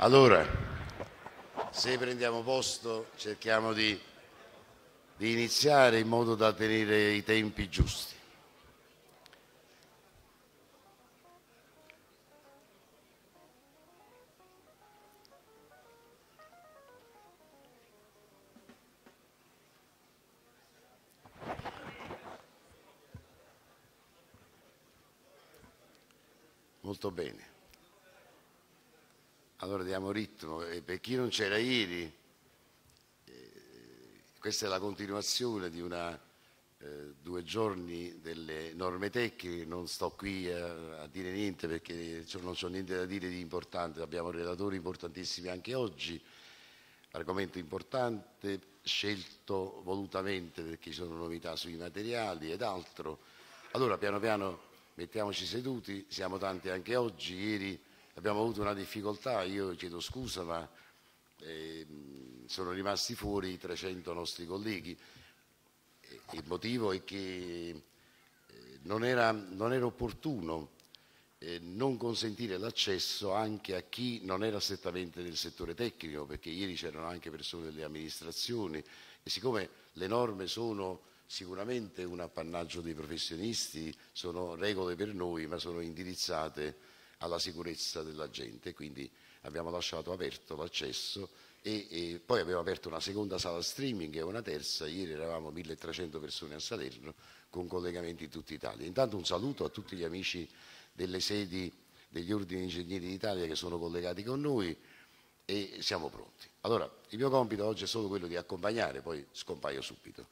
Allora, se prendiamo posto cerchiamo di, di, iniziare in modo da tenere i tempi giusti. Molto bene. Allora diamo ritmo, e per chi non c'era ieri, eh, questa è la continuazione di una, eh, due giorni delle norme tecniche, non sto qui a, a dire niente perché cioè, non c'ho niente da dire di importante, abbiamo relatori importantissimi anche oggi, argomento importante, scelto volutamente perché ci sono novità sui materiali ed altro. Allora piano piano mettiamoci seduti, siamo tanti anche oggi, ieri abbiamo avuto una difficoltà, io chiedo scusa, ma eh, sono rimasti fuori 300 nostri colleghi. Il motivo è che eh, non era, non era opportuno eh, non consentire l'accesso anche a chi non era strettamente nel settore tecnico, perché ieri c'erano anche persone delle amministrazioni e siccome le norme sono sicuramente un appannaggio dei professionisti, sono regole per noi, ma sono indirizzate alla sicurezza della gente, quindi abbiamo lasciato aperto l'accesso e, e, poi abbiamo aperto una seconda sala streaming e una terza, ieri eravamo 1300 persone a Salerno con collegamenti in tutta Italia. Intanto un saluto a tutti gli amici delle sedi degli ordini ingegneri d'Italia che sono collegati con noi e siamo pronti. Allora, il mio compito oggi è solo quello di accompagnare, poi scompaio subito.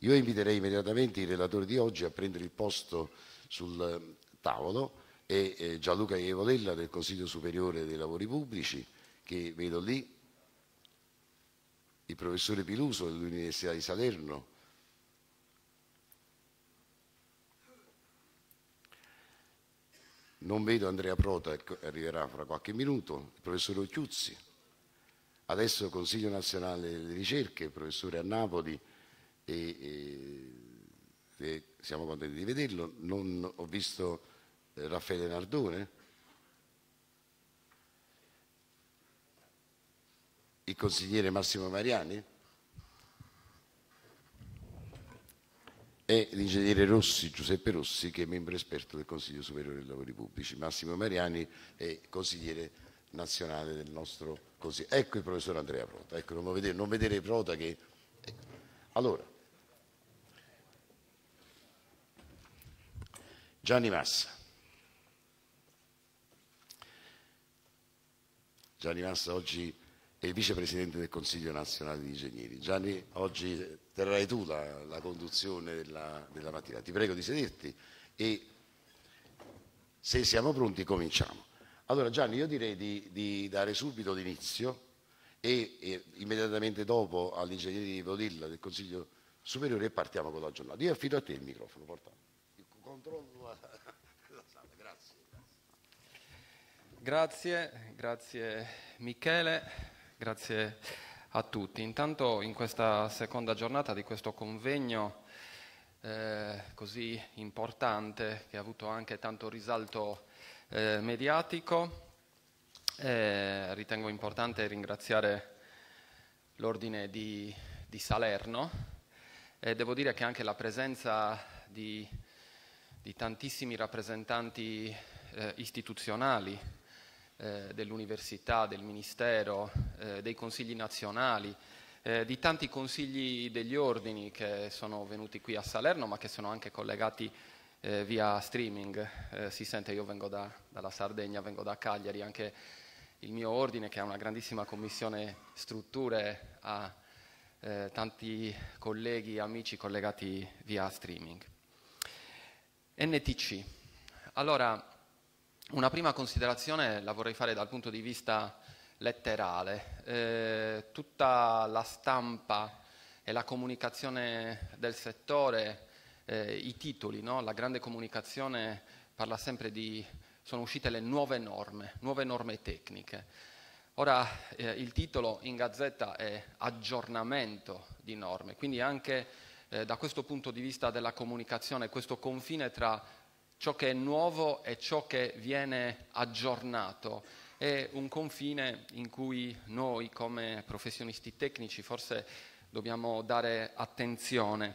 Io inviterei immediatamente i relatori di oggi a prendere il posto sul tavolo e Gianluca Ievolella del Consiglio Superiore dei Lavori Pubblici, che vedo lì, il professore Piluso dell'Università di Salerno, non vedo Andrea Prota, ecco, arriverà fra qualche minuto, il professor Occhiuzzi, adesso Consiglio Nazionale delle Ricerche, il professore a Napoli, e, e, e siamo contenti di vederlo, non ho visto eh, Raffaele Nardone, il consigliere Massimo Mariani e l'ingegnere Rossi, Giuseppe Rossi, che è membro esperto del Consiglio Superiore dei Lavori Pubblici. Massimo Mariani è consigliere nazionale del nostro Consiglio. Ecco il professor Andrea Prota, ecco, non, vedere, non vedere Prota che... Eh. Allora, Gianni Massa. Gianni Massa oggi è il vicepresidente del Consiglio nazionale di ingegneri. Gianni, oggi terrai tu la, la conduzione della, della mattina. Ti prego di sederti e se siamo pronti cominciamo. Allora Gianni, io direi di, di dare subito l'inizio e, e, immediatamente dopo all'ingegnere di Vodilla del Consiglio Superiore e partiamo con la giornata. Io affido a te il microfono, portalo. Grazie, grazie Michele, grazie a tutti. Intanto in questa seconda giornata di questo convegno eh, così importante che ha avuto anche tanto risalto eh, mediatico, eh, ritengo importante ringraziare l'Ordine di, di Salerno e devo dire che anche la presenza di, di tantissimi rappresentanti eh, istituzionali eh, dell'università, del ministero, eh, dei consigli nazionali, eh, di tanti consigli degli ordini che sono venuti qui a Salerno ma che sono anche collegati eh, via streaming. Eh, si sente, io vengo da, dalla Sardegna, vengo da Cagliari, anche il mio ordine che ha una grandissima commissione strutture ha eh, tanti colleghi, amici collegati via streaming. NTC. Allora, una prima considerazione la vorrei fare dal punto di vista letterale. Eh, tutta la stampa e la comunicazione del settore, eh, i titoli, no? la grande comunicazione parla sempre di sono uscite le nuove norme, nuove norme tecniche. Ora eh, il titolo in gazzetta è aggiornamento di norme, quindi anche eh, da questo punto di vista della comunicazione, questo confine tra ciò che è nuovo e ciò che viene aggiornato. È un confine in cui noi come professionisti tecnici forse dobbiamo dare attenzione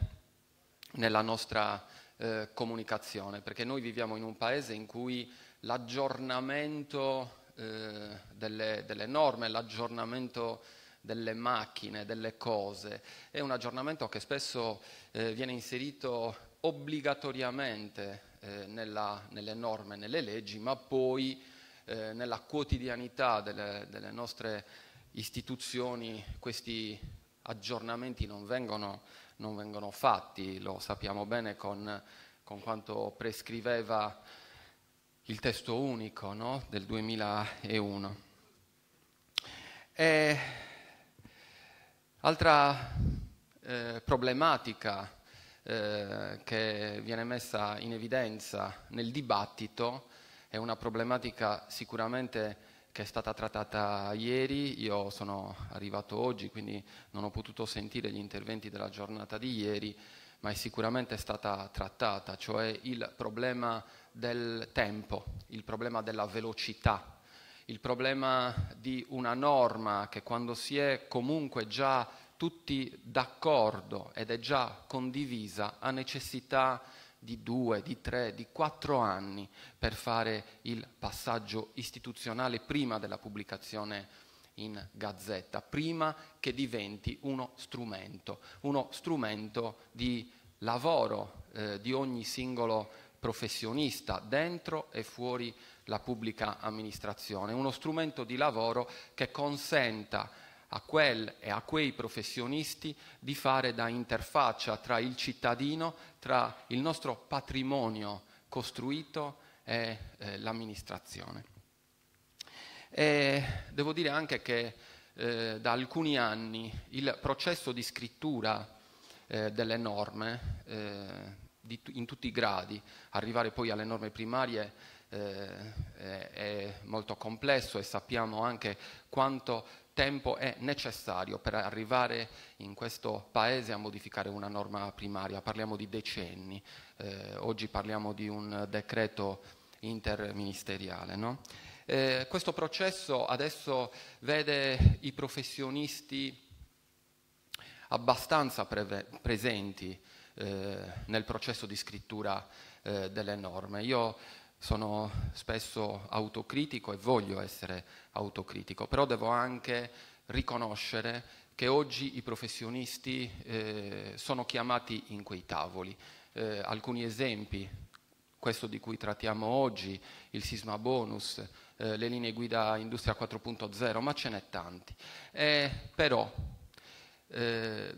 nella nostra eh, comunicazione, perché noi viviamo in un paese in cui l'aggiornamento eh, delle, delle, norme, l'aggiornamento delle macchine, delle cose, è un aggiornamento che spesso eh, viene inserito obbligatoriamente eh, nella, nelle norme, nelle leggi, ma poi eh, nella quotidianità delle, delle nostre istituzioni questi aggiornamenti non vengono, non vengono fatti, lo sappiamo bene con, con quanto prescriveva il testo unico no? del 2001. E altra eh, problematica eh, che viene messa in evidenza nel dibattito è una problematica sicuramente che è stata trattata ieri, io sono arrivato oggi, quindi non ho potuto sentire gli interventi della giornata di ieri, ma è sicuramente stata trattata, cioè il problema del tempo, il problema della velocità, il problema di una norma che quando si è comunque già tutti d'accordo ed è già condivisa, ha necessità di due, di tre, di quattro anni per fare il passaggio istituzionale prima della pubblicazione in gazzetta, prima che diventi uno strumento, uno strumento di lavoro eh, di ogni singolo professionista dentro e fuori la pubblica amministrazione, uno strumento di lavoro che consenta a quel e a quei professionisti di fare da interfaccia tra il cittadino, tra il nostro patrimonio costruito e eh, l'amministrazione. E devo dire anche che eh, da alcuni anni il processo di scrittura eh, delle norme eh, di, in tutti i gradi, arrivare poi alle norme primarie eh, è molto complesso e sappiamo anche quanto tempo è necessario per arrivare in questo Paese a modificare una norma primaria, parliamo di decenni, eh, oggi parliamo di un decreto interministeriale. No? Eh, questo processo adesso vede i professionisti abbastanza pre presenti eh, nel processo di scrittura eh, delle norme. Io sono spesso autocritico e voglio essere autocritico autocritico, però devo anche riconoscere che oggi i professionisti eh, sono chiamati in quei tavoli. Eh, alcuni esempi, questo di cui trattiamo oggi, il sisma bonus, eh, le linee guida Industria 4.0, ma ce n'è tanti. Eh, però, eh,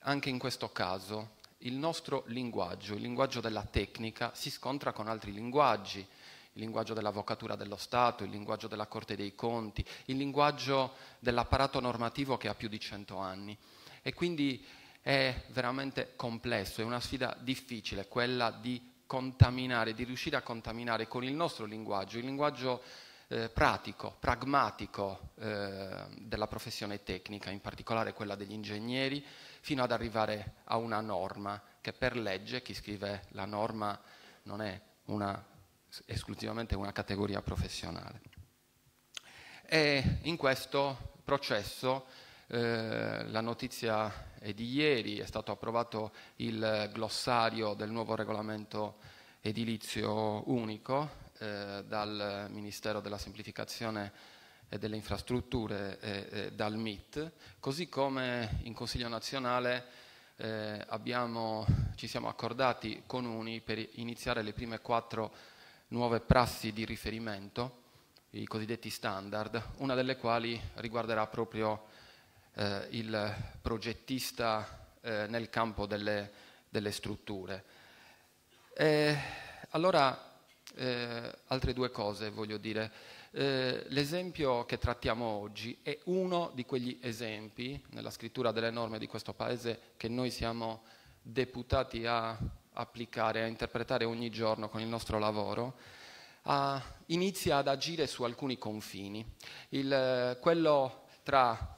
anche in questo caso, il nostro linguaggio, il linguaggio della tecnica, si scontra con altri linguaggi il linguaggio dell'avvocatura dello Stato, il linguaggio della Corte dei Conti, il linguaggio dell'apparato normativo che ha più di cento anni. E quindi è veramente complesso, è una sfida difficile quella di contaminare, di riuscire a contaminare con il nostro linguaggio, il linguaggio eh, pratico, pragmatico eh, della professione tecnica, in particolare quella degli ingegneri, fino ad arrivare a una norma che per legge, chi scrive la norma non è una esclusivamente una categoria professionale. E in questo processo eh, la notizia è di ieri, è stato approvato il glossario del nuovo regolamento edilizio unico eh, dal Ministero della Semplificazione e delle Infrastrutture e, e dal MIT, così come in Consiglio nazionale eh, abbiamo, ci siamo accordati con Uni per iniziare le prime quattro nuove prassi di riferimento, i cosiddetti standard, una delle quali riguarderà proprio eh, il progettista eh, nel campo delle, delle strutture. E eh, allora, eh, altre due cose voglio dire. Eh, l'esempio che trattiamo oggi è uno di quegli esempi nella scrittura delle norme di questo Paese che noi siamo deputati a applicare, a interpretare ogni giorno con il nostro lavoro, a, inizia ad agire su alcuni confini, il, eh, quello tra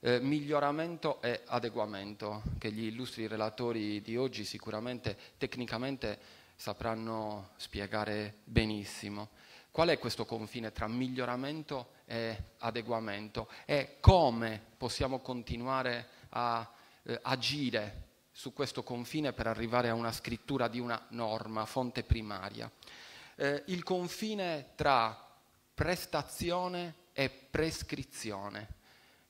eh, miglioramento e adeguamento, che gli illustri relatori di oggi sicuramente tecnicamente sapranno spiegare benissimo. Qual è questo confine tra miglioramento e adeguamento e come possiamo continuare a eh, agire su questo confine per arrivare a una scrittura di una norma, fonte primaria. Eh, il confine tra prestazione e prescrizione.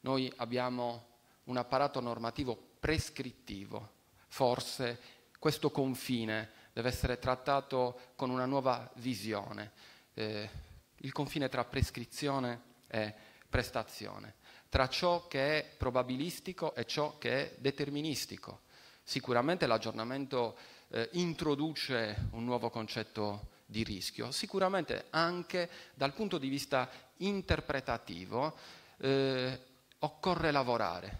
Noi abbiamo un apparato normativo prescrittivo, forse questo confine deve essere trattato con una nuova visione, eh, il confine tra prescrizione e prestazione, tra ciò che è probabilistico e ciò che è deterministico Sicuramente l'aggiornamento eh, introduce un nuovo concetto di rischio, sicuramente anche dal punto di vista interpretativo eh, occorre lavorare.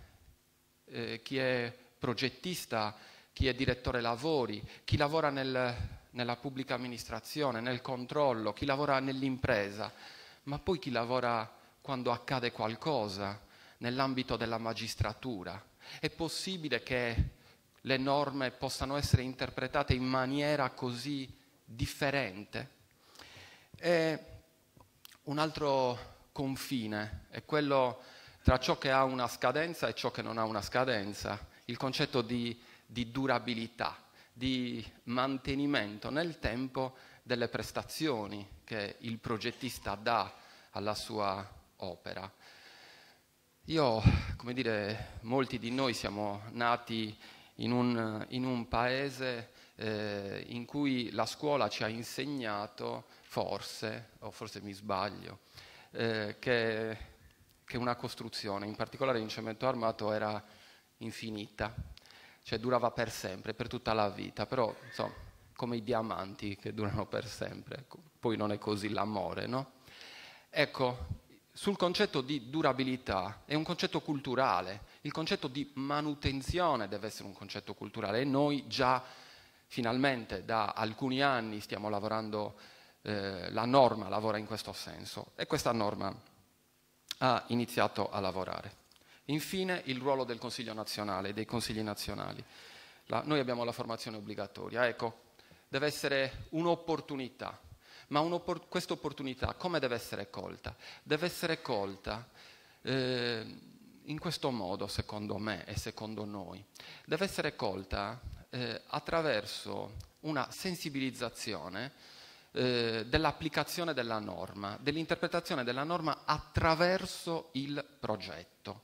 Eh, chi è progettista, chi è direttore lavori, chi lavora nel, nella pubblica amministrazione, nel controllo, chi lavora nell'impresa, ma poi chi lavora quando accade qualcosa nell'ambito della magistratura. È possibile che le norme possano essere interpretate in maniera così differente. E un altro confine è quello tra ciò che ha una scadenza e ciò che non ha una scadenza, il concetto di, di durabilità, di mantenimento nel tempo delle prestazioni che il progettista dà alla sua opera. Io, come dire, molti di noi siamo nati in un, in un paese eh, in cui la scuola ci ha insegnato, forse, o forse mi sbaglio, eh, che, che una costruzione, in particolare in cemento armato, era infinita, cioè durava per sempre, per tutta la vita, però insomma, come i diamanti che durano per sempre, ecco. poi non è così l'amore, no? Ecco, sul concetto di durabilità, è un concetto culturale, il concetto di manutenzione deve essere un concetto culturale e noi già finalmente da alcuni anni stiamo lavorando, eh, la norma lavora in questo senso e questa norma ha iniziato a lavorare. Infine il ruolo del Consiglio nazionale, dei consigli nazionali. La, noi abbiamo la formazione obbligatoria, ecco, deve essere un'opportunità, ma un questa opportunità come deve essere colta? Deve essere colta eh, in questo modo, secondo me e secondo noi, deve essere colta eh, attraverso una sensibilizzazione eh, dell'applicazione della norma, dell'interpretazione della norma attraverso il progetto.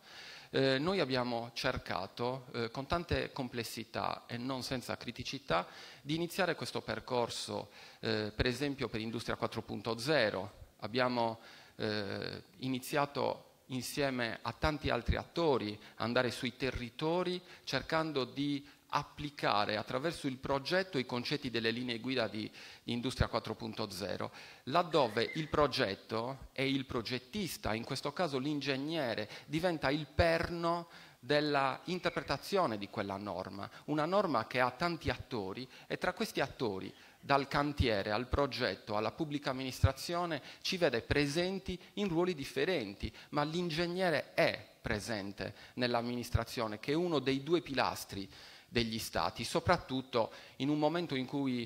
Eh, noi abbiamo cercato, eh, con tante complessità e non senza criticità, di iniziare questo percorso, eh, per esempio per Industria 4.0. Abbiamo eh, iniziato insieme a tanti altri attori, andare sui territori cercando di applicare attraverso il progetto i concetti delle linee guida di, Industria 4.0, laddove il progetto e il progettista, in questo caso l'ingegnere, diventa il perno della interpretazione di quella norma, una norma che ha tanti attori e tra questi attori dal cantiere al progetto alla pubblica amministrazione ci vede presenti in ruoli differenti, ma l'ingegnere è presente nell'amministrazione, che è uno dei due pilastri degli stati, soprattutto in un momento in cui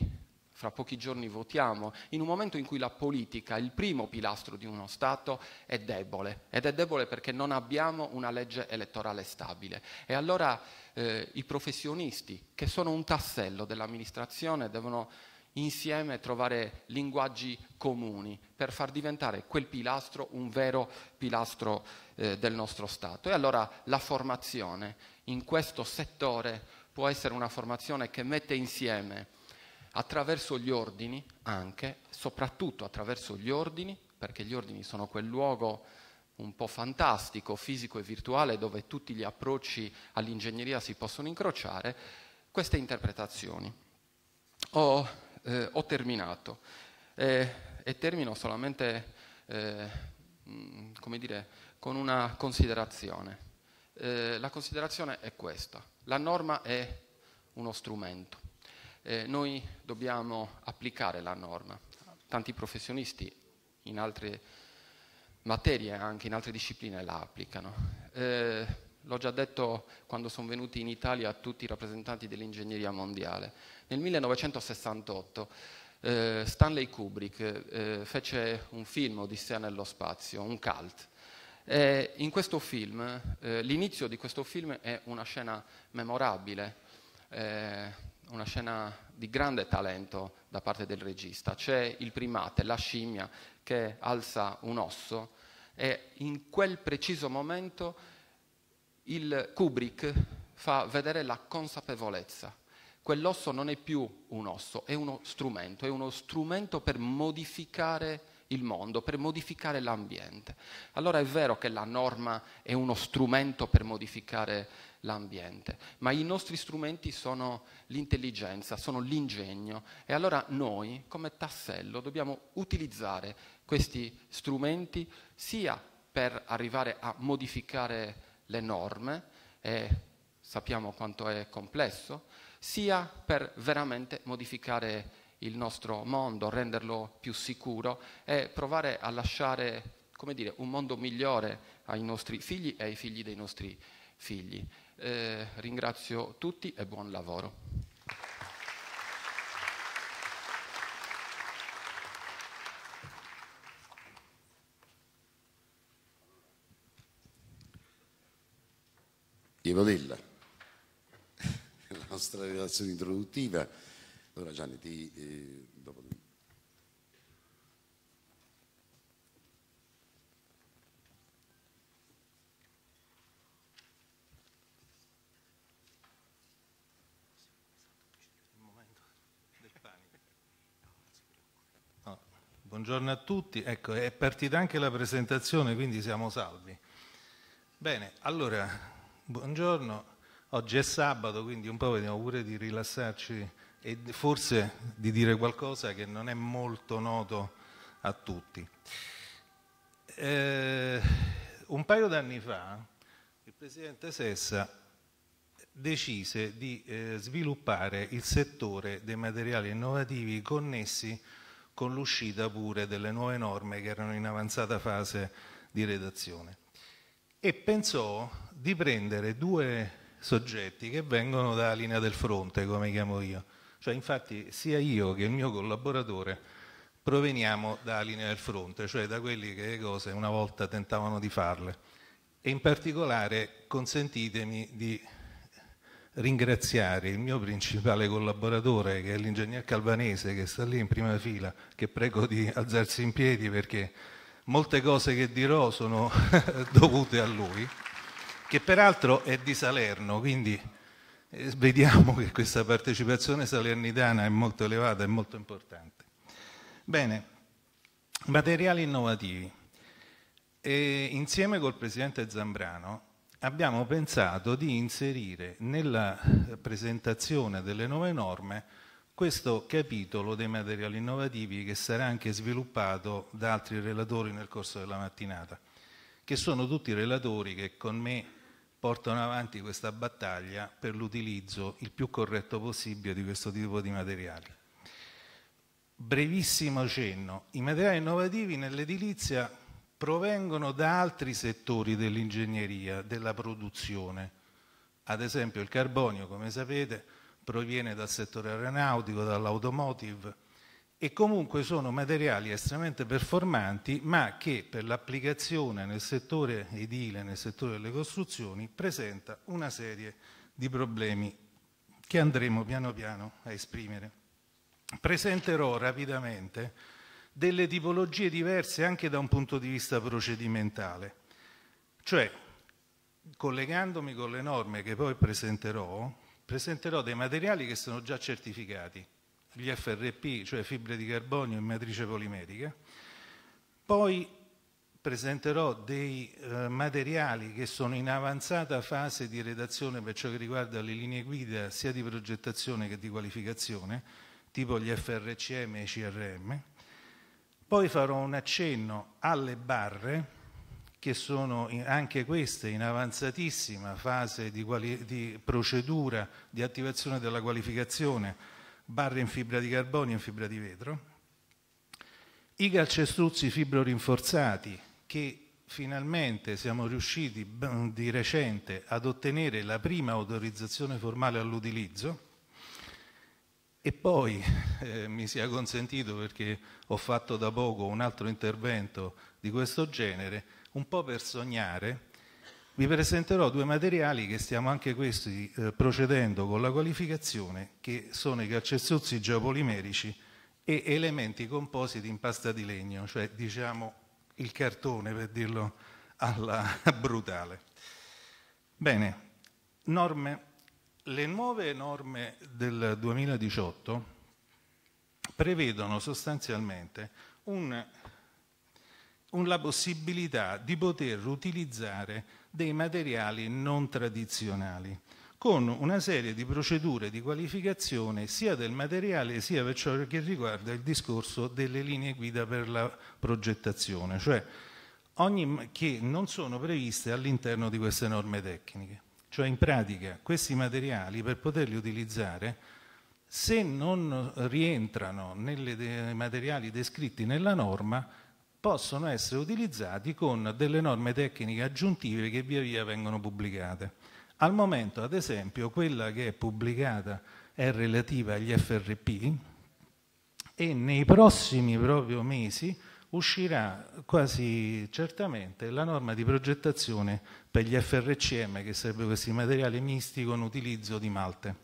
fra pochi giorni votiamo, in un momento in cui la politica, il primo pilastro di uno Stato, è debole ed è debole perché non abbiamo una legge elettorale stabile. E allora eh, i professionisti, che sono un tassello dell'amministrazione, devono insieme trovare linguaggi comuni per far diventare quel pilastro un vero pilastro eh, del nostro Stato. E allora la formazione in questo settore può essere una formazione che mette insieme attraverso gli ordini anche, soprattutto attraverso gli ordini, perché gli ordini sono quel luogo un po' fantastico, fisico e virtuale, dove tutti gli approcci all'ingegneria si possono incrociare, queste interpretazioni. Ho eh, ho terminato. E, e termino solamente eh, come dire, con una considerazione. Eh, la considerazione è questa. La norma è uno strumento. noi dobbiamo applicare la norma. Tanti professionisti in altre materie, anche in altre discipline, la applicano. L'ho già detto quando sono venuti in Italia tutti i rappresentanti dell'ingegneria mondiale. Nel 1968 eh, Stanley Kubrick eh, fece un film, Odissea nello spazio, un cult. E in questo film, eh, l'inizio di questo film è una scena memorabile, eh, una scena di grande talento da parte del regista. C'è il primate, la scimmia, che alza un osso e in quel preciso momento il Kubrick fa vedere la consapevolezza quell'osso non è più un osso, è uno strumento, è uno strumento per modificare il mondo, per modificare l'ambiente. Allora è vero che la norma è uno strumento per modificare l'ambiente, ma i nostri strumenti sono l'intelligenza, sono l'ingegno e allora noi come tassello dobbiamo utilizzare questi strumenti sia per arrivare a modificare le norme e sappiamo quanto è complesso, sia per veramente modificare il nostro mondo, renderlo più sicuro e provare a lasciare come dire, un mondo migliore ai nostri figli e ai figli dei nostri figli. Eh, ringrazio tutti e buon lavoro. Ivo Della nostra relazione introduttiva. Allora Gianni, ti, eh, dopo... Buongiorno a tutti, ecco è partita anche la presentazione quindi siamo salvi. Bene, allora buongiorno, Oggi è sabato, quindi un po' vediamo pure di rilassarci e forse di dire qualcosa che non è molto noto a tutti. Eh, un paio d'anni fa il presidente Sessa decise di eh, sviluppare il settore dei materiali innovativi connessi con l'uscita pure delle nuove norme che erano in avanzata fase di redazione e pensò di prendere due soggetti che vengono dalla linea del fronte, come chiamo io. Cioè, infatti, sia io che il mio collaboratore proveniamo dalla linea del fronte, cioè da quelli che le cose una volta tentavano di farle. E in particolare consentitemi di ringraziare il mio principale collaboratore, che è l'ingegner Calvanese, che sta lì in prima fila, che prego di alzarsi in piedi perché molte cose che dirò sono dovute a lui che peraltro è di Salerno, quindi eh, vediamo che questa partecipazione salernitana è molto elevata e molto importante. Bene, materiali innovativi. E insieme col presidente Zambrano abbiamo pensato di inserire nella presentazione delle nuove norme questo capitolo dei materiali innovativi che sarà anche sviluppato da altri relatori nel corso della mattinata, che sono tutti relatori che con me portano avanti questa battaglia per l'utilizzo il più corretto possibile di questo tipo di materiali. Brevissimo cenno, i materiali innovativi nell'edilizia provengono da altri settori dell'ingegneria, della produzione. Ad esempio il carbonio, come sapete, proviene dal settore aeronautico, dall'automotive, e comunque sono materiali estremamente performanti ma che per l'applicazione nel settore edile, nel settore delle costruzioni, presenta una serie di problemi che andremo piano piano a esprimere. Presenterò rapidamente delle tipologie diverse anche da un punto di vista procedimentale, cioè collegandomi con le norme che poi presenterò, presenterò dei materiali che sono già certificati gli FRP, cioè fibre di carbonio in matrice polimerica. Poi presenterò dei eh, materiali che sono in avanzata fase di redazione per ciò che riguarda le linee guida sia di progettazione che di qualificazione, tipo gli FRCM e i CRM. Poi farò un accenno alle barre, che sono in, anche queste in avanzatissima fase di, di procedura di attivazione della qualificazione barre in fibra di carbonio e in fibra di vetro, i calcestruzzi fibro rinforzati che finalmente siamo riusciti di recente ad ottenere la prima autorizzazione formale all'utilizzo e poi eh, mi sia consentito perché ho fatto da poco un altro intervento di questo genere, un po' per sognare vi presenterò due materiali che stiamo anche questi eh, procedendo con la qualificazione, che sono i calcestruzzi geopolimerici e elementi compositi in pasta di legno, cioè diciamo il cartone per dirlo alla brutale. Bene, norme, le nuove norme del 2018 prevedono sostanzialmente un, un, la possibilità di poter utilizzare dei materiali non tradizionali con una serie di procedure di qualificazione sia del materiale sia per ciò che riguarda il discorso delle linee guida per la progettazione, cioè ogni, che non sono previste all'interno di queste norme tecniche. Cioè in pratica questi materiali per poterli utilizzare se non rientrano nei materiali descritti nella norma possono essere utilizzati con delle norme tecniche aggiuntive che via via vengono pubblicate. Al momento, ad esempio, quella che è pubblicata è relativa agli FRP e nei prossimi proprio mesi uscirà quasi certamente la norma di progettazione per gli FRCM, che sarebbero questi materiali misti con utilizzo di malte.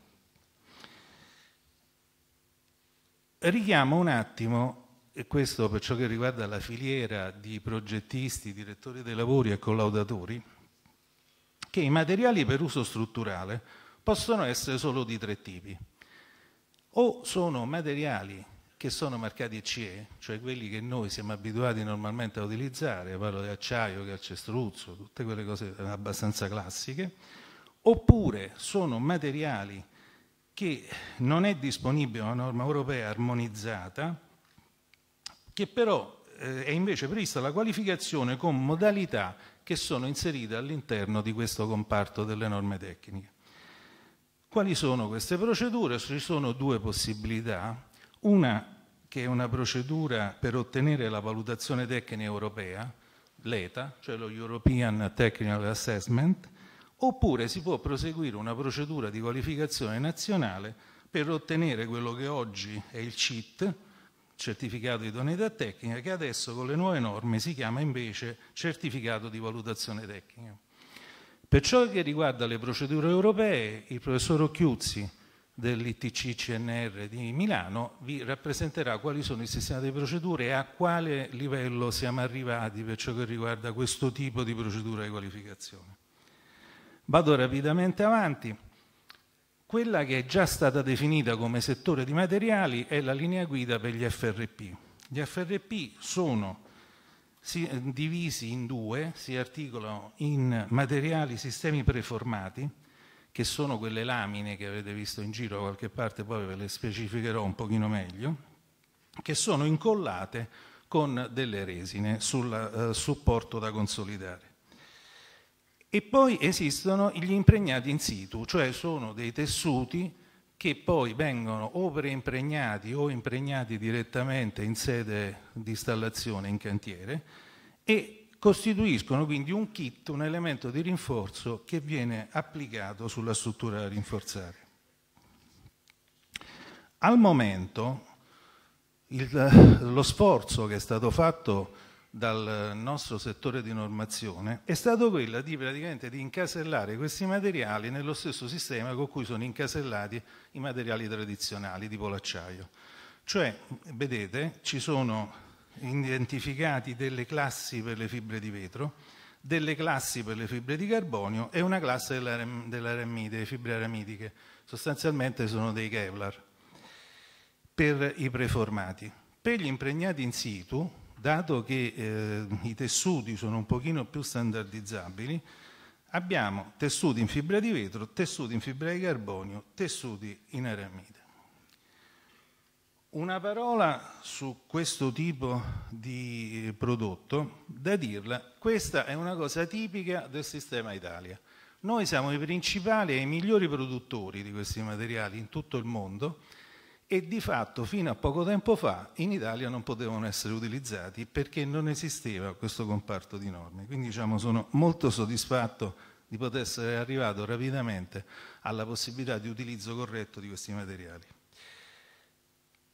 Richiamo un attimo e questo per ciò che riguarda la filiera di progettisti, direttori dei lavori e collaudatori, che i materiali per uso strutturale possono essere solo di tre tipi. O sono materiali che sono marcati CE, cioè quelli che noi siamo abituati normalmente a utilizzare, parlo di acciaio, calcestruzzo, tutte quelle cose abbastanza classiche, oppure sono materiali che non è disponibile una norma europea armonizzata, che però eh, è invece prevista la qualificazione con modalità che sono inserite all'interno di questo comparto delle norme tecniche. Quali sono queste procedure? Ci sono due possibilità, una che è una procedura per ottenere la valutazione tecnica europea, l'ETA, cioè lo European Technical Assessment, oppure si può proseguire una procedura di qualificazione nazionale per ottenere quello che oggi è il CIT, certificato di idoneità tecnica, che adesso con le nuove norme si chiama invece certificato di valutazione tecnica. Per ciò che riguarda le procedure europee, il professor Occhiuzzi dell'ITC CNR di Milano vi rappresenterà quali sono i sistemi delle procedure e a quale livello siamo arrivati per ciò che riguarda questo tipo di procedura di qualificazione. Vado rapidamente avanti. Quella che è già stata definita come settore di materiali è la linea guida per gli FRP. Gli FRP sono eh, divisi in due, si articolano in materiali sistemi preformati, che sono quelle lamine che avete visto in giro da qualche parte, poi ve le specificherò un pochino meglio, che sono incollate con delle resine sul eh, supporto da consolidare. E poi esistono gli impregnati in situ, cioè sono dei tessuti che poi vengono o preimpregnati o impregnati direttamente in sede di installazione in cantiere e costituiscono quindi un kit, un elemento di rinforzo che viene applicato sulla struttura da rinforzare. Al momento il, lo sforzo che è stato fatto dal nostro settore di normazione è stato quello di praticamente di incasellare questi materiali nello stesso sistema con cui sono incasellati i materiali tradizionali tipo l'acciaio. Cioè, vedete, ci sono identificati delle classi per le fibre di vetro, delle classi per le fibre di carbonio e una classe dell'aramide, dell fibre aramidiche, sostanzialmente sono dei Kevlar per i preformati. Per gli impregnati in situ, dato che eh, i tessuti sono un pochino più standardizzabili, abbiamo tessuti in fibra di vetro, tessuti in fibra di carbonio, tessuti in aramide. Una parola su questo tipo di eh, prodotto da dirla, questa è una cosa tipica del sistema Italia. Noi siamo i principali e i migliori produttori di questi materiali in tutto il mondo e di fatto fino a poco tempo fa in Italia non potevano essere utilizzati perché non esisteva questo comparto di norme. Quindi diciamo, sono molto soddisfatto di poter essere arrivato rapidamente alla possibilità di utilizzo corretto di questi materiali.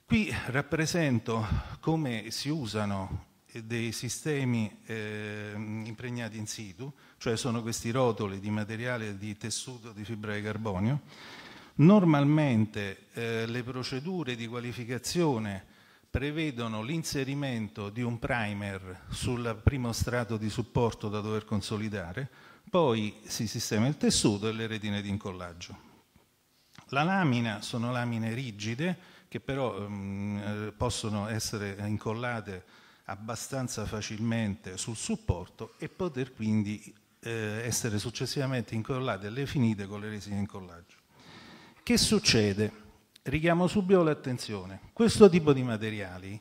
Qui rappresento come si usano dei sistemi eh, impregnati in situ, cioè sono questi rotoli di materiale di tessuto di fibra di carbonio, Normalmente eh, le procedure di qualificazione prevedono l'inserimento di un primer sul primo strato di supporto da dover consolidare, poi si sistema il tessuto e le retine di incollaggio. La lamina sono lamine rigide che però mh, ehm, eh, possono essere incollate abbastanza facilmente sul supporto e poter quindi eh, essere successivamente incollate e finite con le resine di incollaggio. Che succede? Richiamo subito l'attenzione. Questo tipo di materiali,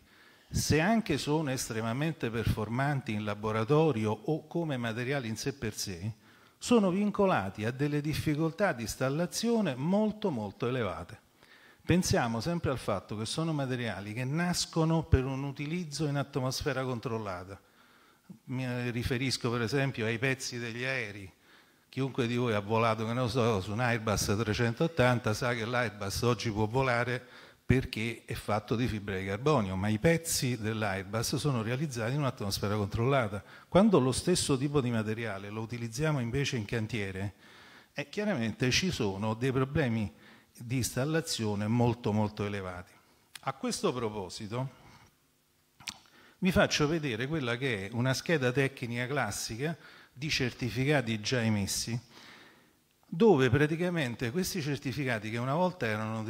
se anche sono estremamente performanti in laboratorio o come materiali in sé per sé, sono vincolati a delle difficoltà di installazione molto molto elevate. Pensiamo sempre al fatto che sono materiali che nascono per un utilizzo in atmosfera controllata. Mi eh, riferisco per esempio ai pezzi degli aerei Chiunque di voi ha volato, che non so, su un Airbus 380 sa che l'Airbus oggi può volare perché è fatto di fibra di carbonio, ma i pezzi dell'Airbus sono realizzati in un'atmosfera controllata. Quando lo stesso tipo di materiale lo utilizziamo invece in cantiere, eh, chiaramente ci sono dei problemi di installazione molto molto elevati. A questo proposito vi faccio vedere quella che è una scheda tecnica classica di certificati già emessi, dove praticamente questi certificati che una volta erano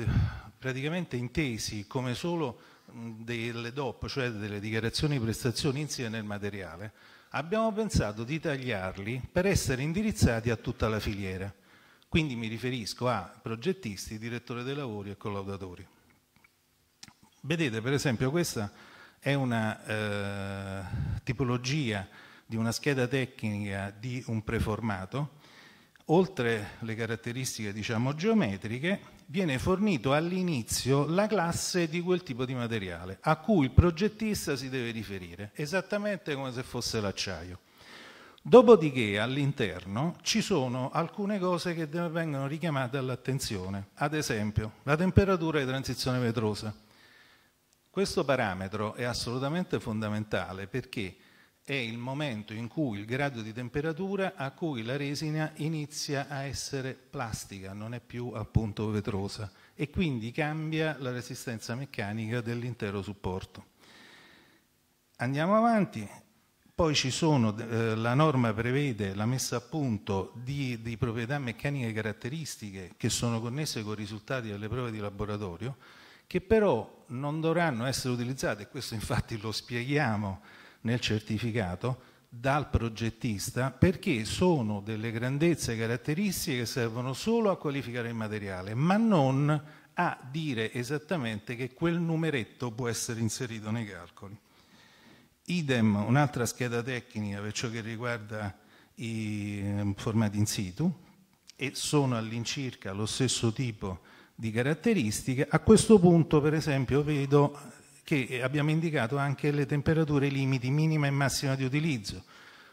praticamente intesi come solo delle DOP, cioè delle dichiarazioni di prestazioni insieme al materiale, abbiamo pensato di tagliarli per essere indirizzati a tutta la filiera. Quindi mi riferisco a progettisti, direttore dei lavori e collaudatori. Vedete per esempio questa è una eh, tipologia di una scheda tecnica di un preformato, oltre le caratteristiche diciamo geometriche, viene fornito all'inizio la classe di quel tipo di materiale a cui il progettista si deve riferire, esattamente come se fosse l'acciaio. Dopodiché all'interno ci sono alcune cose che vengono richiamate all'attenzione, ad esempio la temperatura di transizione vetrosa. Questo parametro è assolutamente fondamentale perché è il momento in cui il grado di temperatura a cui la resina inizia a essere plastica, non è più appunto vetrosa e quindi cambia la resistenza meccanica dell'intero supporto. Andiamo avanti, poi ci sono, eh, la norma prevede la messa a punto di, di proprietà meccaniche caratteristiche che sono connesse con i risultati delle prove di laboratorio, che però non dovranno essere utilizzate, questo infatti lo spieghiamo, nel certificato dal progettista perché sono delle grandezze caratteristiche che servono solo a qualificare il materiale, ma non a dire esattamente che quel numeretto può essere inserito nei calcoli. Idem un'altra scheda tecnica per ciò che riguarda i ehm, formati in situ e sono all'incirca lo stesso tipo di caratteristiche. A questo punto, per esempio, vedo che abbiamo indicato anche le temperature limiti minima e massima di utilizzo.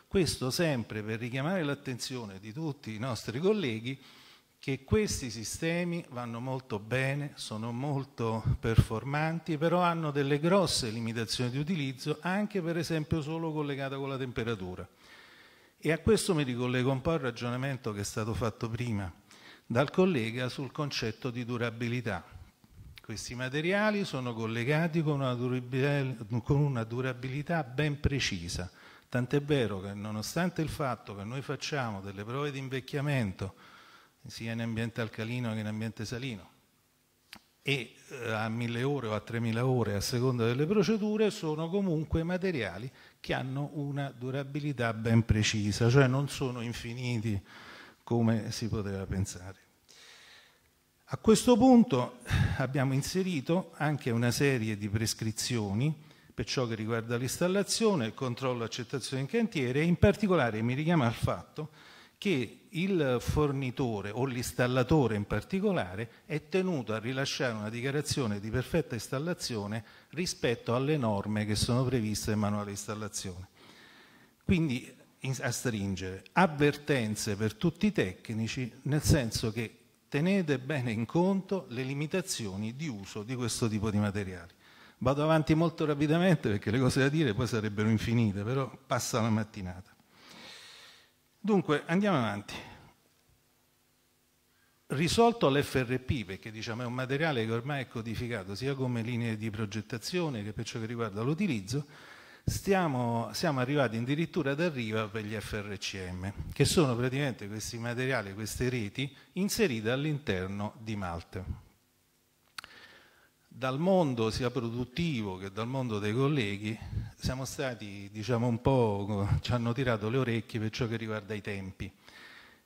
Questo sempre per richiamare l'attenzione di tutti i nostri colleghi che questi sistemi vanno molto bene, sono molto performanti, però hanno delle grosse limitazioni di utilizzo, anche per esempio solo collegata con la temperatura. E a questo mi ricollego un po' al ragionamento che è stato fatto prima dal collega sul concetto di durabilità. Questi materiali sono collegati con una durabilità, con una durabilità ben precisa, tant'è vero che nonostante il fatto che noi facciamo delle prove di invecchiamento, sia in ambiente alcalino che in ambiente salino, e eh, a 1000 ore o a 3000 ore a seconda delle procedure sono comunque materiali che hanno una durabilità ben precisa, cioè non sono infiniti come si poteva pensare. A questo punto abbiamo inserito anche una serie di prescrizioni per ciò che riguarda l'installazione, il controllo e accettazione in cantiere e in particolare mi richiama al fatto che il fornitore o l'installatore in particolare è tenuto a rilasciare una dichiarazione di perfetta installazione rispetto alle norme che sono previste nel manuale di installazione. Quindi a stringere avvertenze per tutti i tecnici, nel senso che tenete bene in conto le limitazioni di uso di questo tipo di materiali. Vado avanti molto rapidamente perché le cose da dire poi sarebbero infinite, però passa la mattinata. Dunque, andiamo avanti. Risolto l'FRP, perché diciamo, è un materiale che ormai è codificato sia come linee di progettazione che per ciò che riguarda l'utilizzo, Stiamo, siamo arrivati addirittura ad arriva per gli FRCM, che sono praticamente questi materiali, queste reti inserite all'interno di Malte. Dal mondo sia produttivo che dal mondo dei colleghi siamo stati, diciamo un po', ci hanno tirato le orecchie per ciò che riguarda i tempi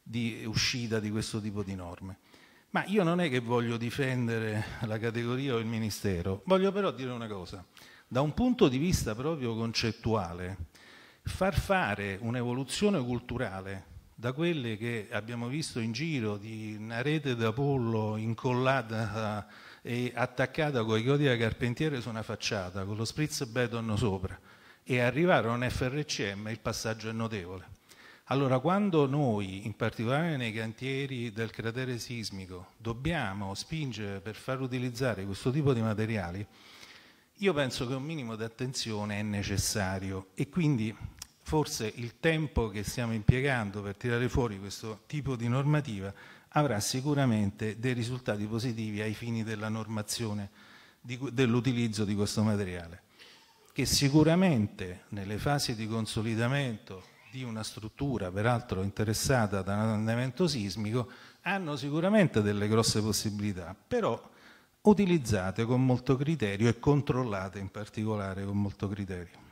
di uscita di questo tipo di norme. Ma io non è che voglio difendere la categoria o il Ministero, voglio però dire una cosa. Da un punto di vista proprio concettuale, far fare un'evoluzione culturale da quelle che abbiamo visto in giro di una rete d'Apollo incollata e attaccata con i codi da carpentiere su una facciata con lo spritz beton sopra e arrivare a un FRCM il passaggio è notevole. Allora quando noi, in particolare nei cantieri del cratere sismico, dobbiamo spingere per far utilizzare questo tipo di materiali, io penso che un minimo di attenzione è necessario e quindi forse il tempo che stiamo impiegando per tirare fuori questo tipo di normativa avrà sicuramente dei risultati positivi ai fini della normazione dell'utilizzo di questo materiale, che sicuramente nelle fasi di consolidamento di una struttura peraltro interessata da un andamento sismico hanno sicuramente delle grosse possibilità, però utilizzate con molto criterio e controllate in particolare con molto criterio.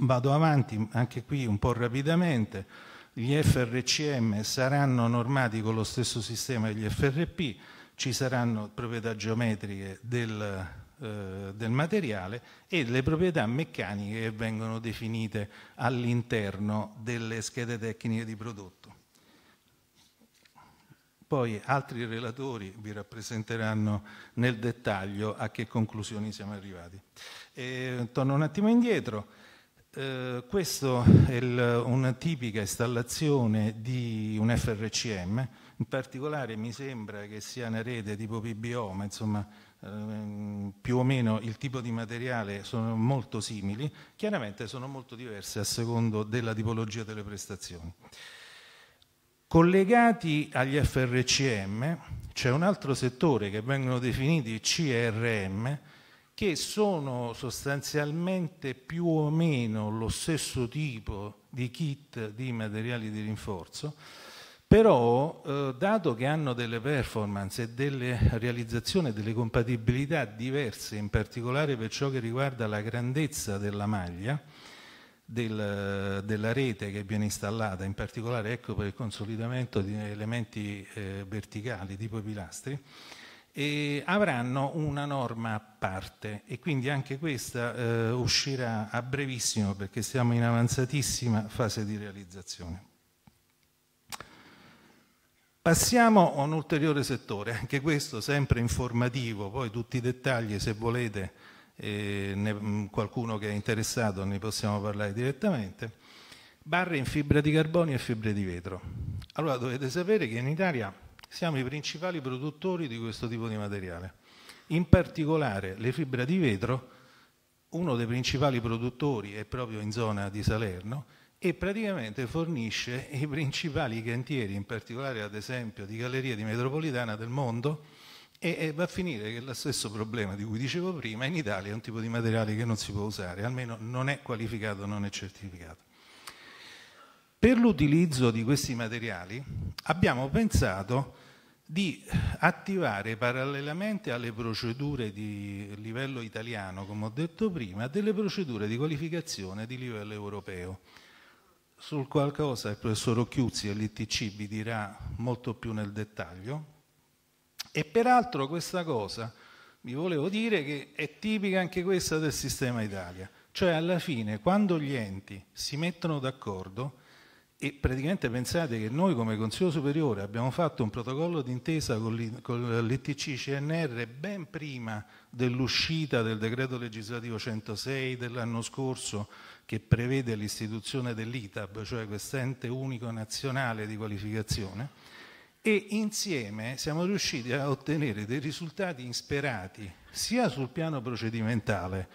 Vado avanti anche qui un po' rapidamente, gli FRCM saranno normati con lo stesso sistema degli FRP, ci saranno proprietà geometriche del, eh, del materiale e le proprietà meccaniche che vengono definite all'interno delle schede tecniche di prodotto. Poi altri relatori vi rappresenteranno nel dettaglio a che conclusioni siamo arrivati. E, torno un attimo indietro. Eh, questa è il, una tipica installazione di un FRCM, in particolare mi sembra che sia una rete tipo PBO, ma insomma ehm, più o meno il tipo di materiale sono molto simili, chiaramente sono molto diverse a secondo della tipologia delle prestazioni. Collegati agli FRCM c'è un altro settore che vengono definiti CRM che sono sostanzialmente più o meno lo stesso tipo di kit di materiali di rinforzo, però eh, dato che hanno delle performance e delle realizzazioni, delle compatibilità diverse, in particolare per ciò che riguarda la grandezza della maglia, del, della rete che viene installata, in particolare ecco, per il consolidamento di elementi eh, verticali tipo i pilastri, avranno una norma a parte e quindi anche questa eh, uscirà a brevissimo perché siamo in avanzatissima fase di realizzazione. Passiamo a un ulteriore settore, anche questo sempre informativo, poi tutti i dettagli se volete ne, mm, qualcuno che è interessato ne possiamo parlare direttamente, barre in fibra di carbonio e fibre di vetro. Allora dovete sapere che in Italia siamo i principali produttori di questo tipo di materiale, in particolare le fibre di vetro, uno dei principali produttori è proprio in zona di Salerno e praticamente fornisce i principali cantieri, in particolare ad esempio di gallerie di metropolitana del mondo, e, va a finire che lo stesso problema di cui dicevo prima, in Italia è un tipo di materiale che non si può usare, almeno non è qualificato, non è certificato. Per l'utilizzo di questi materiali abbiamo pensato di attivare parallelamente alle procedure di livello italiano, come ho detto prima, delle procedure di qualificazione di livello europeo. Sul qualcosa il professor Occhiuzzi dell'ITC vi dirà molto più nel dettaglio, e peraltro questa cosa, vi volevo dire che è tipica anche questa del sistema Italia, cioè alla fine quando gli enti si mettono d'accordo e praticamente pensate che noi come Consiglio Superiore abbiamo fatto un protocollo d'intesa con l'ETC CNR ben prima dell'uscita del decreto legislativo 106 dell'anno scorso che prevede l'istituzione dell'ITAB, cioè quest'ente unico nazionale di qualificazione, e insieme siamo riusciti a ottenere dei risultati insperati sia sul piano procedimentale.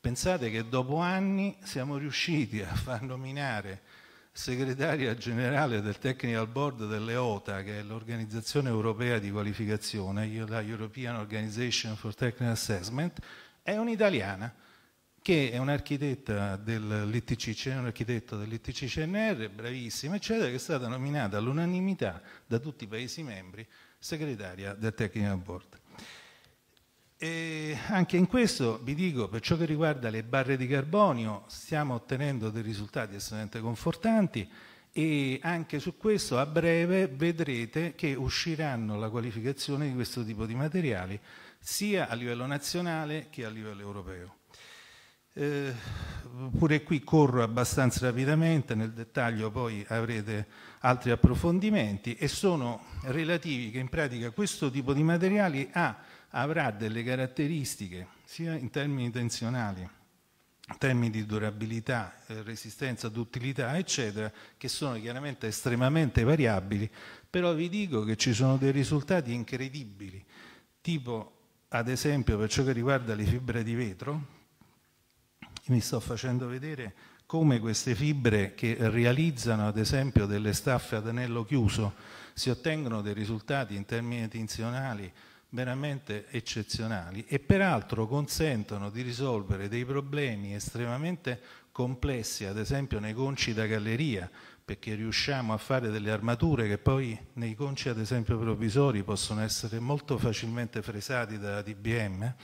Pensate che dopo anni siamo riusciti a far nominare segretaria generale del Technical Board dell'EOTA, che è l'organizzazione europea di qualificazione, la European Organization for Technical Assessment, è un'italiana che è un'architetta dell'ITC, un'architetta dell'ITC CNR, bravissima, eccetera, che è stata nominata all'unanimità da tutti i Paesi membri segretaria del Technical Board. E anche in questo vi dico, per ciò che riguarda le barre di carbonio, stiamo ottenendo dei risultati estremamente confortanti e anche su questo a breve vedrete che usciranno la qualificazione di questo tipo di materiali sia a livello nazionale che a livello europeo. Eh, pure qui corro abbastanza rapidamente, nel dettaglio poi avrete altri approfondimenti e sono relativi che in pratica questo tipo di materiali ha, avrà delle caratteristiche sia in termini tensionali, in termini di durabilità, eh, resistenza duttilità eccetera, che sono chiaramente estremamente variabili, però vi dico che ci sono dei risultati incredibili, tipo ad esempio per ciò che riguarda le fibre di vetro, vi sto facendo vedere come queste fibre che realizzano ad esempio delle staffe ad anello chiuso si ottengono dei risultati in termini tinzionali veramente eccezionali e peraltro consentono di risolvere dei problemi estremamente complessi, ad esempio nei conci da galleria, perché riusciamo a fare delle armature che poi nei conci ad esempio provvisori possono essere molto facilmente fresati dalla DBM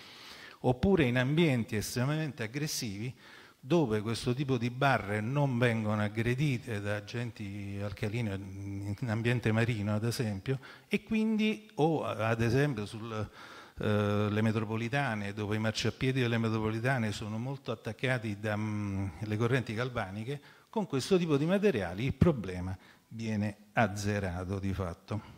oppure in ambienti estremamente aggressivi dove questo tipo di barre non vengono aggredite da agenti alcalini in ambiente marino ad esempio e quindi o ad esempio sulle eh, le metropolitane, dove i marciapiedi delle metropolitane sono molto attaccati dalle mm, correnti galvaniche, con questo tipo di materiali il problema viene azzerato di fatto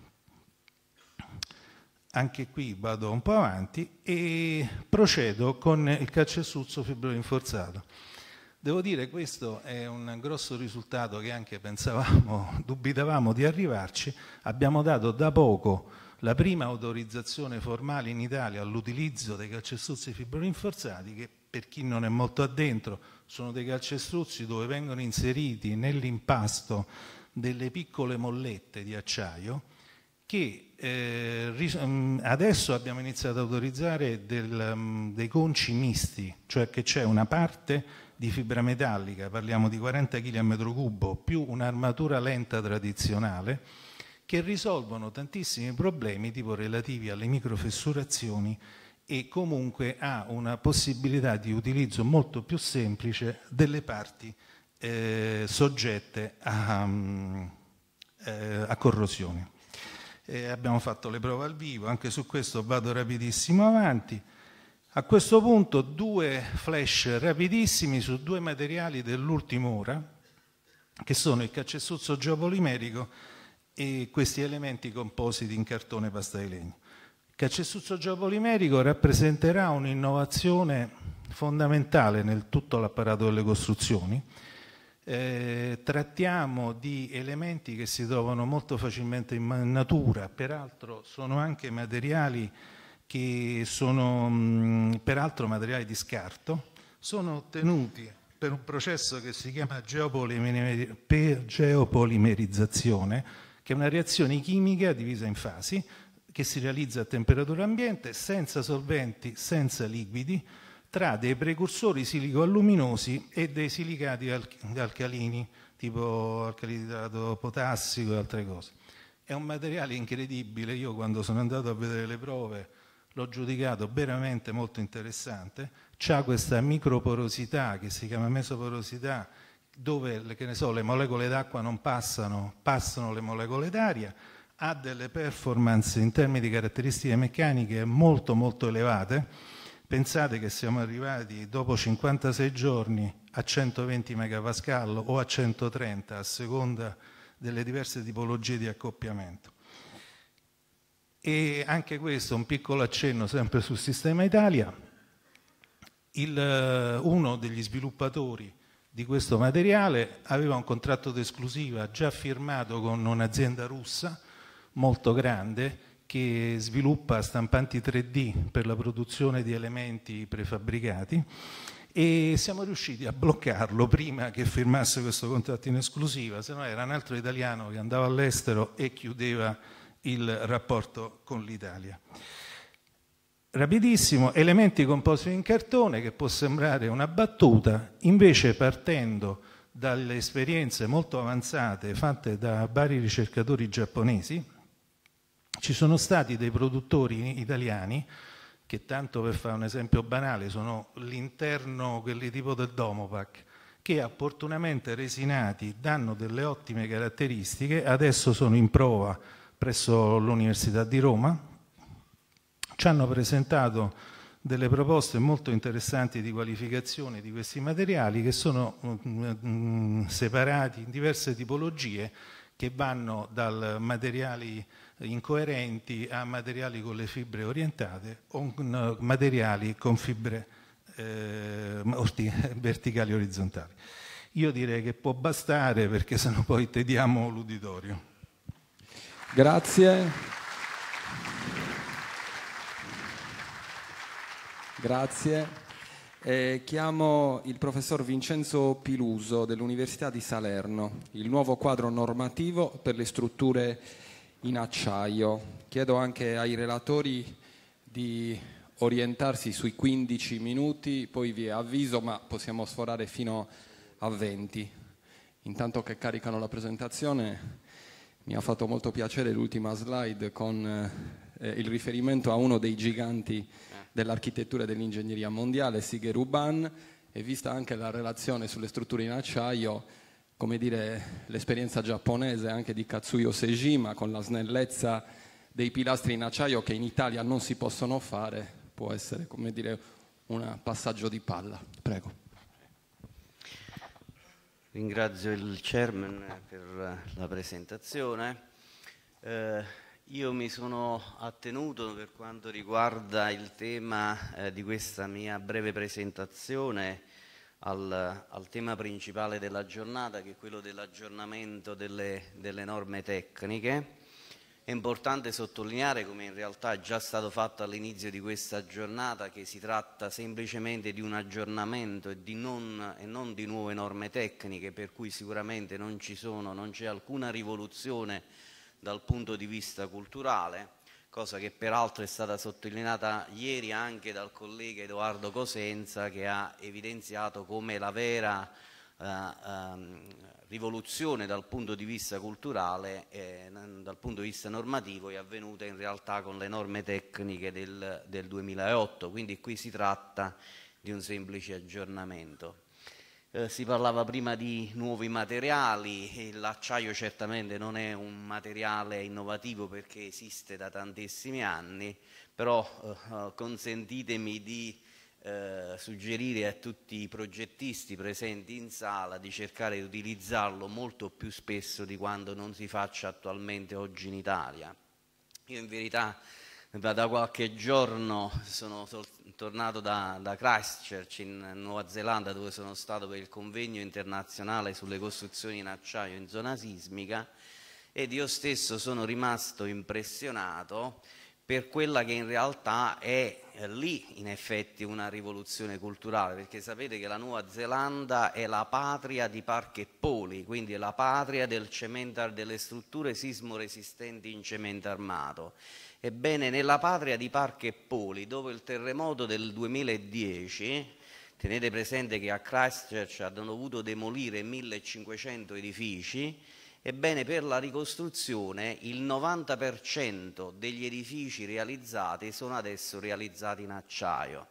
anche qui vado un po' avanti e procedo con il calcestruzzo fibro rinforzato. Devo dire che questo è un grosso risultato che anche pensavamo, dubitavamo di arrivarci. Abbiamo dato da poco la prima autorizzazione formale in Italia all'utilizzo dei calcestruzzi fibro rinforzati che per chi non è molto addentro sono dei calcestruzzi dove vengono inseriti nell'impasto delle piccole mollette di acciaio che eh, mm, adesso abbiamo iniziato ad autorizzare del, um, dei conci misti, cioè che c'è una parte di fibra metallica, parliamo di 40 kg a metro cubo, più un'armatura lenta tradizionale, che risolvono tantissimi problemi tipo relativi alle microfessurazioni e comunque ha una possibilità di utilizzo molto più semplice delle parti eh, soggette a, um, a corrosione eh, abbiamo fatto le prove al vivo, anche su questo vado rapidissimo avanti. A questo punto due flash rapidissimi su due materiali dell'ultima ora, che sono il caccessuzzo geopolimerico e questi elementi compositi in cartone, pasta di legno. Il caccessuzzo geopolimerico rappresenterà un'innovazione fondamentale nel tutto l'apparato delle costruzioni, eh, trattiamo di elementi che si trovano molto facilmente in natura, peraltro sono anche materiali che sono mh, peraltro materiali di scarto, sono ottenuti per un processo che si chiama geopolimerizzazione, che è una reazione chimica divisa in fasi che si realizza a temperatura ambiente, senza solventi, senza liquidi, tra dei precursori silico-alluminosi e dei silicati alcalini, tipo alcalidrato potassico e altre cose. È un materiale incredibile, io quando sono andato a vedere le prove l'ho giudicato veramente molto interessante, ha questa microporosità che si chiama mesoporosità, dove le, so, le molecole d'acqua non passano, passano le molecole d'aria, ha delle performance in termini di caratteristiche meccaniche molto molto elevate, Pensate che siamo arrivati dopo 56 giorni a 120 megapascal o a 130 a seconda delle diverse tipologie di accoppiamento. E anche questo, un piccolo accenno sempre sul sistema Italia, Il, eh, uno degli sviluppatori di questo materiale aveva un contratto d'esclusiva già firmato con un'azienda russa molto grande che sviluppa stampanti 3D per la produzione di elementi prefabbricati e siamo riusciti a bloccarlo prima che firmasse questo contratto in esclusiva, se no era un altro italiano che andava all'estero e chiudeva il rapporto con l'Italia. Rapidissimo, elementi composti in cartone che può sembrare una battuta, invece partendo dalle esperienze molto avanzate fatte da vari ricercatori giapponesi, ci sono stati dei produttori italiani che tanto per fare un esempio banale sono l'interno, quelli tipo del Domopac, che opportunamente resinati danno delle ottime caratteristiche, adesso sono in prova presso l'Università di Roma, ci hanno presentato delle proposte molto interessanti di qualificazione di questi materiali che sono mm, mm, separati in diverse tipologie che vanno dal materiali incoerenti a materiali con le fibre orientate o eh, materiali con fibre eh, verticali orizzontali. Io direi che può bastare perché sennò poi tediamo l'uditorio. Grazie. Grazie. Eh, chiamo il professor Vincenzo Piluso dell'Università di Salerno, il nuovo quadro normativo per le strutture in acciaio. Chiedo anche ai relatori di orientarsi sui 15 minuti, poi vi avviso, ma possiamo sforare fino a 20. Intanto che caricano la presentazione, mi ha fatto molto piacere l'ultima slide con eh, il riferimento a uno dei giganti dell'architettura e dell'ingegneria mondiale, Sigeruban, e vista anche la relazione sulle strutture in acciaio, come dire, l'esperienza giapponese anche di Katsuyo Sejima con la snellezza dei pilastri in acciaio che in Italia non si possono fare, può essere come dire un passaggio di palla. Prego. Ringrazio il chairman per la presentazione. Eh, io mi sono attenuto per quanto riguarda il tema eh, di questa mia breve presentazione al, al, tema principale della giornata, che è quello dell'aggiornamento delle, delle norme tecniche. È importante sottolineare, come in realtà è già stato fatto all'inizio di questa giornata, che si tratta semplicemente di un aggiornamento e, non, e non, di nuove norme tecniche, per cui sicuramente non ci sono, non c'è alcuna rivoluzione dal punto di vista culturale cosa che peraltro è stata sottolineata ieri anche dal collega Edoardo Cosenza che ha evidenziato come la vera eh, eh, rivoluzione dal punto di vista culturale, eh, dal punto di vista normativo è avvenuta in realtà con le norme tecniche del, del 2008, quindi qui si tratta di un semplice aggiornamento. Eh, si parlava prima di nuovi materiali, l'acciaio certamente non è un materiale innovativo perché esiste da tantissimi anni, però eh, eh, consentitemi di eh, suggerire a tutti i progettisti presenti in sala di cercare di utilizzarlo molto più spesso di quanto non si faccia attualmente oggi in Italia. Io in verità da, da qualche giorno sono sol- tornato da, da, Christchurch in Nuova Zelanda dove sono stato per il convegno internazionale sulle costruzioni in acciaio in zona sismica ed io stesso sono rimasto impressionato per quella che in realtà è eh, lì in effetti una rivoluzione culturale, perché sapete che la Nuova Zelanda è la patria di parchi e poli, quindi è la patria del cementar delle strutture sismoresistenti in cemento armato Ebbene, nella patria di Parche e Poli, dopo il terremoto del 2010, tenete presente che a Christchurch hanno dovuto demolire 1500 edifici, ebbene per la ricostruzione il 90% degli edifici realizzati sono adesso realizzati in acciaio,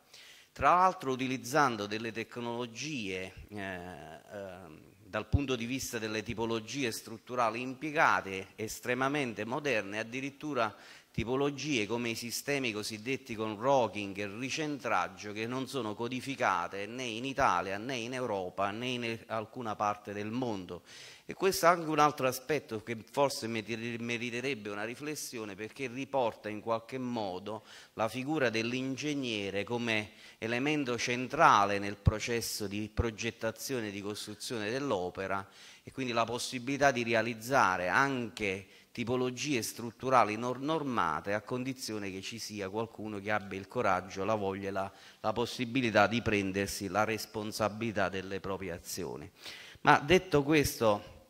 tra l'altro utilizzando delle tecnologie eh, eh, dal punto di vista delle tipologie strutturali impiegate estremamente moderne, addirittura tipologie come i sistemi cosiddetti con rocking e ricentraggio che non sono codificate né in Italia né in Europa né in alcuna parte del mondo. E questo è anche un altro aspetto che forse meriterebbe una riflessione perché riporta in qualche modo la figura dell'ingegnere come elemento centrale nel processo di progettazione e di costruzione dell'opera e quindi la possibilità di realizzare anche tipologie strutturali non normate a condizione che ci sia qualcuno che abbia il coraggio, la voglia e la, la possibilità di prendersi la responsabilità delle proprie azioni. Ma detto questo,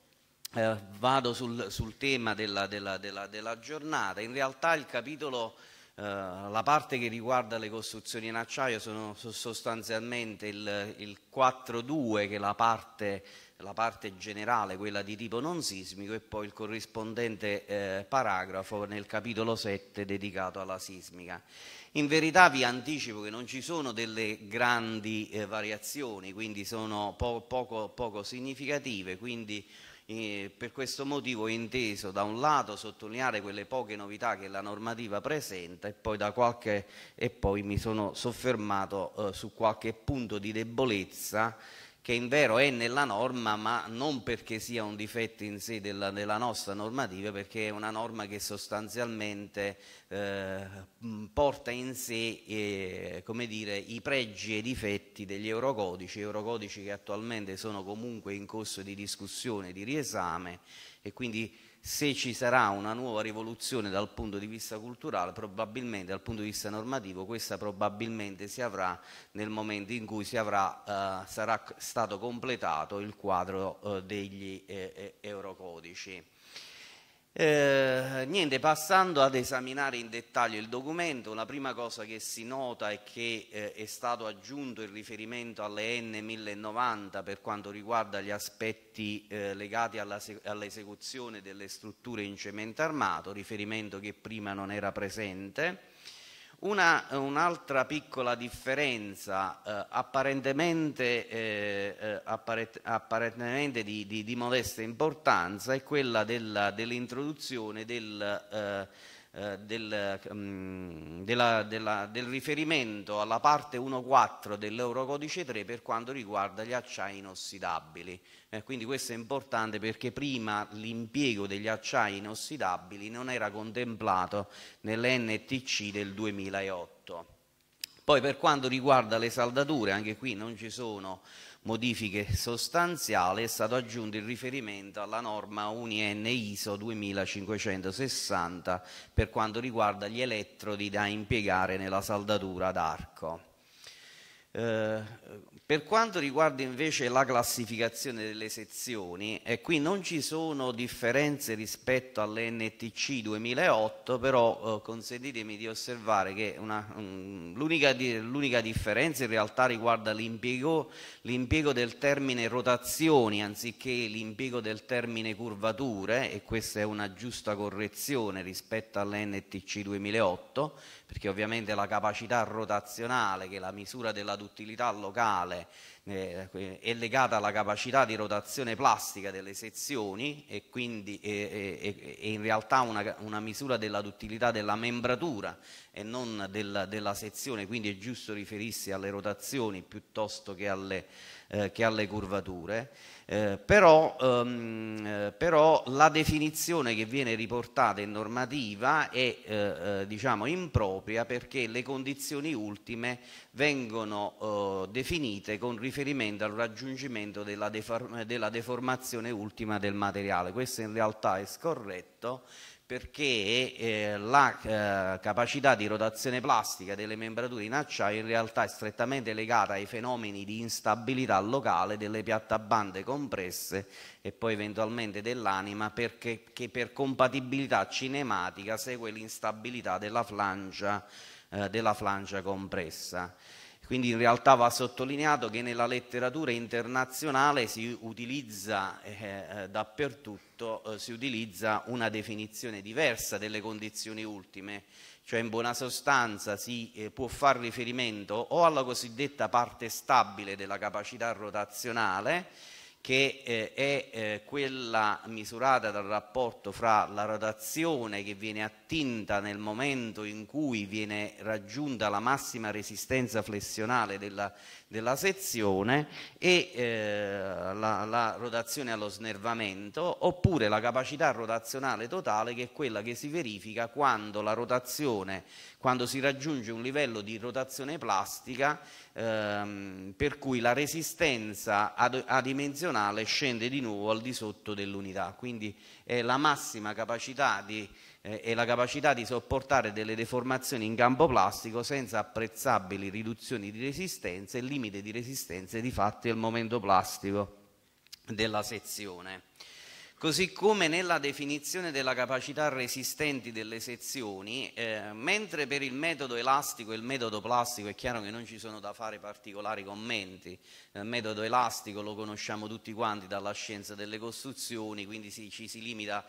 eh, vado sul, sul tema della, della, della, della, giornata. In realtà il capitolo, eh, la parte che riguarda le costruzioni in acciaio sono sostanzialmente il, il 4-2 che è la parte la parte generale, quella di tipo non sismico, e poi il corrispondente eh, paragrafo nel capitolo 7 dedicato alla sismica. In verità vi anticipo che non ci sono delle grandi eh, variazioni, quindi sono po poco, poco, significative, quindi eh, per questo motivo ho inteso da un lato sottolineare quelle poche novità che la normativa presenta e poi, qualche, e poi mi sono soffermato eh, su qualche punto di debolezza che in vero è nella norma, ma non perché sia un difetto in sé della, della nostra normativa, perché è una norma che sostanzialmente eh, porta in sé eh, dire, i pregi e i difetti degli eurocodici, eurocodici che attualmente sono comunque in corso di discussione, di riesame e quindi se ci sarà una nuova rivoluzione dal punto di vista culturale, probabilmente dal punto di vista normativo, questa probabilmente si avrà nel momento in cui avrà, eh, sarà stato completato il quadro eh, degli eh, eh eurocodici. Eh, niente, passando ad esaminare in dettaglio il documento, una prima cosa che si nota è che eh, è stato aggiunto il riferimento alle N1090 per quanto riguarda gli aspetti eh, legati all'esecuzione delle strutture in cemento armato, riferimento che prima non era presente un'altra un piccola differenza eh, apparentemente, eh, eh apparentemente di, di, di, modesta importanza è quella dell'introduzione dell del eh, eh, del, mh, mm, della, della, del, riferimento alla parte 1.4 dell'Eurocodice 3 per quanto riguarda gli acciai inossidabili. Eh, quindi questo è importante perché prima l'impiego degli acciai inossidabili non era contemplato nell'NTC del 2008. Poi per quanto riguarda le saldature, anche qui non ci sono modifiche sostanziali è stato aggiunto il riferimento alla norma UNIN ISO 2560 per quanto riguarda gli elettrodi da impiegare nella saldatura d'arco. Eh, per quanto riguarda invece la classificazione delle sezioni, eh, qui non ci sono differenze rispetto all'NTC 2008, però eh, consentitemi di osservare che l'unica, di, differenza in realtà riguarda l'impiego, del termine rotazioni anziché l'impiego del termine curvature e questa è una giusta correzione rispetto all'NTC 2008, perché ovviamente la capacità rotazionale, che è la misura della duttilità locale, eh, è legata alla capacità di rotazione plastica delle sezioni e quindi è, è, è in realtà una, una misura della duttilità della membratura e non della, della, sezione, quindi è giusto riferirsi alle rotazioni piuttosto che alle, eh, che alle curvature, eh, però, ehm, eh, però, la definizione che viene riportata in normativa è eh, eh diciamo impropria perché le condizioni ultime vengono eh, definite con riferimento al raggiungimento della, deform della deformazione ultima del materiale, questo in realtà è scorretto perché eh, la eh, capacità di rotazione plastica delle membrature in acciaio in realtà è strettamente legata ai fenomeni di instabilità locale delle piattabande compresse e poi eventualmente dell'anima perché che per compatibilità cinematica segue l'instabilità della flangia eh, della flancia compressa. Quindi in realtà va sottolineato che nella letteratura internazionale si utilizza eh, eh, dappertutto eh, si utilizza una definizione diversa delle condizioni ultime, cioè in buona sostanza si eh, può fare riferimento o alla cosiddetta parte stabile della capacità rotazionale, che eh, è eh, quella misurata dal rapporto fra la rotazione che viene attinta nel momento in cui viene raggiunta la massima resistenza flessionale della della sezione e eh, la, la, rotazione allo snervamento oppure la capacità rotazionale totale che è quella che si verifica quando la rotazione, quando si raggiunge un livello di rotazione plastica ehm, per cui la resistenza ad, adimensionale scende di nuovo al di sotto dell'unità, quindi è la massima capacità di eh, e la capacità di sopportare delle deformazioni in campo plastico senza apprezzabili riduzioni di resistenza e limite di resistenza di fatti al momento plastico della sezione. Così come nella definizione della capacità resistenti delle sezioni, eh, mentre per il metodo elastico e il metodo plastico è chiaro che non ci sono da fare particolari commenti, eh, il metodo elastico lo conosciamo tutti quanti dalla scienza delle costruzioni, quindi si, ci si limita a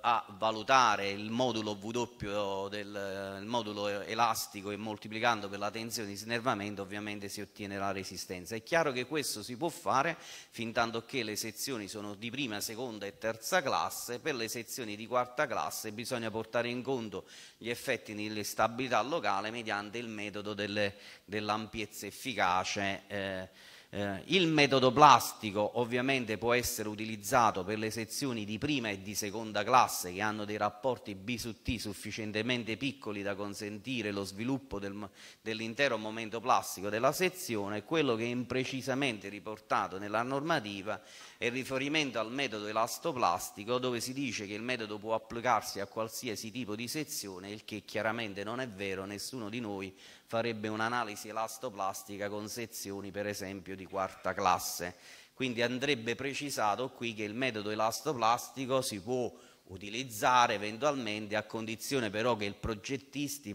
a valutare il modulo W del modulo elastico e moltiplicando per la tensione di snervamento ovviamente si ottiene la resistenza. È chiaro che questo si può fare fin tanto che le sezioni sono di prima, seconda e terza classe, per le sezioni di quarta classe bisogna portare in conto gli effetti nell'instabilità locale mediante il metodo dell'ampiezza efficace eh, eh, il metodo plastico ovviamente può essere utilizzato per le sezioni di prima e di seconda classe che hanno dei rapporti B su T sufficientemente piccoli da consentire lo sviluppo del, dell'intero momento plastico della sezione, quello che è imprecisamente riportato nella normativa è riferimento al metodo elastoplastico dove si dice che il metodo può applicarsi a qualsiasi tipo di sezione, il che chiaramente non è vero, nessuno di noi farebbe un'analisi elastoplastica con sezioni per esempio di quarta classe. Quindi andrebbe precisato qui che il metodo elastoplastico si può utilizzare eventualmente a condizione però che il, progettista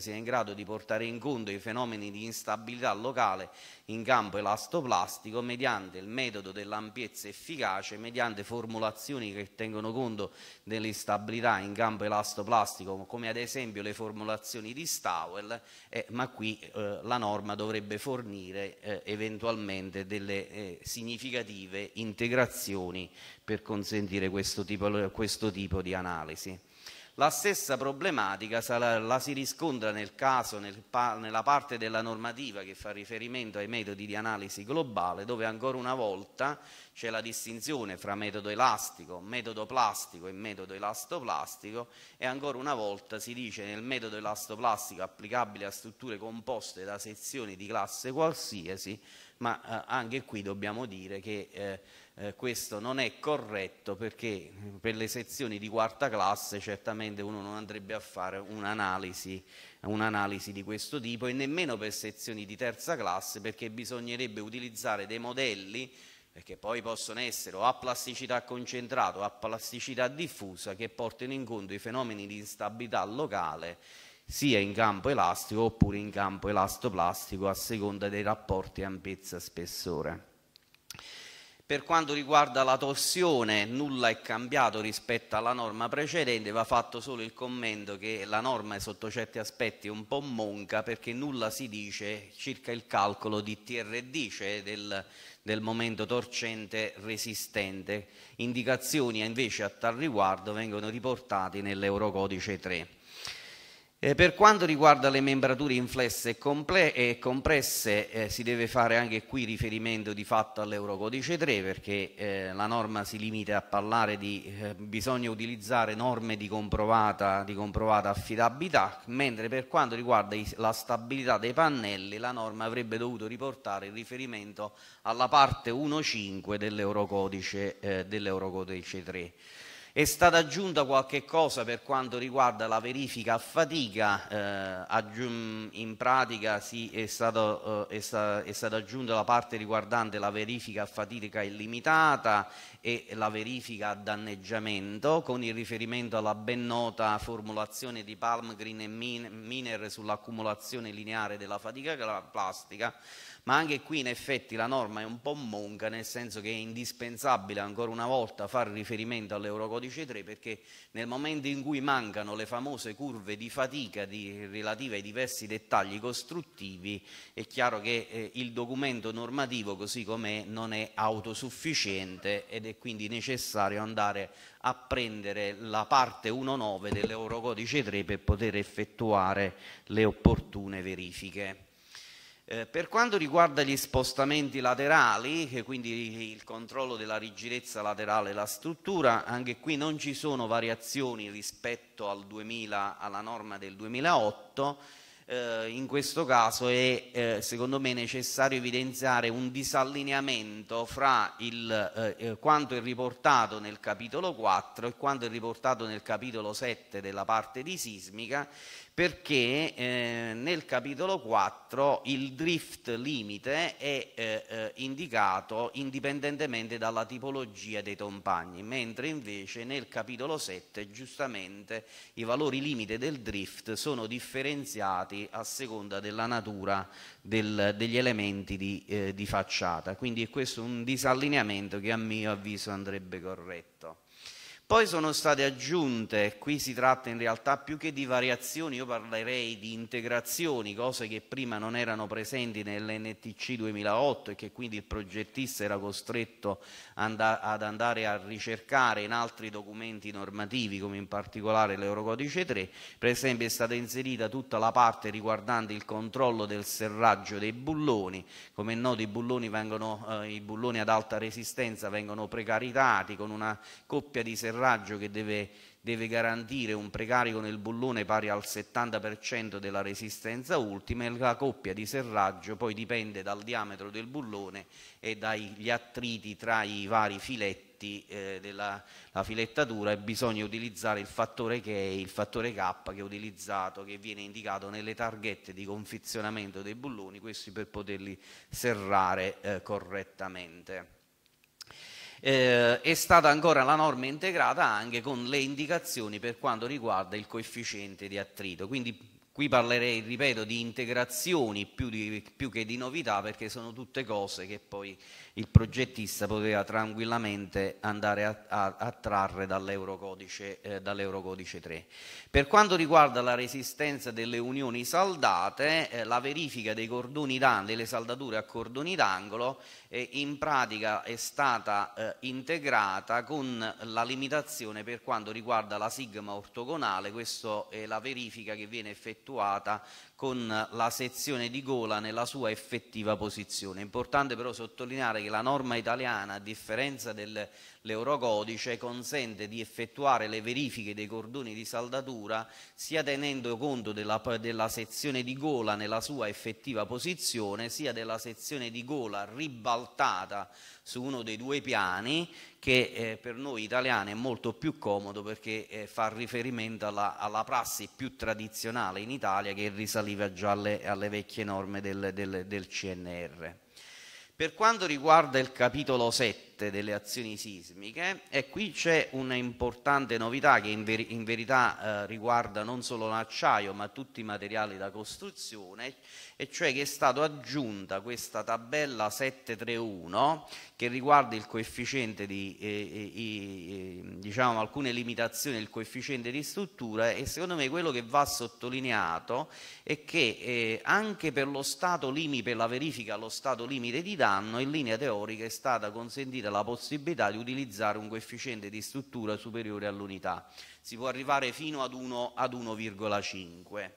sia in grado di portare in conto i fenomeni di instabilità locale in campo elastoplastico mediante il metodo dell'ampiezza efficace, mediante formulazioni che tengono conto dell'instabilità in campo elastoplastico, come ad esempio le formulazioni di Stowell, eh, ma qui eh, la norma dovrebbe fornire eh, eventualmente delle eh, significative integrazioni per consentire questo tipo, questo tipo di analisi. La stessa problematica la si riscontra nel caso, nel, nella parte della normativa che fa riferimento ai metodi di analisi globale, dove ancora una volta c'è la distinzione fra metodo elastico, metodo plastico e metodo elastoplastico e ancora una volta si dice nel metodo elastoplastico applicabile a strutture composte da sezioni di classe qualsiasi, ma eh, anche qui dobbiamo dire che... Eh, eh, questo non è corretto perché eh, per le sezioni di quarta classe certamente uno non andrebbe a fare un'analisi, un'analisi di questo tipo e nemmeno per sezioni di terza classe perché bisognerebbe utilizzare dei modelli perché poi possono essere o a plasticità concentrata o a plasticità diffusa che portano in conto i fenomeni di instabilità locale sia in campo elastico oppure in campo elastoplastico a seconda dei rapporti ampiezza-spessore. Per quanto riguarda la torsione, nulla è cambiato rispetto alla norma precedente, va fatto solo il commento che la norma è sotto certi aspetti un po' monca perché nulla si dice circa il calcolo di TRD, cioè del, del momento torcente resistente. Indicazioni invece a tal riguardo vengono riportate nell'Eurocodice 3. Eh, per quanto riguarda le membrature inflesse e, compresse, eh, si deve fare anche qui riferimento di fatto all'Eurocodice 3 perché eh, la norma si limita a parlare di eh, bisogna utilizzare norme di comprovata, di comprovata affidabilità, mentre per quanto riguarda i, la stabilità dei pannelli la norma avrebbe dovuto riportare il riferimento alla parte 1.5 dell'Eurocodice, eh, dell'Eurocodice 3. È stata aggiunta qualche cosa per quanto riguarda la verifica a fatica, eh, in pratica sì, è, stato, eh, è, sta, è, stata aggiunta la parte riguardante la verifica a fatica illimitata e la verifica a danneggiamento con il riferimento alla ben nota formulazione di Palm, Green e Miner sull'accumulazione lineare della fatica plastica ma anche qui in effetti la norma è un po' monca, nel senso che è indispensabile ancora una volta fare riferimento all'Eurocodice 3 perché nel momento in cui mancano le famose curve di fatica di, relative ai diversi dettagli costruttivi, è chiaro che eh, il documento normativo così com'è non è autosufficiente ed è quindi necessario andare a prendere la parte 1.9 dell'Eurocodice 3 per poter effettuare le opportune verifiche. Eh, per quanto riguarda gli spostamenti laterali, quindi il controllo della rigidezza laterale la struttura, anche qui non ci sono variazioni rispetto al 2000, alla norma del 2008, eh, in questo caso è eh, secondo me necessario evidenziare un disallineamento fra il, eh, eh, quanto è riportato nel capitolo 4 e quanto è riportato nel capitolo 7 della parte di sismica perché eh, nel capitolo 4 il drift limite è eh, eh, indicato indipendentemente dalla tipologia dei compagni, mentre invece nel capitolo 7 giustamente i valori limite del drift sono differenziati a seconda della natura del, degli elementi di, eh, di facciata. Quindi è questo un disallineamento che a mio avviso andrebbe corretto. Poi sono state aggiunte, qui si tratta in realtà più che di variazioni, io parlerei di integrazioni, cose che prima non erano presenti nell'NTC 2008 e che quindi il progettista era costretto ad andare a ricercare in altri documenti normativi, come in particolare l'Eurocodice 3. Per esempio è stata inserita tutta la parte riguardante il controllo del serraggio dei bulloni. Come è noto i bulloni, vengono, eh, i bulloni ad alta resistenza vengono precaritati con una coppia di serraggio atterraggio che deve, deve garantire un precarico nel bullone pari al 70% della resistenza ultima e la coppia di serraggio poi dipende dal diametro del bullone e dagli attriti tra i vari filetti eh, della filettatura e bisogna utilizzare il fattore che è il fattore K che è utilizzato, che viene indicato nelle targhette di confezionamento dei bulloni, questi per poterli serrare eh, correttamente eh, è stata ancora la norma integrata anche con le indicazioni per quanto riguarda il coefficiente di attrito. Quindi qui parlerei, ripeto, di integrazioni più, di, più che di novità perché sono tutte cose che poi il progettista poteva tranquillamente andare a, a, a trarre dall'Eurocodice, eh, dall'Eurocodice 3. Per quanto riguarda la resistenza delle unioni saldate, eh, la verifica delle saldature a cordoni d'angolo eh, in pratica è stata eh, integrata con la limitazione per quanto riguarda la sigma ortogonale, questa è la verifica che viene effettuata con la sezione di gola nella sua effettiva posizione. È importante però sottolineare che la norma italiana, a differenza del l'Eurocodice consente di effettuare le verifiche dei cordoni di saldatura sia tenendo conto della, della sezione di gola nella sua effettiva posizione, sia della sezione di gola ribaltata su uno dei due piani che eh, per noi italiani è molto più comodo perché eh, fa riferimento alla, alla, prassi più tradizionale in Italia che risaliva già alle, alle vecchie norme del, del, del CNR. Per quanto riguarda il capitolo 7, effette delle azioni sismiche e qui c'è un'importante novità che in, ver in verità eh, riguarda non solo l'acciaio ma tutti i materiali da costruzione e cioè che è stata aggiunta questa tabella 731 che riguarda il coefficiente di eh, eh, eh, diciamo alcune limitazioni del coefficiente di struttura e secondo me quello che va sottolineato è che eh, anche per lo stato limite per la verifica allo stato limite di danno in linea teorica è stata consentita la possibilità di utilizzare un coefficiente di struttura superiore all'unità. Si può arrivare fino ad 1,5.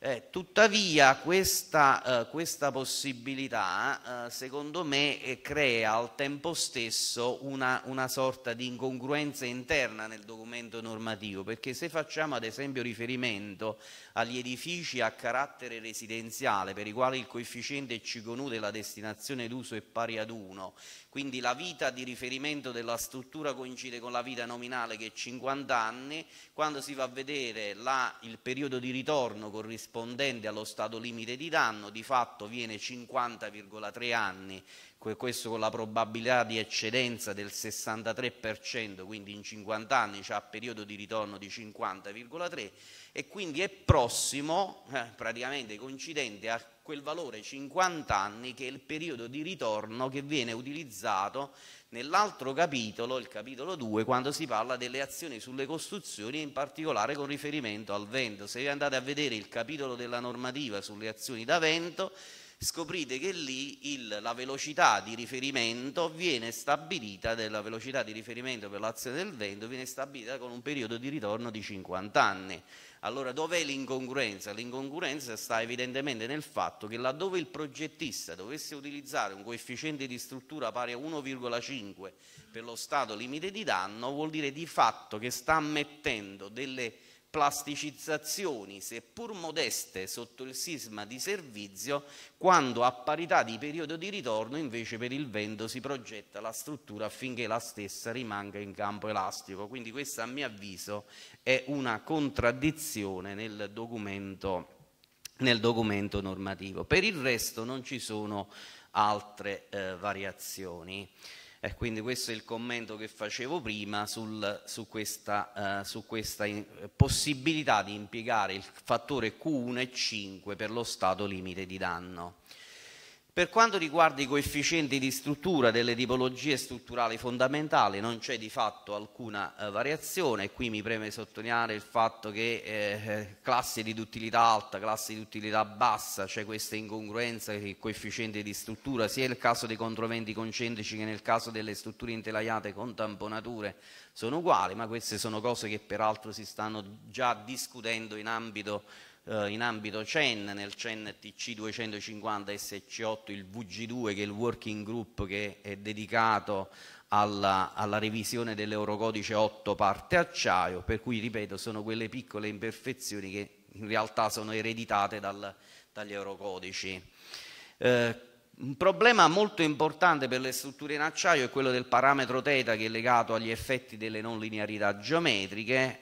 Eh, tuttavia questa, eh, questa possibilità eh, secondo me eh, crea al tempo stesso una, una, sorta di incongruenza interna nel documento normativo perché se facciamo ad esempio riferimento agli edifici a carattere residenziale per i quali il coefficiente CICONU della destinazione d'uso è pari ad 1 quindi la vita di riferimento della struttura coincide con la vita nominale che è 50 anni quando si va a vedere la, il periodo di ritorno corrispondente corrispondente allo stato limite di danno, di fatto viene 50,3 anni questo con la probabilità di eccedenza del 63%, quindi in 50 anni c'è un periodo di ritorno di 50,3 e quindi è prossimo, eh, praticamente coincidente a quel valore 50 anni che è il periodo di ritorno che viene utilizzato nell'altro capitolo, il capitolo 2, quando si parla delle azioni sulle costruzioni, in particolare con riferimento al vento. Se vi andate a vedere il capitolo della normativa sulle azioni da vento, scoprite che lì il, la velocità di riferimento viene stabilita, della velocità di riferimento per l'azione del vento viene stabilita con un periodo di ritorno di 50 anni. Allora dov'è l'incongruenza? L'incongruenza sta evidentemente nel fatto che laddove il progettista dovesse utilizzare un coefficiente di struttura pari a 1,5 per lo stato limite di danno, vuol dire di fatto che sta ammettendo delle plasticizzazioni, seppur modeste, sotto il sisma di servizio, quando a parità di periodo di ritorno invece per il vento si progetta la struttura affinché la stessa rimanga in campo elastico. Quindi questa a mio avviso è una contraddizione nel documento, nel documento normativo. Per il resto non ci sono altre eh, variazioni. E quindi questo è il commento che facevo prima sul, su, questa, eh, su questa in, possibilità di impiegare il fattore Q1 e 5 per lo stato limite di danno. Per quanto riguarda i coefficienti di struttura delle tipologie strutturali fondamentali non c'è di fatto alcuna eh, variazione, qui mi preme sottolineare il fatto che eh, eh classe di utilità alta, classi di utilità bassa, c'è questa incongruenza che il coefficiente di struttura sia nel caso dei controventi concentrici che nel caso delle strutture intelaiate con tamponature sono uguali, ma queste sono cose che peraltro si stanno già discutendo in ambito eh, in ambito CEN, nel CEN TC250 SC8, il VG2 che è il working group che è dedicato alla, alla, revisione dell'Eurocodice 8 parte acciaio, per cui ripeto sono quelle piccole imperfezioni che in realtà sono ereditate dal, dagli Eurocodici. Eh, un problema molto importante per le strutture in acciaio è quello del parametro θ che è legato agli effetti delle non linearità geometriche,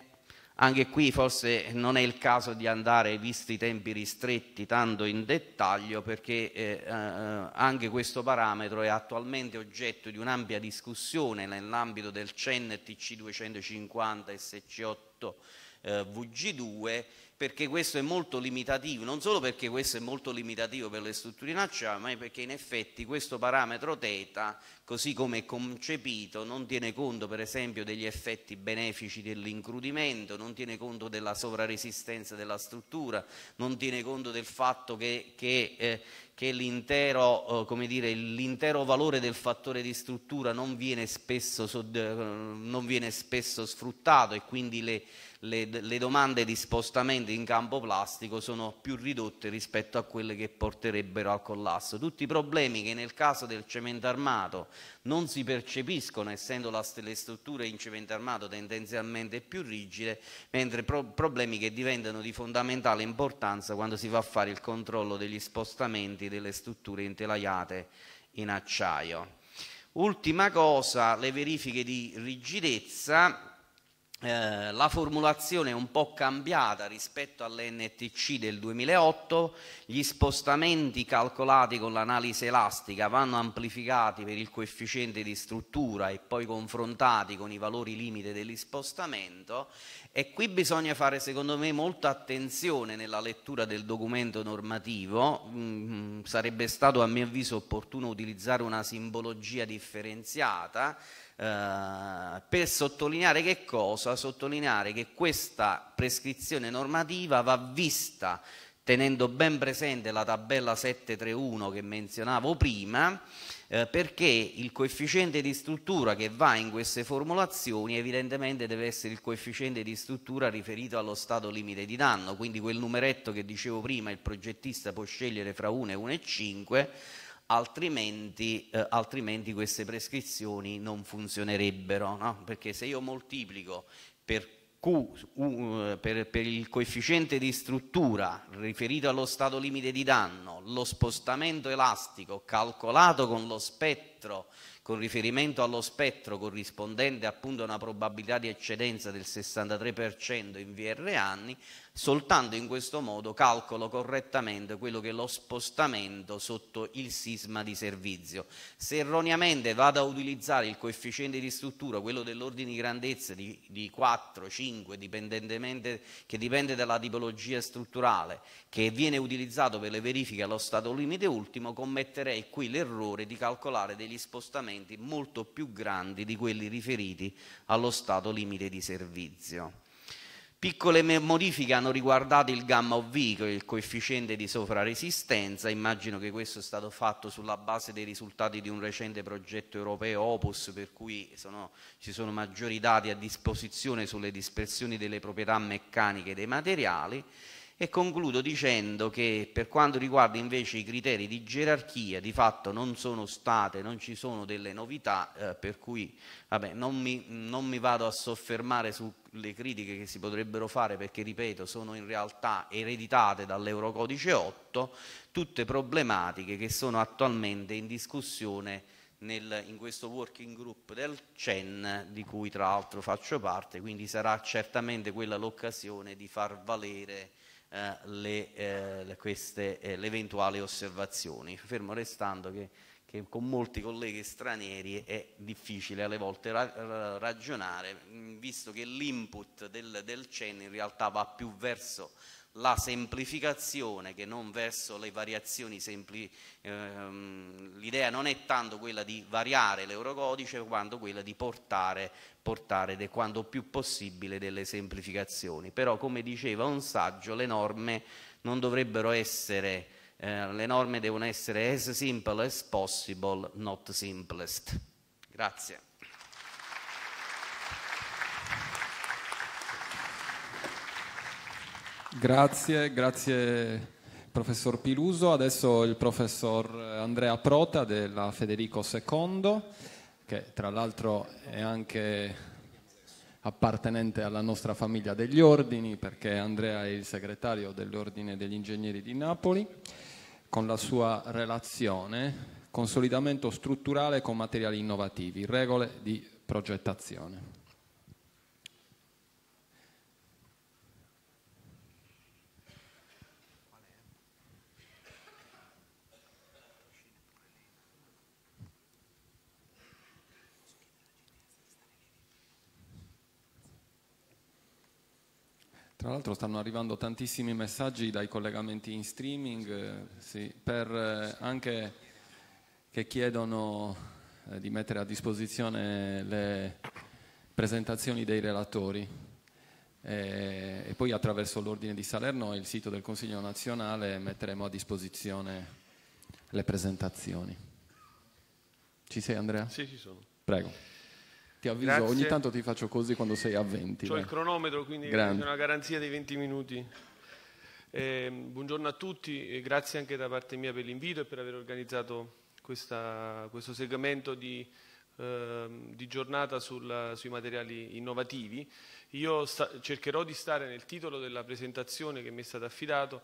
anche qui forse non è il caso di andare, visti i tempi ristretti, tanto in dettaglio perché eh, eh anche questo parametro è attualmente oggetto di un'ampia discussione nell'ambito del CEN TC250 SC8 eh, VG2 perché questo è molto limitativo, non solo perché questo è molto limitativo per le strutture in acciaio, ma perché in effetti questo parametro teta, così come è concepito, non tiene conto per esempio degli effetti benefici dell'incrudimento, non tiene conto della sovraresistenza della struttura, non tiene conto del fatto che, che, eh, che l'intero, eh, dire, l'intero, valore del fattore di struttura non viene spesso, eh, non viene spesso sfruttato e quindi le le, le, domande di spostamento in campo plastico sono più ridotte rispetto a quelle che porterebbero al collasso. Tutti i problemi che nel caso del cemento armato non si percepiscono, essendo la, le strutture in cemento armato tendenzialmente più rigide, mentre pro, problemi che diventano di fondamentale importanza quando si va a fare il controllo degli spostamenti delle strutture intelaiate in acciaio. Ultima cosa, le verifiche di rigidezza eh, la formulazione è un po' cambiata rispetto all'NTC del 2008, gli spostamenti calcolati con l'analisi elastica vanno amplificati per il coefficiente di struttura e poi confrontati con i valori limite dell'ispostamento e qui bisogna fare secondo me molta attenzione nella lettura del documento normativo, mm, sarebbe stato a mio avviso opportuno utilizzare una simbologia differenziata eh, per sottolineare che cosa? Sottolineare che questa prescrizione normativa va vista tenendo ben presente la tabella 731 che menzionavo prima, eh, perché il coefficiente di struttura che va in queste formulazioni evidentemente deve essere il coefficiente di struttura riferito allo stato limite di danno, quindi quel numeretto che dicevo prima il progettista può scegliere fra 1 e 1,5 altrimenti, eh, altrimenti queste prescrizioni non funzionerebbero, no? perché se io moltiplico per Q, uh, per, per, il coefficiente di struttura riferito allo stato limite di danno, lo spostamento elastico calcolato con lo spettro, con riferimento allo spettro corrispondente appunto a una probabilità di eccedenza del 63% in VR anni, Soltanto in questo modo calcolo correttamente quello che è lo spostamento sotto il sisma di servizio. Se erroneamente vado a utilizzare il coefficiente di struttura, quello dell'ordine di grandezza di, di 4, 5, dipendentemente, che dipende dalla tipologia strutturale, che viene utilizzato per le verifiche allo stato limite ultimo, commetterei qui l'errore di calcolare degli spostamenti molto più grandi di quelli riferiti allo stato limite di servizio. Piccole modifiche hanno riguardato il gamma OV, il coefficiente di sovraresistenza, immagino che questo è stato fatto sulla base dei risultati di un recente progetto europeo Opus, per cui sono, ci sono maggiori dati a disposizione sulle dispersioni delle proprietà meccaniche dei materiali e concludo dicendo che per quanto riguarda invece i criteri di gerarchia, di fatto non sono state, non ci sono delle novità, eh, per cui vabbè, non, mi, non, mi, vado a soffermare sulle critiche che si potrebbero fare perché, ripeto, sono in realtà ereditate dall'Eurocodice 8, tutte problematiche che sono attualmente in discussione nel, in questo working group del CEN, di cui tra l'altro faccio parte, quindi sarà certamente quella l'occasione di far valere eh, le, eh, queste, eh, le, eventuali osservazioni, fermo restando che, che, con molti colleghi stranieri è difficile alle volte ra ragionare, visto che l'input del, del CEN in realtà va più verso la semplificazione che non verso le variazioni semplici, ehm, l'idea non è tanto quella di variare l'eurocodice quanto quella di portare, portare de, quanto più possibile delle semplificazioni. Però come diceva un saggio le norme non dovrebbero essere, eh, le norme devono essere as simple as possible, not simplest. Grazie. Grazie, grazie professor Piluso. Adesso il professor Andrea Prota della Federico II, che tra l'altro è anche appartenente alla nostra famiglia degli ordini, perché Andrea è il segretario dell'Ordine degli Ingegneri di Napoli, con la sua relazione Consolidamento strutturale con materiali innovativi, regole di progettazione. Tra l'altro stanno arrivando tantissimi messaggi dai collegamenti in streaming, eh, sì, per, eh, anche che chiedono eh, di mettere a disposizione le presentazioni dei relatori. E, e poi attraverso l'ordine di Salerno e il sito del Consiglio nazionale metteremo a disposizione le presentazioni. Ci sei Andrea? Sì, ci sono. Prego. Ti avviso, Grazie. ogni tanto ti faccio così quando sei a 20. Ho beh. il cronometro, quindi Grande. una garanzia dei 20 minuti. Eh, buongiorno a tutti e grazie anche da parte mia per l'invito e per aver organizzato questa, questo segmento di, eh, di giornata sul, sui materiali innovativi. Io cercherò di stare nel titolo della presentazione che mi è stato affidato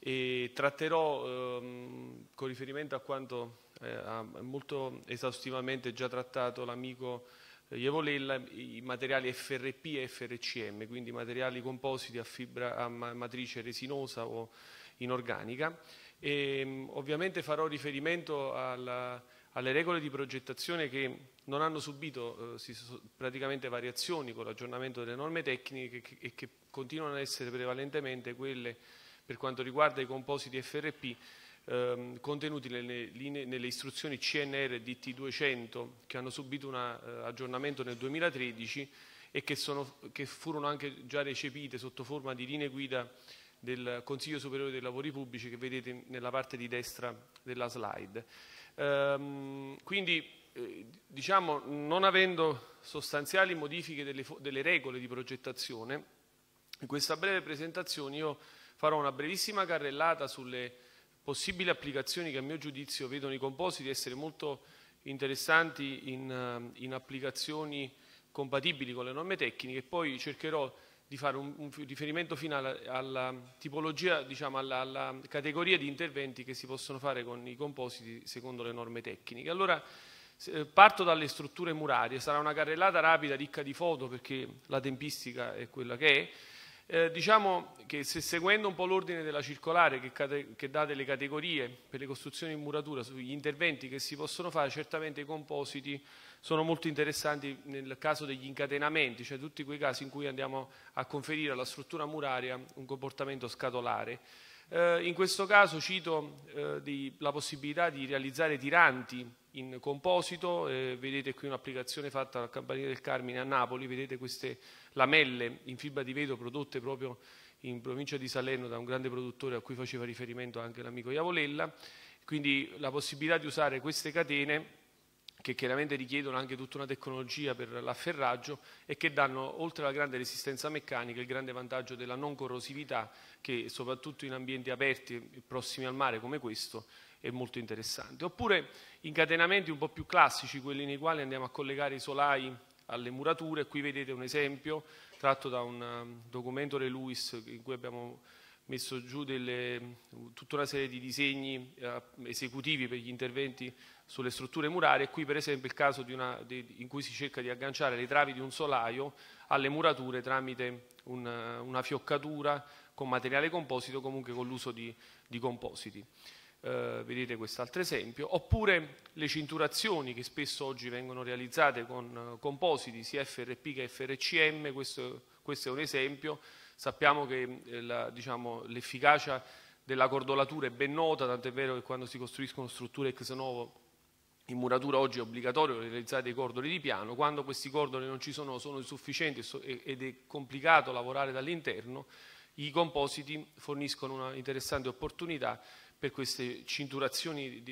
e tratterò ehm, con riferimento a quanto eh, ha molto esaustivamente già trattato l'amico Ievole i materiali FRP e FRCM, quindi materiali compositi a, fibra, a matrice resinosa o inorganica. E, ehm, ovviamente farò riferimento alla, alle regole di progettazione che non hanno subito eh, praticamente variazioni con l'aggiornamento delle norme tecniche che, e che continuano ad essere prevalentemente quelle per quanto riguarda i compositi FRP ehm, contenuti nelle, linee, nelle, istruzioni CNR DT200 che hanno subito un eh, aggiornamento nel 2013 e che, sono, che, furono anche già recepite sotto forma di linee guida del Consiglio Superiore dei Lavori Pubblici che vedete nella parte di destra della slide. Ehm, quindi eh, diciamo, non avendo sostanziali modifiche delle, delle regole di progettazione, in questa breve presentazione io farò una brevissima carrellata sulle possibili applicazioni che a mio giudizio vedono i compositi essere molto interessanti in, eh, in applicazioni compatibili con le norme tecniche e poi cercherò di fare un, un riferimento finale alla tipologia, diciamo alla, alla, categoria di interventi che si possono fare con i compositi secondo le norme tecniche. Allora, eh, Parto dalle strutture murarie, sarà una carrellata rapida ricca di foto perché la tempistica è quella che è, eh, diciamo che se seguendo un po' l'ordine della circolare che, che, dà delle categorie per le costruzioni in muratura, sugli interventi che si possono fare, certamente i compositi sono molto interessanti nel caso degli incatenamenti, cioè tutti quei casi in cui andiamo a conferire alla struttura muraria un comportamento scatolare. Eh, in questo caso cito eh, di, la possibilità di realizzare tiranti in composito, eh, vedete qui un'applicazione fatta al Campanile del Carmine a Napoli, vedete queste lamelle in fibra di vetro prodotte proprio in provincia di Salerno da un grande produttore a cui faceva riferimento anche l'amico Iavolella, quindi la possibilità di usare queste catene che chiaramente richiedono anche tutta una tecnologia per l'afferraggio e che danno, oltre alla grande resistenza meccanica, il grande vantaggio della non corrosività che soprattutto in ambienti aperti, prossimi al mare come questo, è molto interessante. Oppure incatenamenti un po' più classici, quelli nei quali andiamo a collegare i solai alle murature. Qui vedete un esempio tratto da un um, documento Re Lewis in cui abbiamo messo giù delle, tutta una serie di disegni uh, esecutivi per gli interventi sulle strutture murarie. Qui per esempio il caso una, di, in cui si cerca di agganciare le travi di un solaio alle murature tramite una, uh, una fioccatura con materiale composito, comunque con l'uso di, di compositi eh, vedete quest'altro esempio, oppure le cinturazioni che spesso oggi vengono realizzate con eh, compositi sia FRP che FRCM, questo, questo è un esempio, sappiamo che eh, la, diciamo, l'efficacia della cordolatura è ben nota, tant'è vero che quando si costruiscono strutture ex novo in muratura oggi è obbligatorio realizzare dei cordoli di piano, quando questi cordoli non ci sono, sono insufficienti ed è complicato lavorare dall'interno, i compositi forniscono una interessante opportunità per queste cinturazioni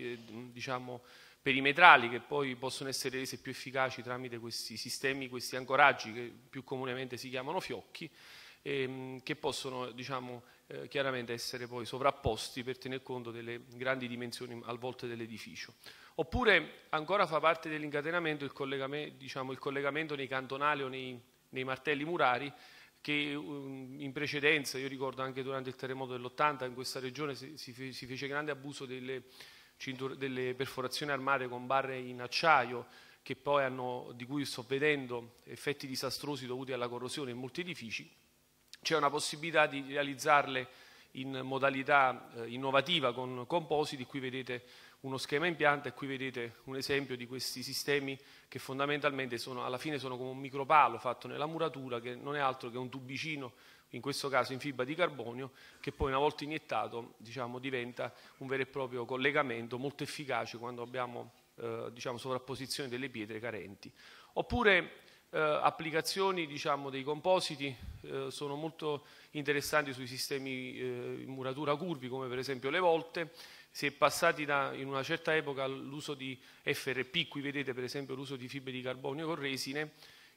diciamo, perimetrali che poi possono essere rese più efficaci tramite questi sistemi, questi ancoraggi che più comunemente si chiamano fiocchi, ehm, che possono diciamo, eh, chiaramente essere poi sovrapposti per tener conto delle grandi dimensioni al volte dell'edificio. Oppure ancora fa parte dell'incatenamento il, collegame, diciamo, il collegamento nei cantonali o nei, nei martelli murari che um, in precedenza, io ricordo anche durante il terremoto dell'80, in questa regione si, si, fece grande abuso delle, delle, perforazioni armate con barre in acciaio, hanno, di cui sto vedendo effetti disastrosi dovuti alla corrosione in molti edifici. C'è una possibilità di realizzarle in modalità eh, innovativa con compositi, qui vedete uno schema impianto e qui vedete un esempio di questi sistemi che fondamentalmente sono, alla fine sono come un micropalo fatto nella muratura che non è altro che un tubicino, in questo caso in fibra di carbonio, che poi una volta iniettato diciamo, diventa un vero e proprio collegamento molto efficace quando abbiamo eh, diciamo, sovrapposizione delle pietre carenti. Oppure eh, applicazioni diciamo, dei compositi eh, sono molto interessanti sui sistemi eh, in muratura curvi come per esempio le volte si è passati da, in una certa epoca all'uso di FRP, qui vedete per esempio l'uso di fibre di carbonio con resine,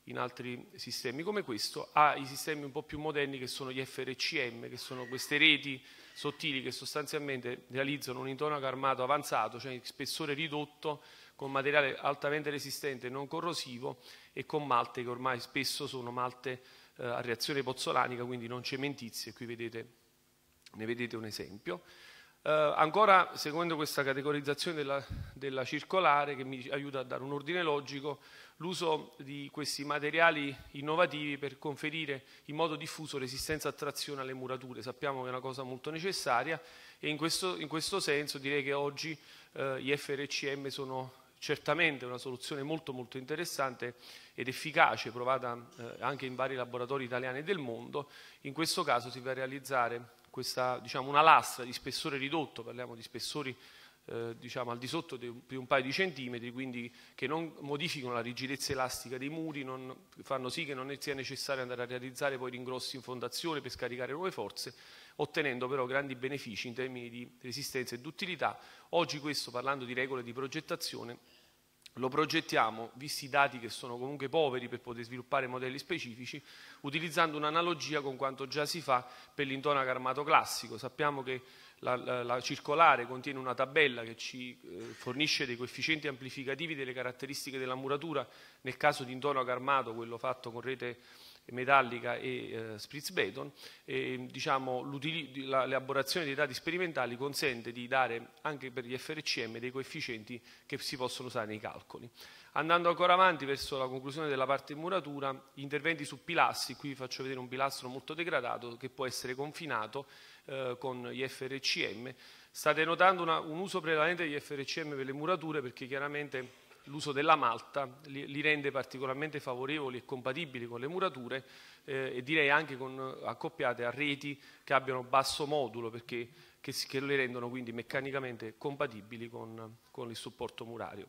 in altri sistemi come questo, ai sistemi un po' più moderni che sono gli FRCM, che sono queste reti sottili che sostanzialmente realizzano un intonaco armato avanzato, cioè spessore ridotto, con materiale altamente resistente e non corrosivo e con malte che ormai spesso sono malte eh, a reazione pozzolanica, quindi non cementizie, qui vedete, ne vedete un esempio. Uh, ancora, seguendo questa categorizzazione della, della, circolare che mi aiuta a dare un ordine logico, l'uso di questi materiali innovativi per conferire in modo diffuso resistenza a trazione alle murature. Sappiamo che è una cosa molto necessaria e in questo, in questo senso direi che oggi uh, gli FRCM sono certamente una soluzione molto, molto interessante ed efficace, provata uh, anche in vari laboratori italiani del mondo. In questo caso si va a realizzare questa, diciamo, una lastra di spessore ridotto, parliamo di spessori eh, diciamo, al di sotto di un, di un, paio di centimetri, quindi che non modificano la rigidezza elastica dei muri, non, fanno sì che non sia necessario andare a realizzare poi ringrossi in fondazione per scaricare nuove forze, ottenendo però grandi benefici in termini di resistenza e duttilità. Oggi questo, parlando di regole di progettazione, lo progettiamo, visti i dati che sono comunque poveri per poter sviluppare modelli specifici, utilizzando un'analogia con quanto già si fa per l'intonaco armato classico. Sappiamo che la, la, la, circolare contiene una tabella che ci eh, fornisce dei coefficienti amplificativi delle caratteristiche della muratura nel caso di intonaco armato, quello fatto con rete metallica e eh, beton, e, diciamo, l'elaborazione dei dati sperimentali consente di dare anche per gli FRCM dei coefficienti che si possono usare nei calcoli. Andando ancora avanti verso la conclusione della parte muratura, interventi su pilastri, qui vi faccio vedere un pilastro molto degradato che può essere confinato eh, con gli FRCM. State notando una, un uso prevalente degli FRCM per le murature perché chiaramente l'uso della malta li, li, rende particolarmente favorevoli e compatibili con le murature eh, e direi anche con, accoppiate a reti che abbiano basso modulo perché che, che le rendono quindi meccanicamente compatibili con, con il supporto murario.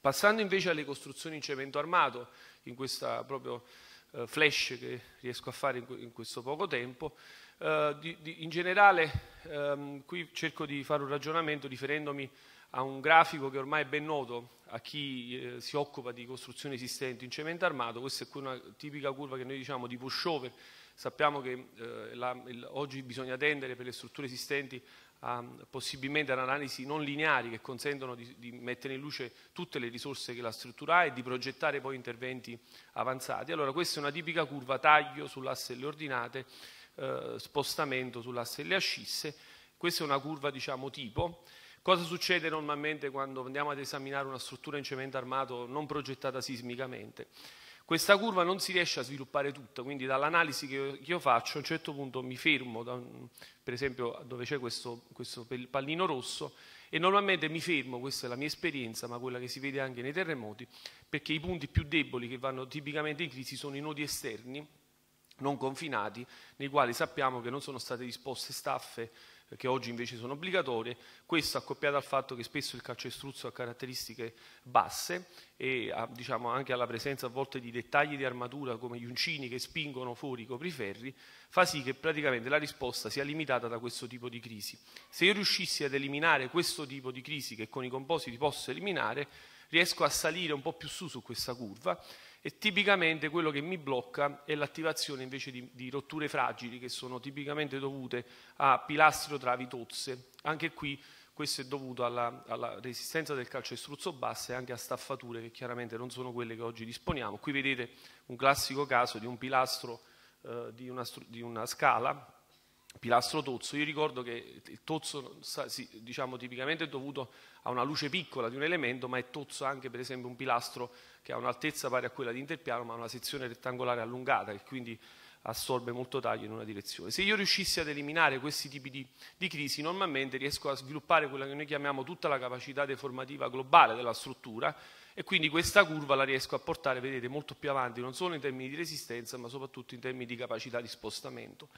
Passando invece alle costruzioni in cemento armato, in questa proprio eh, flash che riesco a fare in, questo poco tempo. Eh, in generale ehm, qui cerco di fare un ragionamento riferendomi a un grafico che ormai è ben noto a chi eh, si occupa di costruzioni esistenti in cemento armato, questa è una tipica curva che noi diciamo di pushover, sappiamo che eh, la, il, oggi bisogna tendere per le strutture esistenti a, possibilmente ad analisi non lineari che consentono di, di, mettere in luce tutte le risorse che la struttura ha e di progettare poi interventi avanzati. Allora questa è una tipica curva taglio sull'asse delle ordinate, eh, spostamento sull'asse delle ascisse, questa è una curva diciamo tipo, Cosa succede normalmente quando andiamo ad esaminare una struttura in cemento armato non progettata sismicamente? Questa curva non si riesce a sviluppare tutta, quindi dall'analisi che io, faccio a un certo punto mi fermo, da, per esempio dove c'è questo, questo pallino rosso, e normalmente mi fermo, questa è la mia esperienza, ma quella che si vede anche nei terremoti, perché i punti più deboli che vanno tipicamente in crisi sono i nodi esterni, non confinati, nei quali sappiamo che non sono state disposte staffe che oggi invece sono obbligatorie, questo accoppiato al fatto che spesso il calcestruzzo ha caratteristiche basse e ha, diciamo, anche alla presenza a volte di dettagli di armatura come gli uncini che spingono fuori i copriferri, fa sì che praticamente la risposta sia limitata da questo tipo di crisi. Se io riuscissi ad eliminare questo tipo di crisi che con i compositi posso eliminare, riesco a salire un po' più su su questa curva e tipicamente quello che mi blocca è l'attivazione invece di, di, rotture fragili che sono tipicamente dovute a pilastro travi tozze. Anche qui questo è dovuto alla, alla resistenza del calcestruzzo basso e anche a staffature che chiaramente non sono quelle che oggi disponiamo. Qui vedete un classico caso di un pilastro eh, di, una, di una scala pilastro tozzo, io ricordo che il tozzo diciamo, tipicamente è dovuto a una luce piccola di un elemento, ma è tozzo anche per esempio un pilastro che ha un'altezza pari a quella di interpiano, ma ha una sezione rettangolare allungata e quindi assorbe molto taglio in una direzione. Se io riuscissi ad eliminare questi tipi di, di crisi, normalmente riesco a sviluppare quella che noi chiamiamo tutta la capacità deformativa globale della struttura e quindi questa curva la riesco a portare, vedete, molto più avanti, non solo in termini di resistenza, ma soprattutto in termini di capacità di spostamento.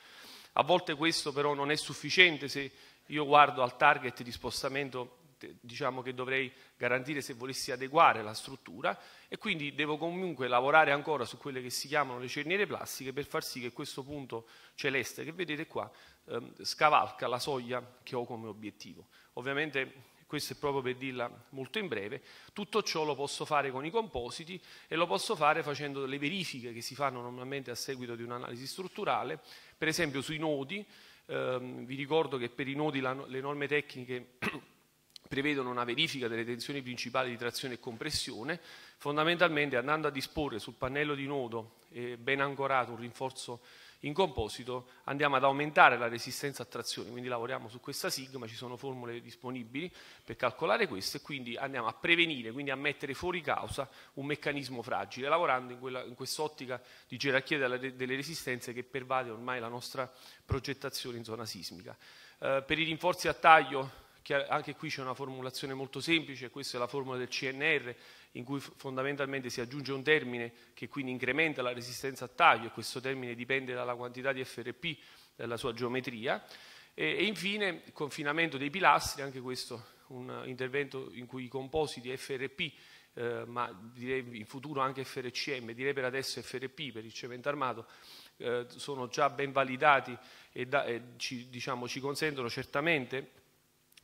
A volte questo però non è sufficiente se io guardo al target di spostamento diciamo che dovrei garantire se volessi adeguare la struttura e quindi devo comunque lavorare ancora su quelle che si chiamano le cerniere plastiche per far sì che questo punto celeste che vedete qua eh, scavalca la soglia che ho come obiettivo. Ovviamente questo è proprio per dirla molto in breve, tutto ciò lo posso fare con i compositi e lo posso fare facendo le verifiche che si fanno normalmente a seguito di un'analisi strutturale, per esempio sui nodi, ehm, vi ricordo che per i nodi la, le norme tecniche prevedono una verifica delle tensioni principali di trazione e compressione, fondamentalmente andando a disporre sul pannello di nodo eh, ben ancorato un rinforzo in composito andiamo ad aumentare la resistenza a trazione, quindi lavoriamo su questa sigma, ci sono formule disponibili per calcolare questo e quindi andiamo a prevenire, quindi a mettere fuori causa un meccanismo fragile, lavorando in, in quest'ottica di gerarchia delle resistenze che pervade ormai la nostra progettazione in zona sismica. Eh, per i rinforzi a taglio anche qui c'è una formulazione molto semplice, questa è la formula del CNR, in cui fondamentalmente si aggiunge un termine che quindi incrementa la resistenza a taglio e questo termine dipende dalla quantità di FRP, dalla sua geometria. E, e infine il confinamento dei pilastri, anche questo un intervento in cui i compositi FRP eh, ma direi in futuro anche FRCM, direi per adesso FRP per il cemento armato, eh, sono già ben validati e, da, e ci, diciamo, ci, consentono certamente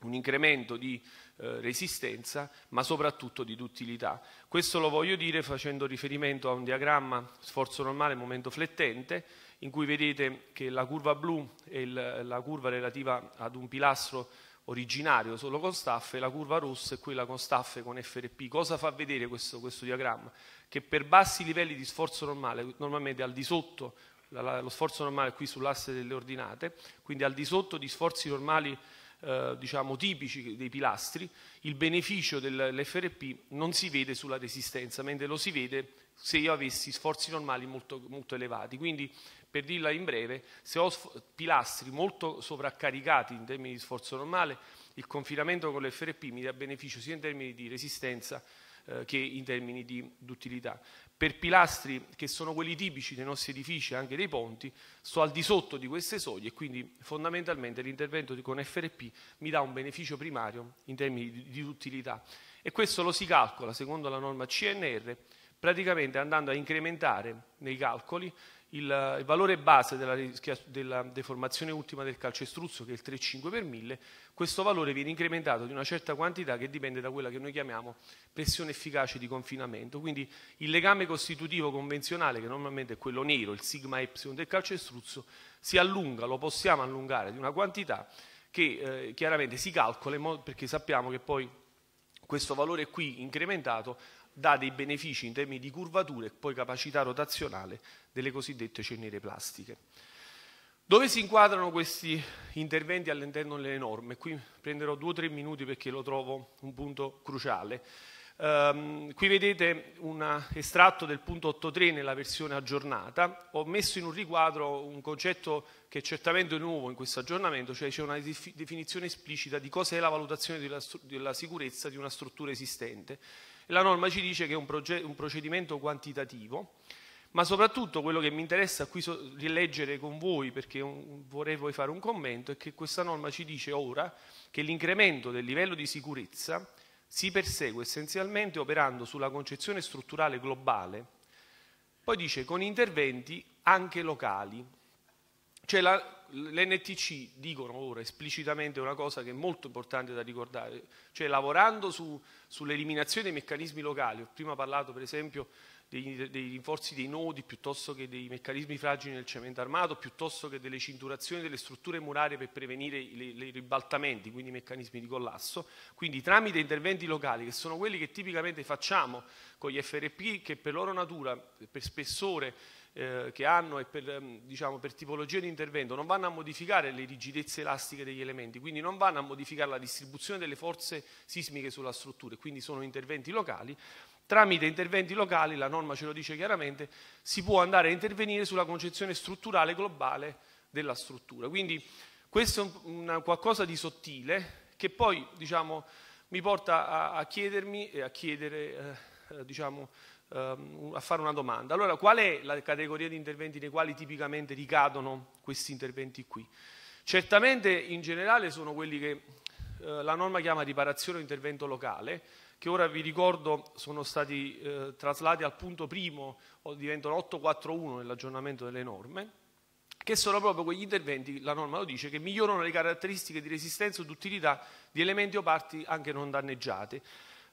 un incremento di eh, resistenza, ma soprattutto di duttilità. Questo lo voglio dire facendo riferimento a un diagramma sforzo normale momento flettente, in cui vedete che la curva blu è il, la curva relativa ad un pilastro originario solo con staffe, la curva rossa è quella con staffe con FRP. Cosa fa vedere questo, questo diagramma? Che per bassi livelli di sforzo normale, normalmente al di sotto, la, la, lo sforzo normale è qui sull'asse delle ordinate, quindi al di sotto di sforzi normali eh, diciamo, tipici dei pilastri, il beneficio dell'FRP non si vede sulla resistenza, mentre lo si vede se io avessi sforzi normali molto, molto elevati. Quindi, per dirla in breve, se ho pilastri molto sovraccaricati in termini di sforzo normale, il confinamento con l'FRP mi dà beneficio sia in termini di resistenza eh, che in termini di utilità per pilastri che sono quelli tipici dei nostri edifici, e anche dei ponti, sto al di sotto di queste soglie e quindi fondamentalmente l'intervento con FRP mi dà un beneficio primario in termini di utilità. E questo lo si calcola secondo la norma CNR, praticamente andando a incrementare nei calcoli il, il valore base della, della, deformazione ultima del calcestruzzo, che è il 3,5 per 1000, questo valore viene incrementato di una certa quantità che dipende da quella che noi chiamiamo pressione efficace di confinamento. Quindi il legame costitutivo convenzionale, che normalmente è quello nero, il sigma epsilon del calcestruzzo, si allunga, lo possiamo allungare di una quantità che eh, chiaramente si calcola perché sappiamo che poi questo valore qui incrementato dà dei benefici in termini di curvatura e poi capacità rotazionale delle cosiddette cenere plastiche. Dove si inquadrano questi interventi all'interno delle norme? Qui prenderò due o tre minuti perché lo trovo un punto cruciale. Um, qui vedete un estratto del punto 8.3 nella versione aggiornata. Ho messo in un riquadro un concetto che è certamente nuovo in questo aggiornamento, cioè c'è una definizione esplicita di cosa è la valutazione della, della sicurezza di una struttura esistente la norma ci dice che è un, un procedimento quantitativo, ma soprattutto quello che mi interessa qui so rileggere con voi, perché un, vorrei poi fare un commento, è che questa norma ci dice ora che l'incremento del livello di sicurezza si persegue essenzialmente operando sulla concezione strutturale globale, poi dice con interventi anche locali. Cioè la, l'NTC dicono ora esplicitamente una cosa che è molto importante da ricordare, cioè lavorando su, sull'eliminazione dei meccanismi locali, ho prima parlato per esempio dei, dei, rinforzi dei nodi piuttosto che dei meccanismi fragili nel cemento armato, piuttosto che delle cinturazioni delle strutture murarie per prevenire i ribaltamenti, quindi i meccanismi di collasso. Quindi tramite interventi locali, che sono quelli che tipicamente facciamo con gli FRP, che per loro natura, per spessore, eh, che hanno e per, ehm, diciamo, per tipologia di intervento non vanno a modificare le rigidezze elastiche degli elementi, quindi non vanno a modificare la distribuzione delle forze sismiche sulla struttura, quindi sono interventi locali. Tramite interventi locali, la norma ce lo dice chiaramente, si può andare a intervenire sulla concezione strutturale globale della struttura. Quindi questo è un, qualcosa di sottile che poi diciamo, mi porta a, a chiedermi e a chiedere eh, eh diciamo, Ehm, a fare una domanda. Allora, qual è la categoria di interventi nei quali tipicamente ricadono questi interventi qui? Certamente in generale sono quelli che eh, la norma chiama riparazione o intervento locale, che ora vi ricordo sono stati eh, traslati al punto primo, o diventano 841 nell'aggiornamento delle norme, che sono proprio quegli interventi, la norma lo dice, che migliorano le caratteristiche di resistenza o d'utilità di elementi o parti anche non danneggiate.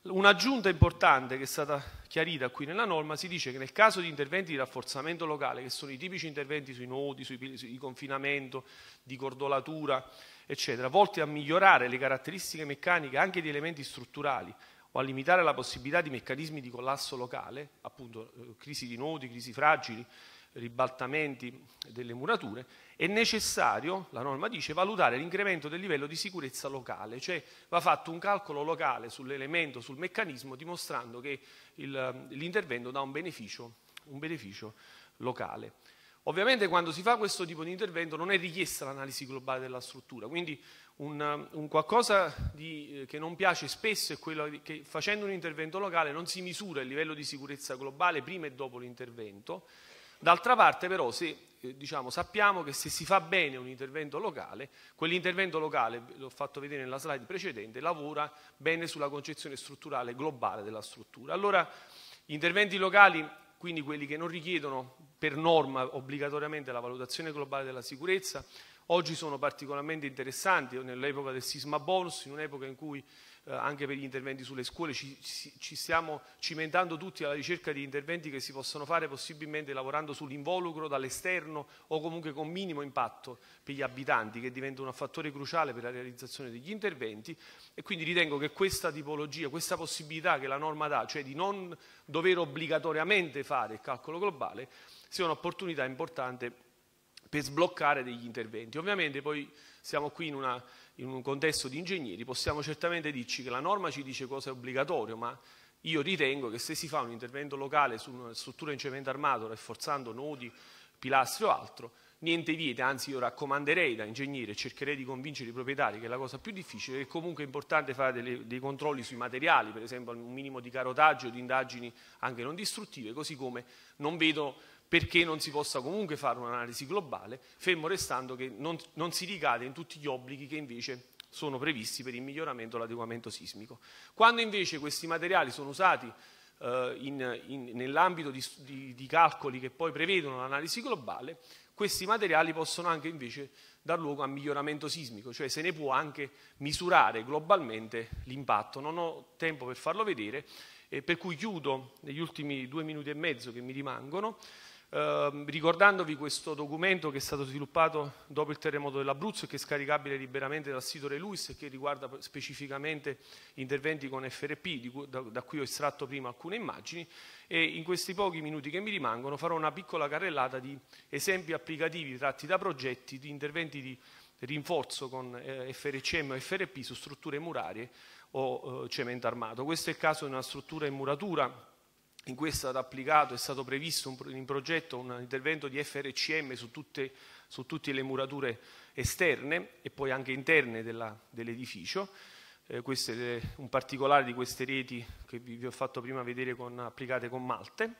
Un'aggiunta importante che è stata chiarita qui nella norma si dice che nel caso di interventi di rafforzamento locale, che sono i tipici interventi sui nodi, sui pili, di confinamento, di cordolatura, eccetera, volti a migliorare le caratteristiche meccaniche anche di elementi strutturali o a limitare la possibilità di meccanismi di collasso locale, appunto eh, crisi di nodi, crisi fragili, ribaltamenti delle murature, è necessario, la norma dice, valutare l'incremento del livello di sicurezza locale, cioè va fatto un calcolo locale sull'elemento, sul meccanismo, dimostrando che l'intervento dà un beneficio, un beneficio locale. Ovviamente quando si fa questo tipo di intervento non è richiesta l'analisi globale della struttura, quindi un, un qualcosa di, eh, che non piace spesso è quello che facendo un intervento locale non si misura il livello di sicurezza globale prima e dopo l'intervento D'altra parte però se, eh, diciamo, sappiamo che se si fa bene un intervento locale, quell'intervento locale, l'ho fatto vedere nella slide precedente, lavora bene sulla concezione strutturale globale della struttura. Allora gli interventi locali, quindi quelli che non richiedono per norma obbligatoriamente la valutazione globale della sicurezza, oggi sono particolarmente interessanti nell'epoca del sisma bonus, in un'epoca in cui eh, anche per gli interventi sulle scuole, ci, ci, stiamo cimentando tutti alla ricerca di interventi che si possono fare possibilmente lavorando sull'involucro dall'esterno o comunque con minimo impatto per gli abitanti che diventa un fattore cruciale per la realizzazione degli interventi e quindi ritengo che questa tipologia, questa possibilità che la norma dà, cioè di non dover obbligatoriamente fare il calcolo globale, sia un'opportunità importante per sbloccare degli interventi. Ovviamente poi siamo qui in una in un contesto di ingegneri, possiamo certamente dirci che la norma ci dice cosa è obbligatorio, ma io ritengo che se si fa un intervento locale su una struttura in cemento armato, rafforzando nodi, pilastri o altro, niente vieta, anzi io raccomanderei da ingegnere cercherei di convincere i proprietari che è la cosa più difficile, che comunque è importante fare delle, dei controlli sui materiali, per esempio un minimo di carotaggio, di indagini anche non distruttive, così come non vedo perché non si possa comunque fare un'analisi globale, fermo restando che non, non, si ricade in tutti gli obblighi che invece sono previsti per il miglioramento e l'adeguamento sismico. Quando invece questi materiali sono usati eh, nell'ambito di, di, di calcoli che poi prevedono l'analisi globale, questi materiali possono anche invece dar luogo a miglioramento sismico, cioè se ne può anche misurare globalmente l'impatto. Non ho tempo per farlo vedere, eh, per cui chiudo negli ultimi due minuti e mezzo che mi rimangono Ehm, ricordandovi questo documento che è stato sviluppato dopo il terremoto dell'Abruzzo e che è scaricabile liberamente dal sito Reluis e che riguarda specificamente interventi con FRP, di cui, da, da cui ho estratto prima alcune immagini e in questi pochi minuti che mi rimangono farò una piccola carrellata di esempi applicativi tratti da progetti di interventi di rinforzo con eh, FRCM o FRP su strutture murarie o eh, cemento armato. Questo è il caso di una struttura in muratura in cui è stato applicato, è stato previsto un, in progetto un intervento di FRCM su tutte, su tutte le murature esterne e poi anche interne dell'edificio. eh, questo è eh, un particolare di queste reti che vi, vi ho fatto prima vedere con, applicate con malte.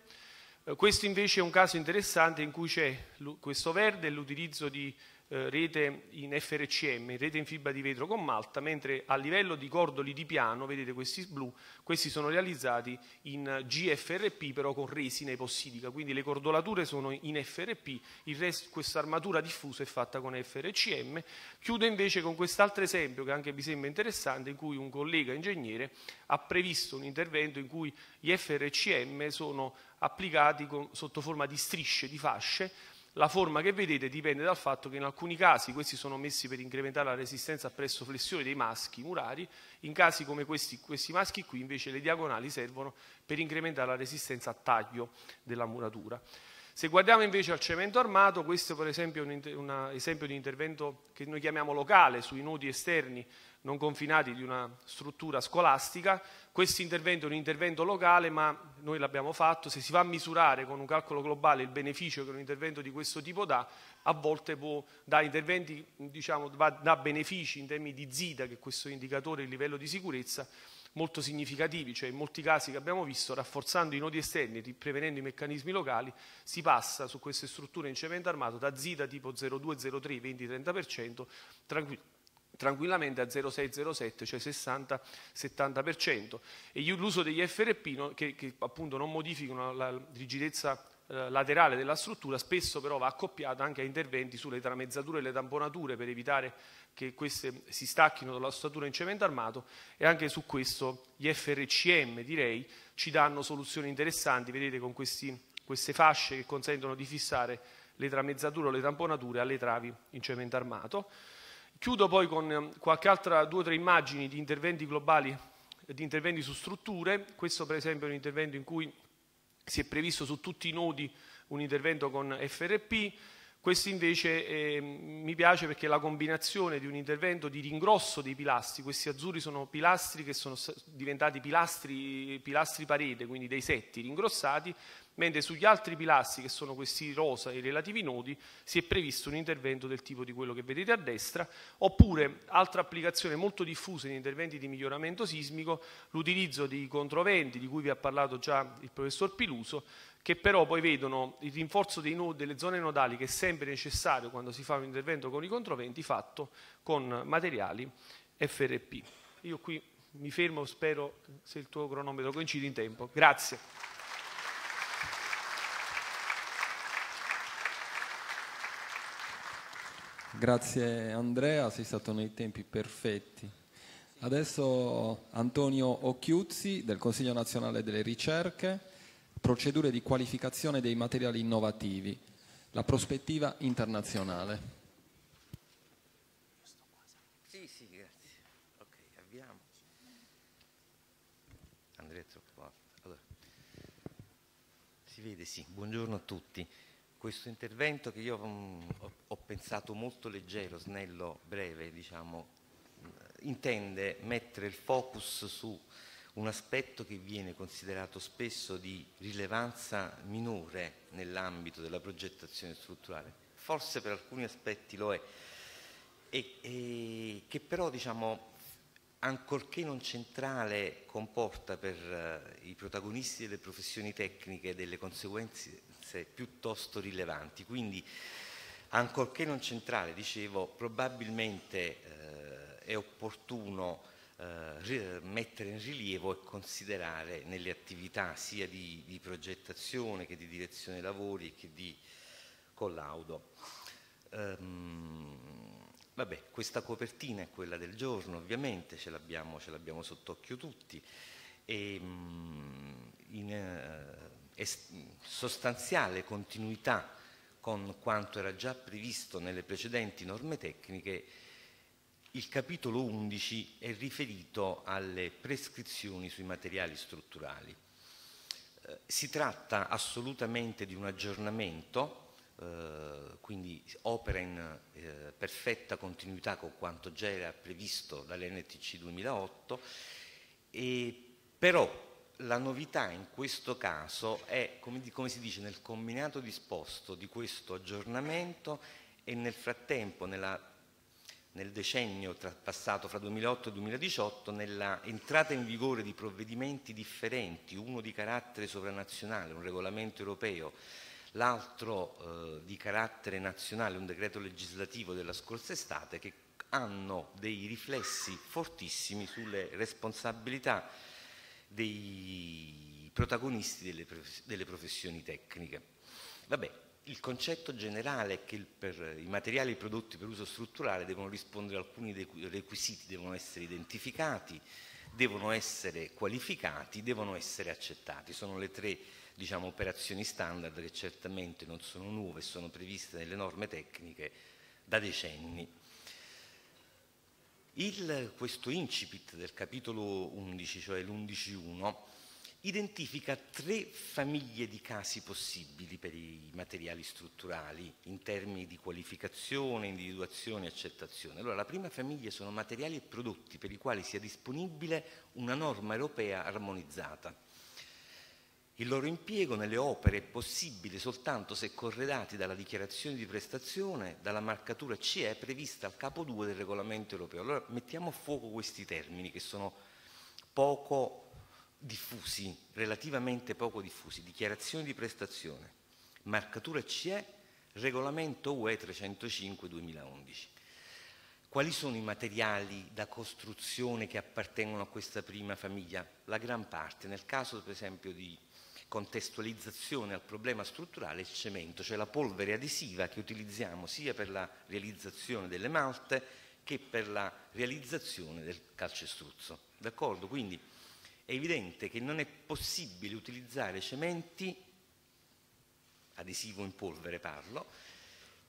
Eh, questo invece è un caso interessante in cui c'è questo verde e l'utilizzo di eh, rete in FRCM, rete in fibra di vetro con Malta, mentre a livello di cordoli di piano, vedete questi blu, questi sono realizzati in GFRP però con resina epossidica, quindi le cordolature sono in FRP, questa armatura diffusa è fatta con FRCM. Chiudo invece con quest'altro esempio che anche mi sembra interessante, in cui un collega ingegnere ha previsto un intervento in cui gli FRCM sono applicati con, sotto forma di strisce, di fasce, la forma che vedete dipende dal fatto che in alcuni casi questi sono messi per incrementare la resistenza presso flessione dei maschi murari, in casi come questi, questi maschi qui invece le diagonali servono per incrementare la resistenza a taglio della muratura. Se guardiamo invece al cemento armato, questo per esempio è un, esempio di intervento che noi chiamiamo locale sui nodi esterni non confinati di una struttura scolastica, questo intervento è un intervento locale, ma noi l'abbiamo fatto, se si va a misurare con un calcolo globale il beneficio che un intervento di questo tipo dà, a volte può dare interventi, diciamo, da benefici in termini di ZIDA, che è questo indicatore di livello di sicurezza, molto significativi, cioè in molti casi che abbiamo visto, rafforzando i nodi esterni, prevenendo i meccanismi locali, si passa su queste strutture in cemento armato da ZIDA tipo 02, 03, 20, 30%, tranquillo tranquillamente a 0,6-0,7, cioè 60-70%. E l'uso degli FRP che, che, appunto non modificano la rigidezza eh, laterale della struttura, spesso però va accoppiata anche a interventi sulle tramezzature e le tamponature per evitare che queste si stacchino dalla struttura in cemento armato e anche su questo gli FRCM direi ci danno soluzioni interessanti, vedete con questi, queste fasce che consentono di fissare le tramezzature o le tamponature alle travi in cemento armato. Chiudo poi con ehm, qualche altra due o tre immagini di interventi globali, di interventi su strutture. Questo per esempio è un intervento in cui si è previsto su tutti i nodi un intervento con FRP. Questo invece eh, mi piace perché è la combinazione di un intervento di ringrosso dei pilastri, questi azzurri sono pilastri che sono diventati pilastri, pilastri parete, quindi dei setti ringrossati, mentre sugli altri pilastri, che sono questi rosa e i relativi nodi, si è previsto un intervento del tipo di quello che vedete a destra, oppure altra applicazione molto diffusa in interventi di miglioramento sismico, l'utilizzo di controventi, di cui vi ha parlato già il professor Piluso, che però poi vedono il rinforzo nodi, delle zone nodali che è sempre necessario quando si fa un intervento con i controventi fatto con materiali FRP. Io qui mi fermo, spero se il tuo cronometro coincide in tempo. Grazie. Grazie Andrea, sei stato nei tempi perfetti. Adesso Antonio Occhiuzzi del Consiglio nazionale delle ricerche, procedure di qualificazione dei materiali innovativi, la prospettiva internazionale. Sì, sì, grazie. Ok, abbiamo. Andrea Zoccola. Allora. Si vede, sì. Buongiorno a tutti questo intervento che io mh, mm, ho, ho pensato molto leggero, snello, breve, diciamo, mm, intende mettere il focus su un aspetto che viene considerato spesso di rilevanza minore nell'ambito della progettazione strutturale, forse per alcuni aspetti lo è, e, e che però diciamo, ancorché non centrale comporta per uh, i protagonisti delle professioni tecniche delle conseguenze differenze piuttosto rilevanti. Quindi, ancorché non centrale, dicevo, probabilmente eh, è opportuno eh, mettere in rilievo e considerare nelle attività sia di, di progettazione che di direzione lavori che di collaudo. Um, vabbè, questa copertina è quella del giorno, ovviamente ce l'abbiamo, sott'occhio tutti. E, um, in, uh, sostanziale continuità con quanto era già previsto nelle precedenti norme tecniche, il capitolo 11 è riferito alle prescrizioni sui materiali strutturali. Eh, si tratta assolutamente di un aggiornamento, eh, quindi opera in eh, perfetta continuità con quanto già era previsto dall'NTC 2008, e però la novità in questo caso è, come, come, si dice, nel combinato disposto di questo aggiornamento e nel frattempo, nella, nel decennio tra, passato fra 2008 e 2018, nella entrata in vigore di provvedimenti differenti, uno di carattere sovranazionale, un regolamento europeo, l'altro eh, di carattere nazionale, un decreto legislativo della scorsa estate, che hanno dei riflessi fortissimi sulle responsabilità dei protagonisti delle, delle professioni tecniche. Vabbè, il concetto generale è che per i materiali prodotti per uso strutturale devono rispondere a alcuni requisiti, devono essere identificati, devono essere qualificati, devono essere accettati. Sono le tre diciamo, operazioni standard che certamente non sono nuove, sono previste nelle norme tecniche da decenni. Il, questo incipit del capitolo 11, cioè l'11.1, identifica tre famiglie di casi possibili per i materiali strutturali in termini di qualificazione, individuazione e accettazione. Allora, la prima famiglia sono materiali e prodotti per i quali sia disponibile una norma europea armonizzata. Il loro impiego nelle opere è possibile soltanto se corredati dalla dichiarazione di prestazione, dalla marcatura CE prevista al capo 2 del regolamento europeo. Allora mettiamo a fuoco questi termini che sono poco diffusi, relativamente poco diffusi. Dichiarazione di prestazione, marcatura CE, regolamento UE 305 2011. Quali sono i materiali da costruzione che appartengono a questa prima famiglia? La gran parte, nel caso per esempio di contestualizzazione al problema strutturale il cemento, cioè la polvere adesiva che utilizziamo sia per la realizzazione delle malte che per la realizzazione del calcestruzzo. D'accordo? Quindi è evidente che non è possibile utilizzare cementi, adesivo in polvere parlo,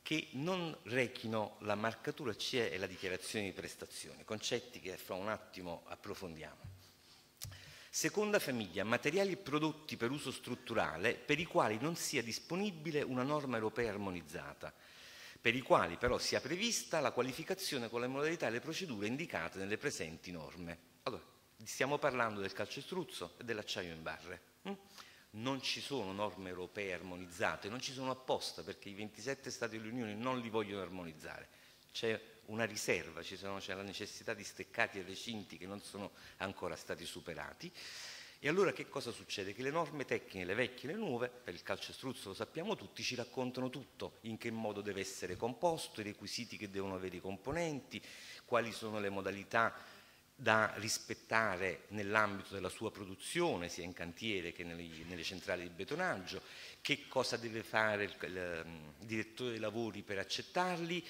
che non rechino la marcatura CE e la dichiarazione di prestazione, concetti che fra un attimo approfondiamo. Seconda famiglia, materiali e prodotti per uso strutturale per i quali non sia disponibile una norma europea armonizzata, per i quali però sia prevista la qualificazione con le modalità e le procedure indicate nelle presenti norme. Allora, stiamo parlando del calcestruzzo e dell'acciaio in barre. Hm? Non ci sono norme europee armonizzate, non ci sono apposta perché i 27 Stati dell'Unione non li vogliono armonizzare. C'è una riserva, c'è la necessità di steccati e recinti che non sono ancora stati superati. E allora che cosa succede? Che le norme tecniche, le vecchie e le nuove, per il calcestruzzo lo sappiamo tutti, ci raccontano tutto, in che modo deve essere composto, i requisiti che devono avere i componenti, quali sono le modalità da rispettare nell'ambito della sua produzione, sia in cantiere che nelle centrali di betonaggio, che cosa deve fare il, ehm, direttore dei lavori per accettarli,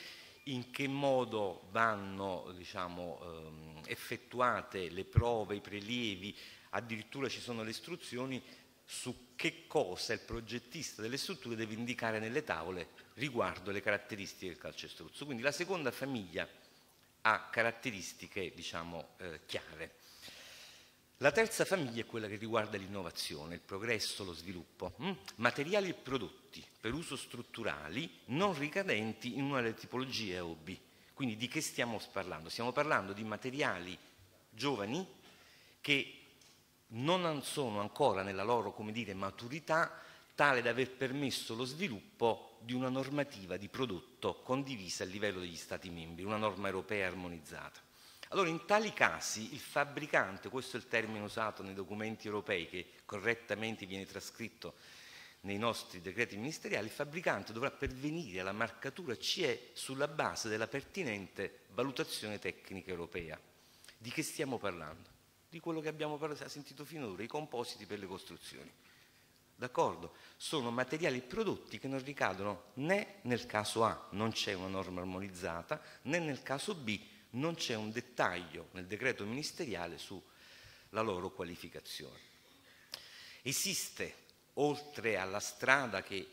in che modo vanno diciamo, ehm, effettuate le prove, i prelievi, addirittura ci sono le istruzioni su che cosa il progettista delle strutture deve indicare nelle tavole riguardo le caratteristiche del calcestruzzo. Quindi la seconda famiglia ha caratteristiche diciamo, eh, chiare. La terza famiglia è quella che riguarda l'innovazione, il progresso, lo sviluppo, hm? materiali e prodotti prodotti per uso strutturali non ricadenti in una delle tipologie OB. Quindi di che stiamo parlando? Stiamo parlando di materiali giovani che non sono ancora nella loro dire, maturità tale da aver permesso lo sviluppo di una normativa di prodotto condivisa a livello degli Stati membri, una norma europea armonizzata. Allora in tali casi il fabbricante, questo è il termine usato nei documenti europei che correttamente viene trascritto nei nostri decreti ministeriali, il fabbricante dovrà pervenire alla marcatura CE sulla base della pertinente valutazione tecnica europea. Di che stiamo parlando? Di quello che abbiamo sentito finora, i compositi per le costruzioni. D'accordo? Sono materiali e prodotti che non ricadono né nel caso A non c'è una norma armonizzata, né nel caso B non c'è un dettaglio nel decreto ministeriale sulla loro qualificazione. Esiste oltre alla strada che,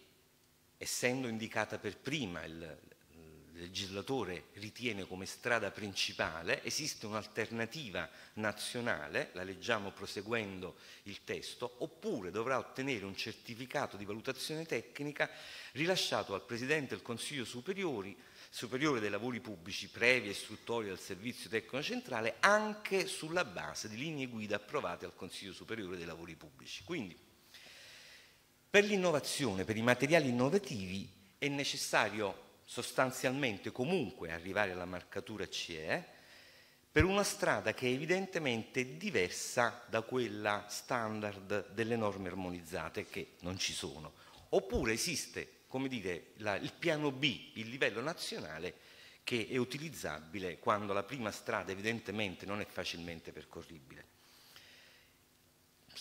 essendo indicata per prima, il, il legislatore ritiene come strada principale, esiste un'alternativa nazionale, la leggiamo proseguendo il testo, oppure dovrà ottenere un certificato di valutazione tecnica rilasciato al Presidente del Consiglio Superiori, Superiore dei Lavori Pubblici, previa istruttoria del Servizio Tecnico Centrale, anche sulla base di linee guida approvate al Consiglio Superiore dei Lavori Pubblici. Quindi per l'innovazione, per i materiali innovativi, è necessario sostanzialmente comunque arrivare alla marcatura CE eh, per una strada che è evidentemente diversa da quella standard delle norme armonizzate che non ci sono. Oppure esiste, come dire, la, il piano B, il livello nazionale, che è utilizzabile quando la prima strada evidentemente non è facilmente percorribile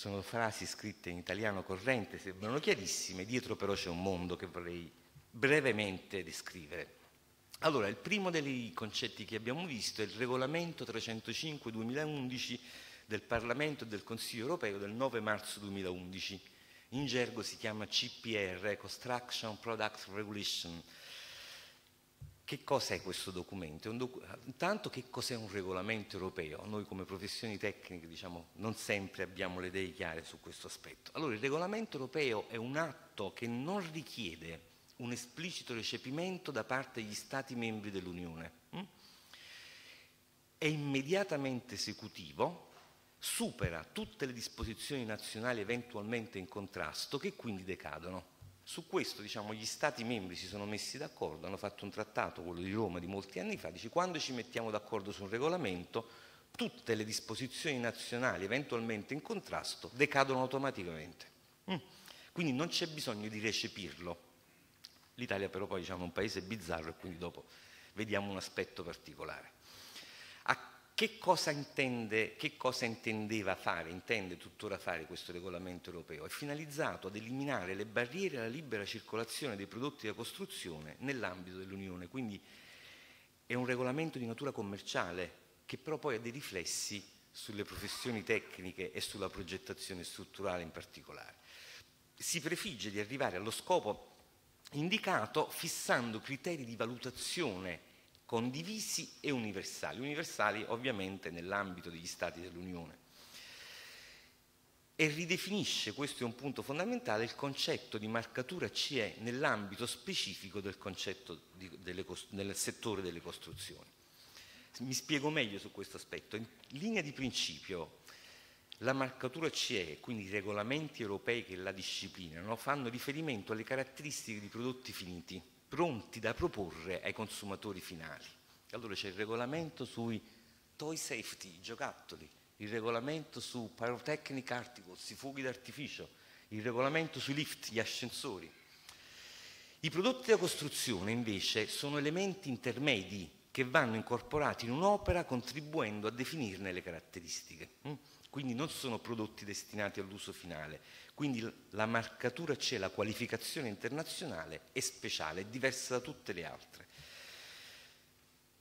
sono frasi scritte in italiano corrente, sembrano chiarissime, dietro però c'è un mondo che vorrei brevemente descrivere. Allora, il primo dei concetti che abbiamo visto è il regolamento 305-2011 del Parlamento e del Consiglio europeo del 9 marzo 2011. In gergo si chiama CPR, Construction Product Regulation, che cos'è questo documento? Docu- intanto che cos'è un regolamento europeo? Noi come professioni tecniche diciamo, non sempre abbiamo le idee chiare su questo aspetto. Allora il regolamento europeo è un atto che non richiede un esplicito recepimento da parte degli Stati membri dell'Unione. Hm? È immediatamente esecutivo, supera tutte le disposizioni nazionali eventualmente in contrasto che quindi decadono. Su questo diciamo, gli Stati membri si sono messi d'accordo, hanno fatto un trattato, quello di Roma di molti anni fa, dice quando ci mettiamo d'accordo su un regolamento tutte le disposizioni nazionali eventualmente in contrasto decadono automaticamente. Mm. Quindi non c'è bisogno di recepirlo. L'Italia però poi diciamo, è un paese bizzarro e quindi dopo vediamo un aspetto particolare che cosa, intende, che cosa intendeva fare, intende tuttora fare questo regolamento europeo? È finalizzato ad eliminare le barriere alla libera circolazione dei prodotti da costruzione nell'ambito dell'Unione, quindi è un regolamento di natura commerciale che però poi ha dei riflessi sulle professioni tecniche e sulla progettazione strutturale in particolare. Si prefigge di arrivare allo scopo indicato fissando criteri di valutazione condivisi e universali, universali ovviamente nell'ambito degli Stati dell'Unione. E ridefinisce, questo è un punto fondamentale, il concetto di marcatura CE nell'ambito specifico del, di, delle, del settore delle costruzioni. Mi spiego meglio su questo aspetto. In linea di principio, la marcatura CE, quindi i regolamenti europei che la disciplinano, fanno riferimento alle caratteristiche di prodotti finiti pronti da proporre ai consumatori finali. Allora c'è il regolamento sui toy safety, i giocattoli, il regolamento su pyrotechnic articles, i fuochi d'artificio, il regolamento sui lift, gli ascensori. I prodotti da costruzione invece sono elementi intermedi che vanno incorporati in un'opera contribuendo a definirne le caratteristiche. Mm? Quindi non sono prodotti destinati all'uso finale, quindi la marcatura c'è, la qualificazione internazionale è speciale, è diversa da tutte le altre.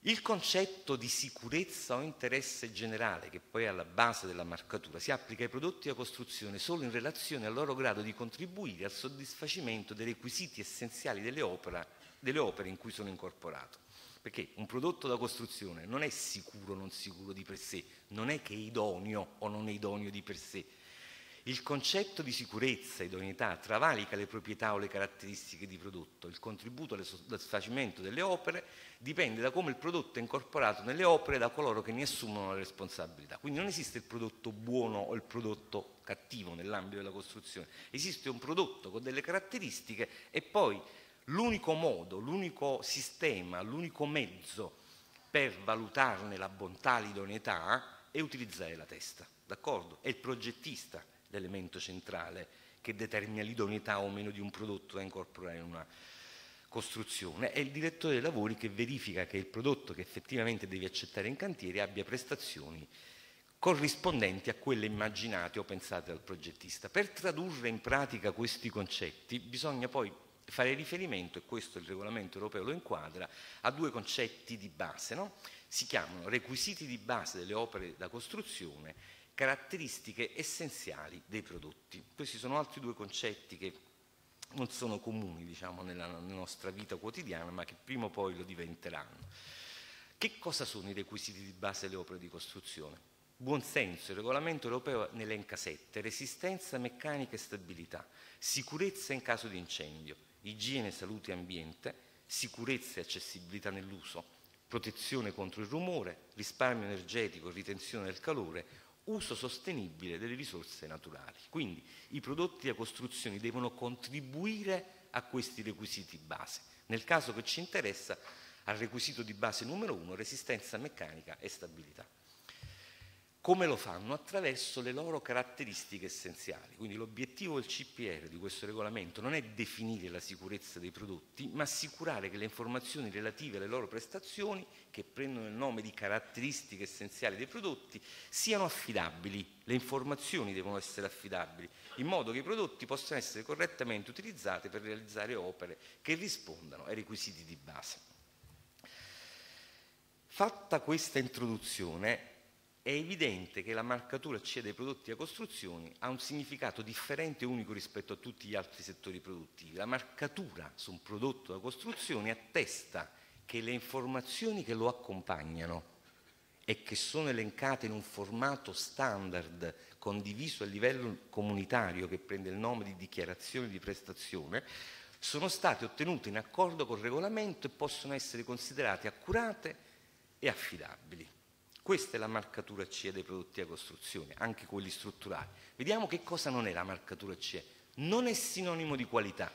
Il concetto di sicurezza o interesse generale, che poi è alla base della marcatura, si applica ai prodotti da costruzione solo in relazione al loro grado di contribuire al soddisfacimento dei requisiti essenziali delle, opera, delle opere in cui sono incorporato. Perché un prodotto da costruzione non è sicuro o non sicuro di per sé, non è che è idoneo o non è idoneo di per sé, il concetto di sicurezza, e idoneità, travalica le proprietà o le caratteristiche di prodotto. Il contributo al soddisfacimento delle opere dipende da come il prodotto è incorporato nelle opere da coloro che ne assumono la responsabilità. Quindi non esiste il prodotto buono o il prodotto cattivo nell'ambito della costruzione. Esiste un prodotto con delle caratteristiche e poi l'unico modo, l'unico sistema, l'unico mezzo per valutarne la bontà, l'idoneità è utilizzare la testa, d'accordo? È il progettista l'elemento centrale che determina l'idoneità o meno di un prodotto da incorporare in una costruzione, è il direttore dei lavori che verifica che il prodotto che effettivamente devi accettare in cantiere abbia prestazioni corrispondenti a quelle immaginate o pensate dal progettista. Per tradurre in pratica questi concetti bisogna poi fare riferimento, e questo il regolamento europeo lo inquadra, a due concetti di base. No? Si chiamano requisiti di base delle opere da costruzione caratteristiche essenziali dei prodotti. Questi sono altri due concetti che non sono comuni diciamo, nella nostra vita quotidiana, ma che prima o poi lo diventeranno. Che cosa sono i requisiti di base delle opere di costruzione? Buonsenso, il regolamento europeo ne elenca sette, resistenza meccanica e stabilità, sicurezza in caso di incendio, igiene, salute e ambiente, sicurezza e accessibilità nell'uso, protezione contro il rumore, risparmio energetico e ritenzione del calore, uso sostenibile delle risorse naturali. Quindi i prodotti da costruzione devono contribuire a questi requisiti base. Nel caso che ci interessa, al requisito di base numero uno, resistenza meccanica e stabilità. Come lo fanno? Attraverso le loro caratteristiche essenziali. Quindi l'obiettivo del CPR di questo regolamento non è definire la sicurezza dei prodotti, ma assicurare che le informazioni relative alle loro prestazioni che prendono il nome di caratteristiche essenziali dei prodotti siano affidabili, le informazioni devono essere affidabili, in modo che i prodotti possano essere correttamente utilizzati per realizzare opere che rispondano ai requisiti di base. Fatta questa introduzione, è evidente che la marcatura C dei prodotti a costruzioni ha un significato differente e unico rispetto a tutti gli altri settori produttivi. La marcatura su un prodotto da costruzione attesta che le informazioni che lo accompagnano e che sono elencate in un formato standard condiviso a livello comunitario che prende il nome di dichiarazione di prestazione, sono state ottenute in accordo col regolamento e possono essere considerate accurate e affidabili. Questa è la marcatura CE dei prodotti a costruzione, anche quelli strutturali. Vediamo che cosa non è la marcatura CE. Non è sinonimo di qualità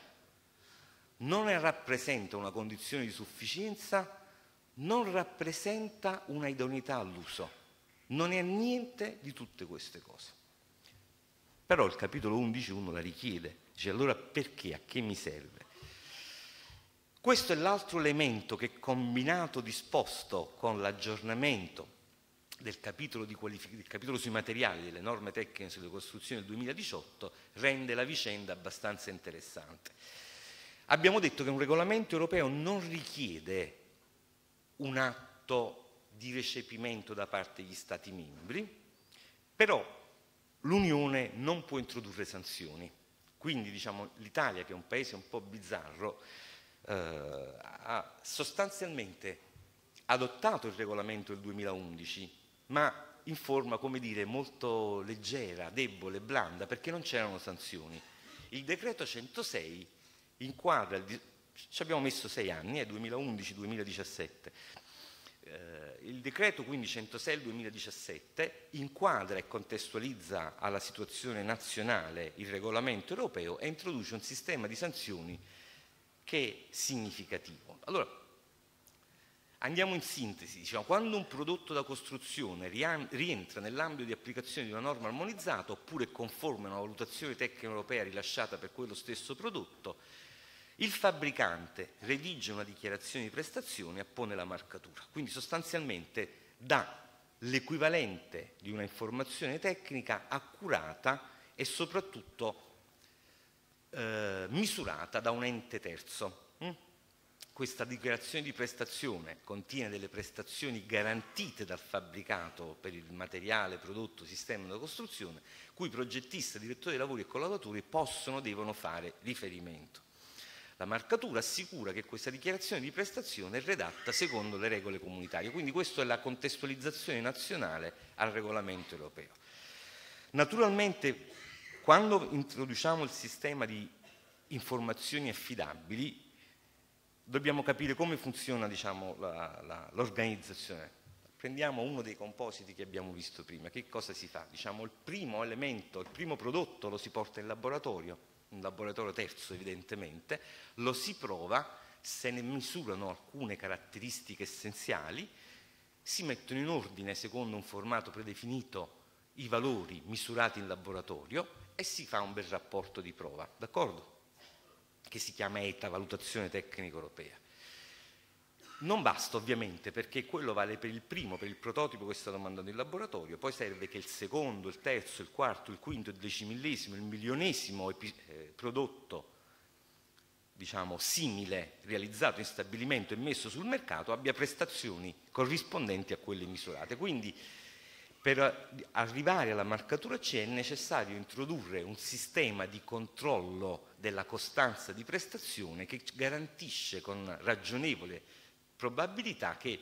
non rappresenta una condizione di sufficienza, non rappresenta una idoneità all'uso. Non è niente di tutte queste cose. Però il capitolo 11 uno la richiede, dice allora perché, a che mi serve? Questo è l'altro elemento che combinato, disposto con l'aggiornamento del capitolo, del capitolo, sui materiali delle norme tecniche sulle costruzioni del 2018 rende la vicenda abbastanza interessante. Abbiamo detto che un regolamento europeo non richiede un atto di recepimento da parte degli Stati membri, però l'Unione non può introdurre sanzioni. Quindi diciamo, l'Italia, che è un paese un po' bizzarro, eh, ha sostanzialmente adottato il regolamento del 2011, ma in forma, come dire, molto leggera, debole, blanda, perché non c'erano sanzioni. Il decreto 106 inquadra, ci abbiamo messo sei anni, è eh, 2011-2017, eh, il decreto 1506 del 2017 inquadra e contestualizza alla situazione nazionale il regolamento europeo e introduce un sistema di sanzioni che è significativo. Allora, andiamo in sintesi, diciamo, quando un prodotto da costruzione rientra nell'ambito di applicazione di una norma armonizzata oppure conforme a una valutazione tecnica europea rilasciata per quello stesso prodotto, il fabbricante redige una dichiarazione di prestazione e appone la marcatura, quindi sostanzialmente dà l'equivalente di una informazione tecnica accurata e soprattutto eh, misurata da un ente terzo. Mm? Questa dichiarazione di prestazione contiene delle prestazioni garantite dal fabbricato per il materiale, prodotto, sistema da costruzione, cui progettista, direttore dei lavori e collaboratori possono o devono fare riferimento. La marcatura assicura che questa dichiarazione di prestazione è redatta secondo le regole comunitarie, quindi questa è la contestualizzazione nazionale al regolamento europeo. Naturalmente quando introduciamo il sistema di informazioni affidabili dobbiamo capire come funziona diciamo, l'organizzazione. Prendiamo uno dei compositi che abbiamo visto prima, che cosa si fa? Diciamo, il primo elemento, il primo prodotto lo si porta in laboratorio, un laboratorio terzo evidentemente, lo si prova, se ne misurano alcune caratteristiche essenziali, si mettono in ordine secondo un formato predefinito i valori misurati in laboratorio e si fa un bel rapporto di prova, d'accordo? Che si chiama ETA, valutazione tecnica europea. Non basta ovviamente perché quello vale per il primo, per il prototipo che è stato mandato in laboratorio, poi serve che il secondo, il terzo, il quarto, il quinto, il decimillesimo, il milionesimo eh, prodotto diciamo, simile realizzato in stabilimento e messo sul mercato abbia prestazioni corrispondenti a quelle misurate. Quindi per arrivare alla marcatura C è necessario introdurre un sistema di controllo della costanza di prestazione che garantisce con ragionevole probabilità che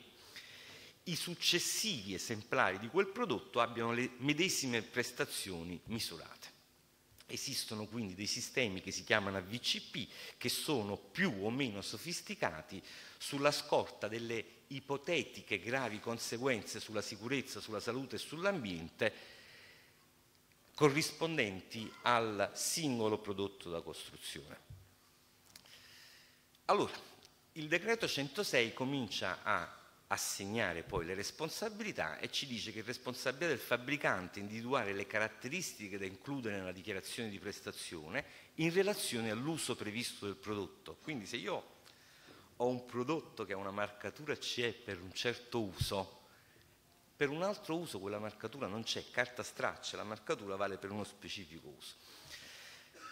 i successivi esemplari di quel prodotto abbiano le medesime prestazioni misurate. Esistono quindi dei sistemi che si chiamano VCP che sono più o meno sofisticati sulla scorta delle ipotetiche gravi conseguenze sulla sicurezza, sulla salute e sull'ambiente corrispondenti al singolo prodotto da costruzione. Allora, il decreto 106 comincia a assegnare poi le responsabilità e ci dice che è responsabilità del fabbricante individuare le caratteristiche da includere nella dichiarazione di prestazione in relazione all'uso previsto del prodotto. Quindi se io ho un prodotto che ha una marcatura CE per un certo uso, per un altro uso quella marcatura non c'è, carta straccia, la marcatura vale per uno specifico uso.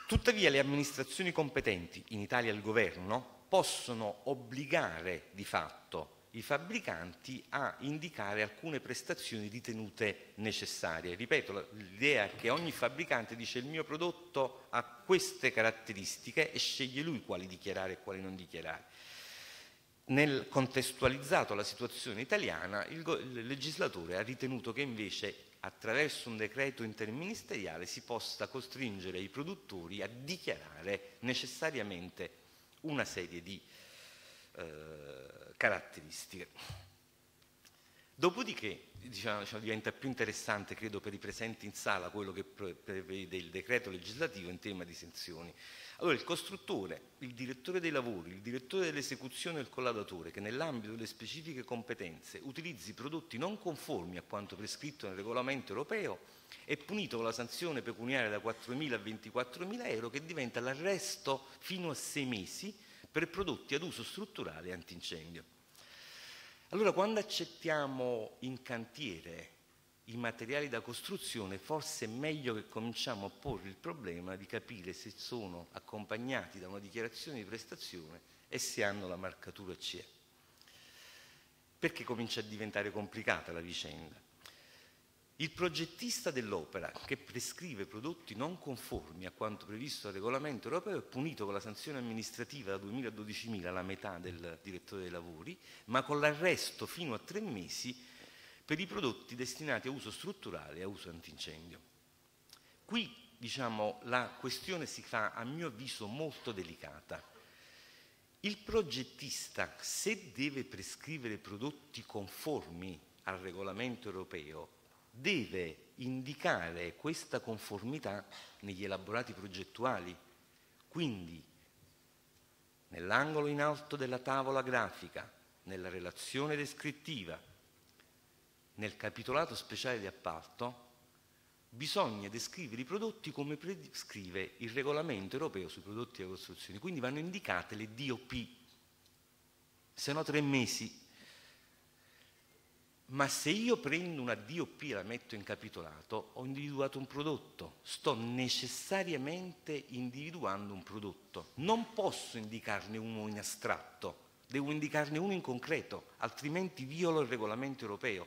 Tuttavia le amministrazioni competenti, in Italia il governo, possono obbligare di fatto i fabbricanti a indicare alcune prestazioni ritenute necessarie. Ripeto, l'idea è che ogni fabbricante dice il mio prodotto ha queste caratteristiche e sceglie lui quali dichiarare e quali non dichiarare. Nel contestualizzato alla situazione italiana, il, il legislatore ha ritenuto che invece attraverso un decreto interministeriale si possa costringere i produttori a dichiarare necessariamente una serie di eh, caratteristiche. Dopodiché diciamo, diciamo, diventa più interessante, credo, per i presenti in sala quello che prevede il decreto legislativo in tema di sanzioni. Allora, il costruttore, il direttore dei lavori, il direttore dell'esecuzione e il collaudatore che nell'ambito delle specifiche competenze utilizzi prodotti non conformi a quanto prescritto nel regolamento europeo è punito con la sanzione pecuniaria da 4.000 a 24.000 euro che diventa l'arresto fino a sei mesi per prodotti ad uso strutturale antincendio. Allora quando accettiamo in cantiere i materiali da costruzione, forse è meglio che cominciamo a porre il problema di capire se sono accompagnati da una dichiarazione di prestazione e se hanno la marcatura CE. Perché comincia a diventare complicata la vicenda? Il progettista dell'opera che prescrive prodotti non conformi a quanto previsto dal regolamento europeo è punito con la sanzione amministrativa da 2.000 a 12.000, la metà del direttore dei lavori, ma con l'arresto fino a tre mesi per i prodotti destinati a uso strutturale e a uso antincendio. Qui diciamo, la questione si fa a mio avviso molto delicata. Il progettista, se deve prescrivere prodotti conformi al regolamento europeo, deve indicare questa conformità negli elaborati progettuali. Quindi nell'angolo in alto della tavola grafica, nella relazione descrittiva, nel capitolato speciale di appalto, bisogna descrivere i prodotti come prescrive il regolamento europeo sui prodotti della costruzione. Quindi vanno indicate le DOP, se no tre mesi ma se io prendo una DOP e la metto in capitolato, ho individuato un prodotto, sto necessariamente individuando un prodotto. Non posso indicarne uno in astratto, devo indicarne uno in concreto, altrimenti violo il regolamento europeo.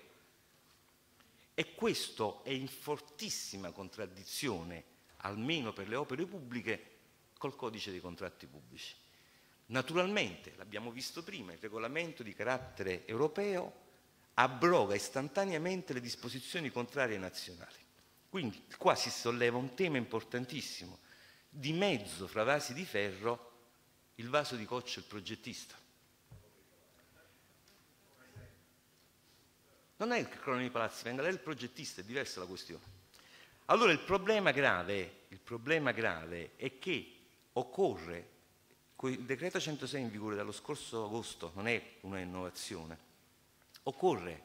E questo è in fortissima contraddizione, almeno per le opere pubbliche, col codice dei contratti pubblici. Naturalmente, l'abbiamo visto prima, il regolamento di carattere europeo abroga istantaneamente le disposizioni contrarie nazionali. Quindi qua si solleva un tema importantissimo. Di mezzo fra vasi di ferro il vaso di coccio e il progettista. Non è il crono di Palazzi Vendola, è il progettista, è diversa la questione. Allora il problema grave, il problema grave è che occorre, il decreto 106 in vigore dallo scorso agosto non è una innovazione, occorre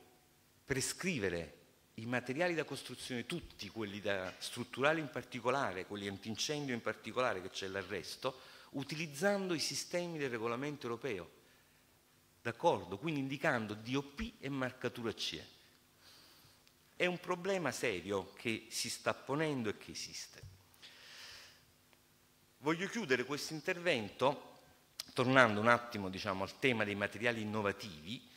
prescrivere i materiali da costruzione, tutti quelli da strutturali in particolare, quelli antincendio in particolare che c'è l'arresto, utilizzando i sistemi del regolamento europeo. D'accordo? Quindi indicando DOP e marcatura CE. È un problema serio che si sta ponendo e che esiste. Voglio chiudere questo intervento tornando un attimo diciamo, al tema dei materiali innovativi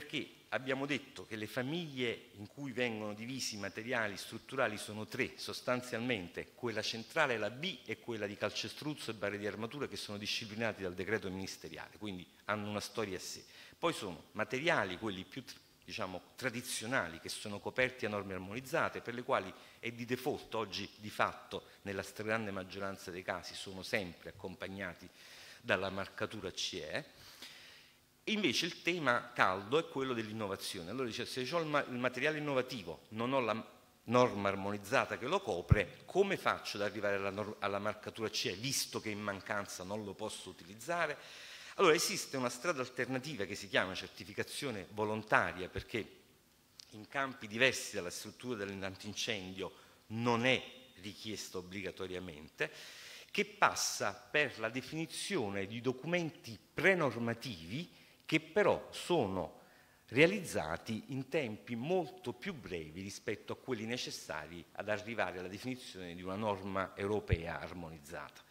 perché abbiamo detto che le famiglie in cui vengono divisi i materiali strutturali sono tre sostanzialmente, quella centrale, la B e quella di calcestruzzo e barre di armatura che sono disciplinati dal decreto ministeriale, quindi hanno una storia a sé. Poi sono materiali, quelli più diciamo, tradizionali che sono coperti a norme armonizzate, per le quali è di default oggi di fatto nella stragrande maggioranza dei casi sono sempre accompagnati dalla marcatura CE Invece il tema caldo è quello dell'innovazione. Allora dice, se ho il, materiale innovativo, non ho la norma armonizzata che lo copre, come faccio ad arrivare alla, alla marcatura CE, visto che in mancanza non lo posso utilizzare? Allora esiste una strada alternativa che si chiama certificazione volontaria, perché in campi diversi dalla struttura dell'antincendio non è richiesta obbligatoriamente, che passa per la definizione di documenti prenormativi che però sono realizzati in tempi molto più brevi rispetto a quelli necessari ad arrivare alla definizione di una norma europea armonizzata.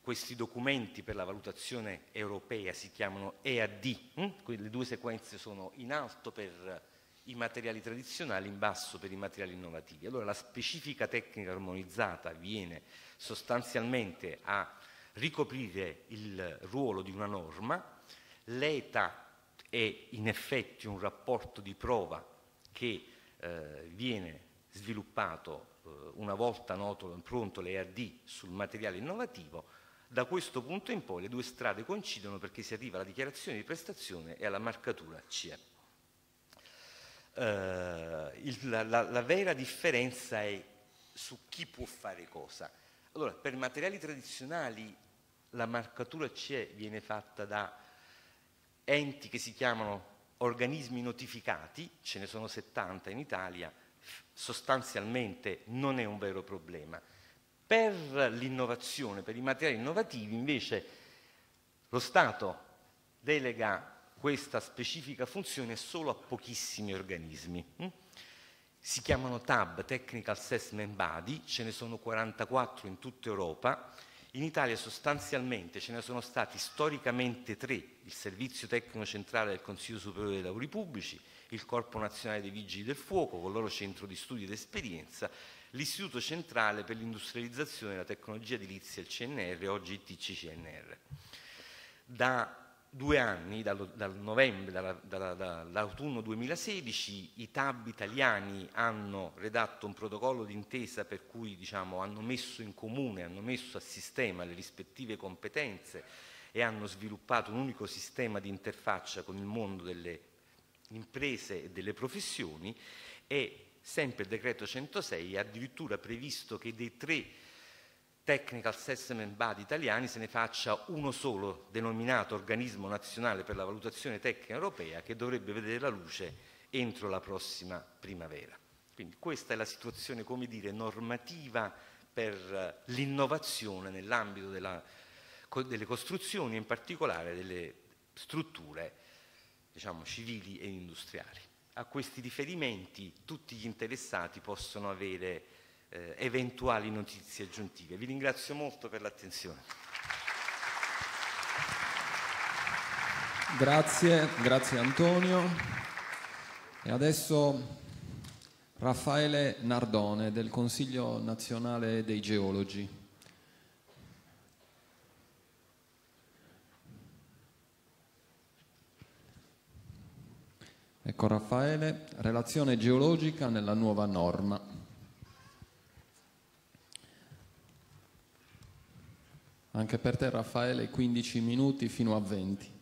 Questi documenti per la valutazione europea si chiamano EAD, hm? le due sequenze sono in alto per i materiali tradizionali, in basso per i materiali innovativi. Allora la specifica tecnica armonizzata viene sostanzialmente a ricoprire il ruolo di una norma L'ETA è in effetti un rapporto di prova che eh, viene sviluppato eh, una volta noto pronto l'EAD sul materiale innovativo, da questo punto in poi le due strade coincidono perché si arriva alla dichiarazione di prestazione e alla marcatura CE. Eh, il, la, la, la vera differenza è su chi può fare cosa. Allora, per materiali tradizionali la marcatura CE viene fatta da enti che si chiamano organismi notificati, ce ne sono 70 in Italia, sostanzialmente non è un vero problema. Per l'innovazione, per i materiali innovativi invece lo Stato delega questa specifica funzione solo a pochissimi organismi. Hm? Si chiamano TAB, Technical Assessment Body, ce ne sono 44 in tutta Europa, in Italia sostanzialmente ce ne sono stati storicamente tre, il Servizio Tecnico Centrale del Consiglio Superiore dei Lavori Pubblici, il Corpo Nazionale dei Vigili del Fuoco con il loro centro di studi ed esperienza, l'Istituto Centrale per l'Industrializzazione e la Tecnologia Edilizia, il CNR, oggi il TCCNR. Da due anni, dal, dal novembre, dall'autunno 2016, i TAB italiani hanno redatto un protocollo d'intesa per cui diciamo, hanno messo in comune, hanno messo a sistema le rispettive competenze e hanno sviluppato un unico sistema di interfaccia con il mondo delle imprese e delle professioni e sempre il decreto 106 ha addirittura previsto che dei tre technical assessment body italiani se ne faccia uno solo denominato organismo nazionale per la valutazione tecnica europea che dovrebbe vedere la luce entro la prossima primavera. Quindi questa è la situazione, come dire, normativa per eh, l'innovazione nell'ambito delle costruzioni, in particolare delle strutture diciamo, civili e industriali. A questi riferimenti tutti gli interessati possono avere eh, eventuali notizie aggiuntive. Vi ringrazio molto per l'attenzione. Grazie, grazie Antonio. E adesso Raffaele Nardone del Consiglio nazionale dei geologi. Ecco Raffaele, relazione geologica nella nuova norma. Anche per te Raffaele 15 minuti fino a 20.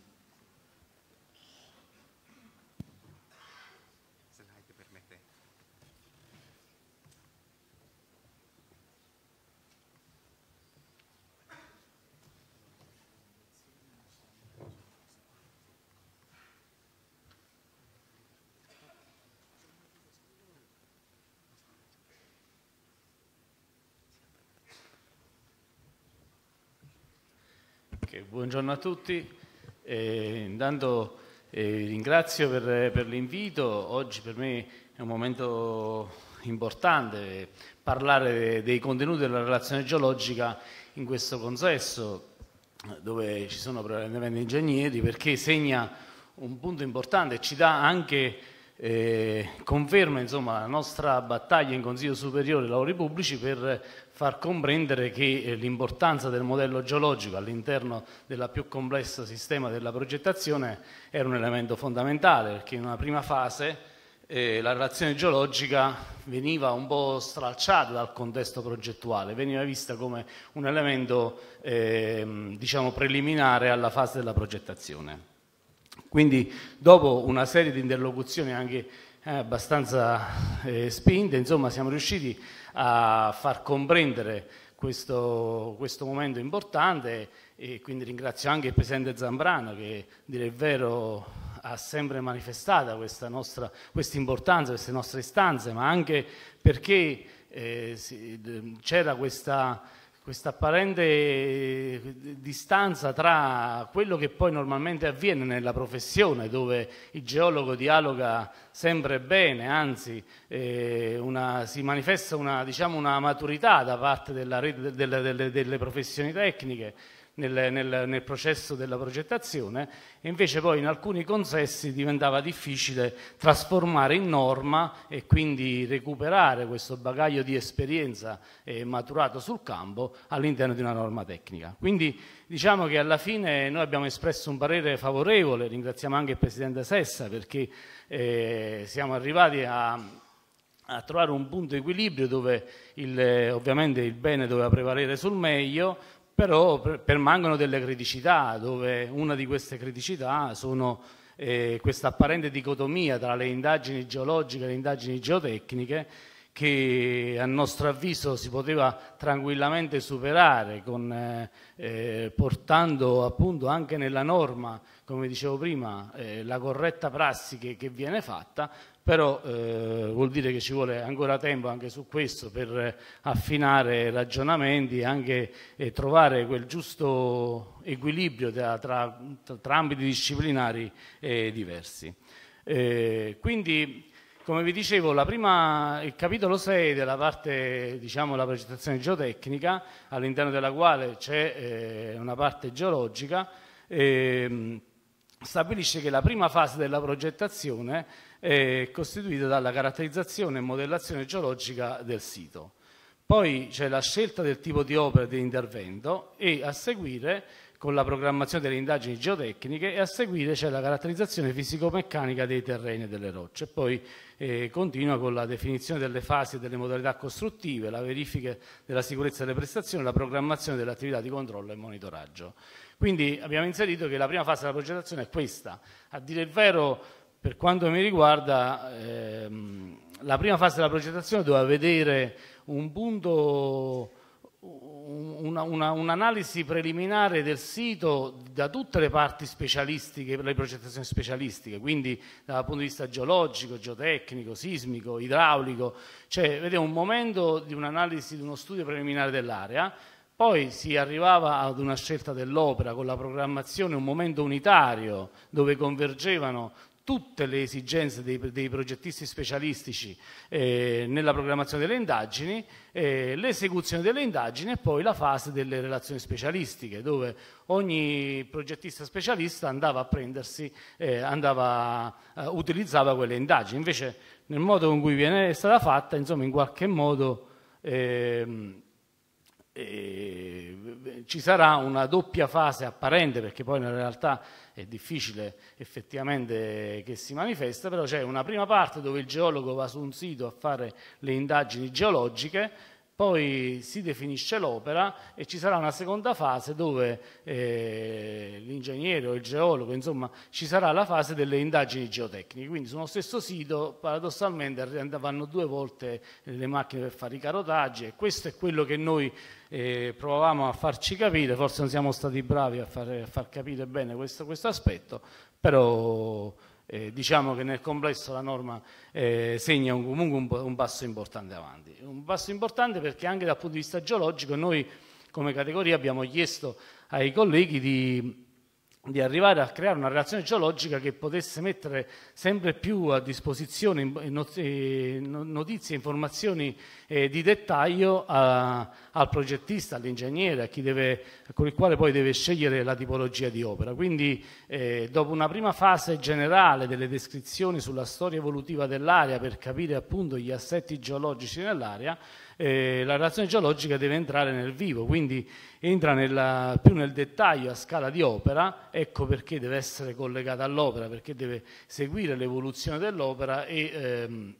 Buongiorno a tutti, eh, intanto eh, ringrazio per, per l'invito, oggi per me è un momento importante parlare dei contenuti della relazione geologica in questo consesso dove ci sono prevalentemente ingegneri perché segna un punto importante e ci dà anche eh, conferma insomma, la nostra battaglia in Consiglio Superiore dei Lavori Pubblici per far comprendere che eh, l'importanza del modello geologico all'interno del più complesso sistema della progettazione era un elemento fondamentale perché in una prima fase eh, la relazione geologica veniva un po' stralciata dal contesto progettuale, veniva vista come un elemento ehm, diciamo, preliminare alla fase della progettazione. Quindi dopo una serie di interlocuzioni anche eh, abbastanza eh, spinte, insomma siamo riusciti a far comprendere questo, questo, momento importante e quindi ringrazio anche il Presidente Zambrano che, dire vero, ha sempre manifestato questa, nostra, questa importanza, queste nostre istanze, ma anche perché eh, c'era questa questa apparente eh, distanza tra quello che poi normalmente avviene nella professione, dove il geologo dialoga sempre bene, anzi eh, una, si manifesta una, diciamo, una, maturità da parte della, delle, delle, delle professioni tecniche, nel, nel, nel processo della progettazione e invece poi in alcuni consessi diventava difficile trasformare in norma e quindi recuperare questo bagaglio di esperienza eh, maturato sul campo all'interno di una norma tecnica. Quindi diciamo che alla fine noi abbiamo espresso un parere favorevole, ringraziamo anche il Presidente Sessa perché eh, siamo arrivati a, a trovare un punto di equilibrio dove il, ovviamente il bene doveva prevalere sul meglio, però permangono delle criticità, dove una di queste criticità sono eh, questa apparente dicotomia tra le indagini geologiche e le indagini geotecniche che a nostro avviso si poteva tranquillamente superare con, eh, eh portando appunto anche nella norma, come dicevo prima, eh, la corretta prassi che, che, viene fatta, però eh, vuol dire che ci vuole ancora tempo anche su questo per affinare ragionamenti anche, e trovare quel giusto equilibrio tra, tra, tra ambiti disciplinari eh, diversi. Eh, quindi, come vi dicevo, prima, il capitolo 6 della parte, diciamo, la progettazione geotecnica, all'interno della quale c'è eh, una parte geologica, ehm, stabilisce che la prima fase della progettazione è costituita dalla caratterizzazione e modellazione geologica del sito. Poi c'è la scelta del tipo di opera e di intervento e a seguire con la programmazione delle indagini geotecniche e a seguire c'è la caratterizzazione fisico-meccanica dei terreni e delle rocce. Poi eh, continua con la definizione delle fasi e delle modalità costruttive, la verifica della sicurezza delle prestazioni, la programmazione delle attività di controllo e monitoraggio. Quindi abbiamo inserito che la prima fase della progettazione è questa. A dire il vero per quanto mi riguarda, ehm, la prima fase della progettazione doveva vedere un punto, un'analisi un preliminare del sito da tutte le parti specialistiche, le progettazioni specialistiche, quindi dal punto di vista geologico, geotecnico, sismico, idraulico, cioè vedeva un momento di un'analisi, di uno studio preliminare dell'area, poi si arrivava ad una scelta dell'opera con la programmazione, un momento unitario dove convergevano tutte le esigenze dei, dei progettisti specialistici eh, nella programmazione delle indagini, eh, l'esecuzione delle indagini e poi la fase delle relazioni specialistiche, dove ogni progettista specialista andava a prendersi, eh, andava, eh, utilizzava quelle indagini. Invece nel modo in cui viene, è stata fatta, insomma, in qualche modo... Ehm, eh, ci sarà una doppia fase apparente perché poi nella realtà è difficile effettivamente che si manifesta, però c'è una prima parte dove il geologo va su un sito a fare le indagini geologiche, poi si definisce l'opera e ci sarà una seconda fase dove eh, l'ingegnere o il geologo, insomma, ci sarà la fase delle indagini geotecniche. Quindi su uno stesso sito paradossalmente vanno due volte le macchine per fare i carotaggi e questo è quello che noi eh, provavamo a farci capire, forse non siamo stati bravi a far, a far capire bene questo, questo aspetto, però eh, diciamo che nel complesso la norma eh, segna un, comunque un, un, passo importante avanti. Un passo importante perché anche dal punto di vista geologico noi come categoria abbiamo chiesto ai colleghi di di arrivare a creare una relazione geologica che potesse mettere sempre più a disposizione eh, notizie e informazioni eh, di dettaglio a, al progettista, all'ingegnere, con il quale poi deve scegliere la tipologia di opera. Quindi eh, dopo una prima fase generale delle descrizioni sulla storia evolutiva dell'area per capire appunto gli assetti geologici nell'area, eh, la relazione geologica deve entrare nel vivo, quindi entra nella, più nel dettaglio a scala di opera, ecco perché deve essere collegata all'opera, perché deve seguire l'evoluzione dell'opera e... Ehm,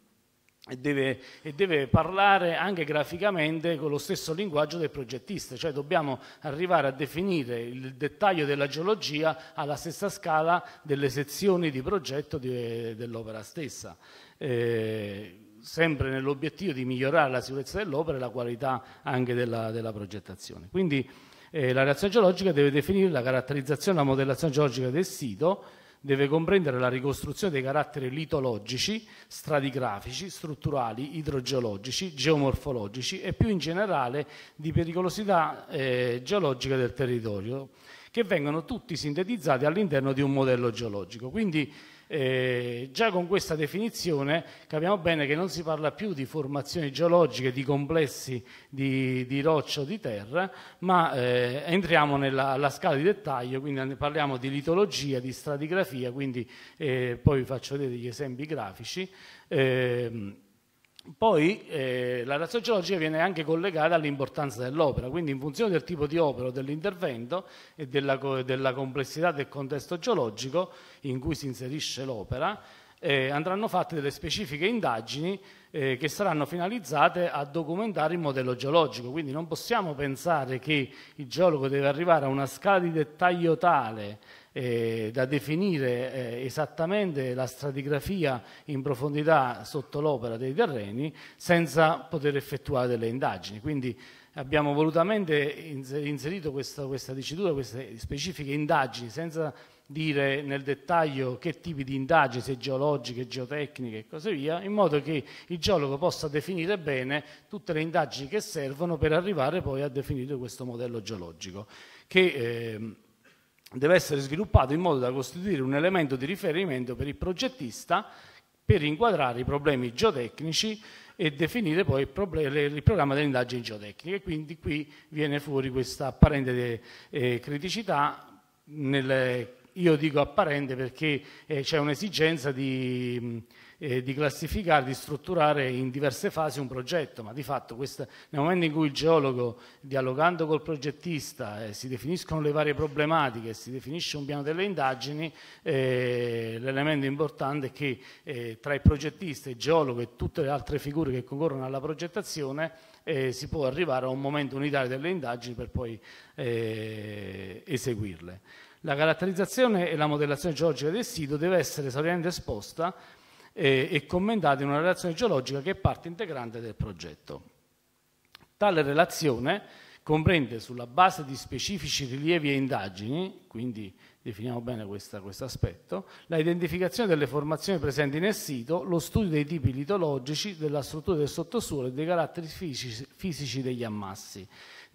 e deve, e deve, parlare anche graficamente con lo stesso linguaggio del progettista, cioè dobbiamo arrivare a definire il dettaglio della geologia alla stessa scala delle sezioni di progetto dell'opera stessa. Eh, sempre nell'obiettivo di migliorare la sicurezza dell'opera e la qualità anche della, della progettazione. Quindi eh, la reazione geologica deve definire la caratterizzazione e la modellazione geologica del sito, deve comprendere la ricostruzione dei caratteri litologici, stratigrafici, strutturali, idrogeologici, geomorfologici e più in generale di pericolosità eh, geologica del territorio, che vengono tutti sintetizzati all'interno di un modello geologico. Quindi eh, già con questa definizione capiamo bene che non si parla più di formazioni geologiche, di complessi di, di roccia o di terra, ma eh, entriamo nella scala di dettaglio, quindi parliamo di litologia, di stratigrafia, quindi eh, poi vi faccio vedere gli esempi grafici. Ehm, poi eh, la razza geologica viene anche collegata all'importanza dell'opera, quindi in funzione del tipo di opera, dell'intervento e della, della complessità del contesto geologico in cui si inserisce l'opera, eh, andranno fatte delle specifiche indagini eh, che saranno finalizzate a documentare il modello geologico, quindi non possiamo pensare che il geologo deve arrivare a una scala di dettaglio tale eh, da definire eh, esattamente la stratigrafia in profondità sotto l'opera dei terreni senza poter effettuare delle indagini. Quindi abbiamo volutamente inserito questa, questa dicitura, queste specifiche indagini senza dire nel dettaglio che tipi di indagini, se geologiche, geotecniche e così via, in modo che il geologo possa definire bene tutte le indagini che servono per arrivare poi a definire questo modello geologico, che eh, deve essere sviluppato in modo da costituire un elemento di riferimento per il progettista per inquadrare i problemi geotecnici e definire poi il, problema, il programma delle indagini geotecniche. Quindi qui viene fuori questa apparente eh, criticità nel, io dico apparente perché eh, c'è un'esigenza di mh, eh, di classificare, di strutturare in diverse fasi un progetto, ma di fatto questa, nel momento in cui il geologo, dialogando col progettista, eh, si definiscono le varie problematiche, si definisce un piano delle indagini, eh, l'elemento importante è che eh, tra il progettista, il geologo e tutte le altre figure che concorrono alla progettazione, eh, si può arrivare a un momento unitario delle indagini per poi eh, eseguirle. La caratterizzazione e la modellazione geologica del sito deve essere esauriente esposta e, e commentate in una relazione geologica che è parte integrante del progetto. Tale relazione comprende sulla base di specifici rilievi e indagini, quindi definiamo bene questo aspetto, la identificazione delle formazioni presenti nel sito, lo studio dei tipi litologici, della struttura del sottosuolo e dei caratteri fisici, fisici degli ammassi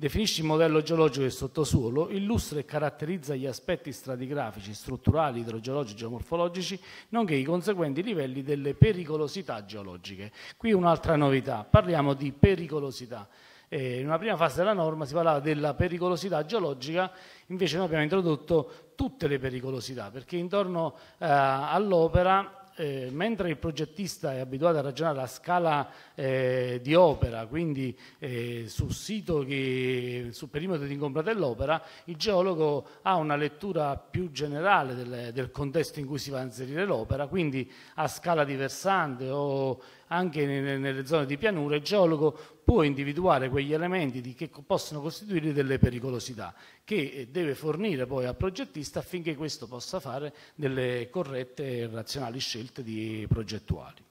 Definisce il modello geologico del sottosuolo, illustra e caratterizza gli aspetti stratigrafici, strutturali, idrogeologici, geomorfologici, nonché i conseguenti livelli delle pericolosità geologiche. Qui un'altra novità, parliamo di pericolosità. Eh, in una prima fase della norma si parlava della pericolosità geologica, invece noi abbiamo introdotto tutte le pericolosità, perché intorno eh, all'opera eh, mentre il progettista è abituato a ragionare a scala eh, di opera, quindi eh, sul sito, che, sul perimetro di incompra dell'opera, il geologo ha una lettura più generale del, del contesto in cui si va a inserire l'opera, quindi a scala di versante o anche nelle zone di pianura, il geologo può individuare quegli elementi che possono costituire delle pericolosità che eh, deve fornire poi al progettista affinché questo possa fare delle corrette e razionali scelte di progettuali.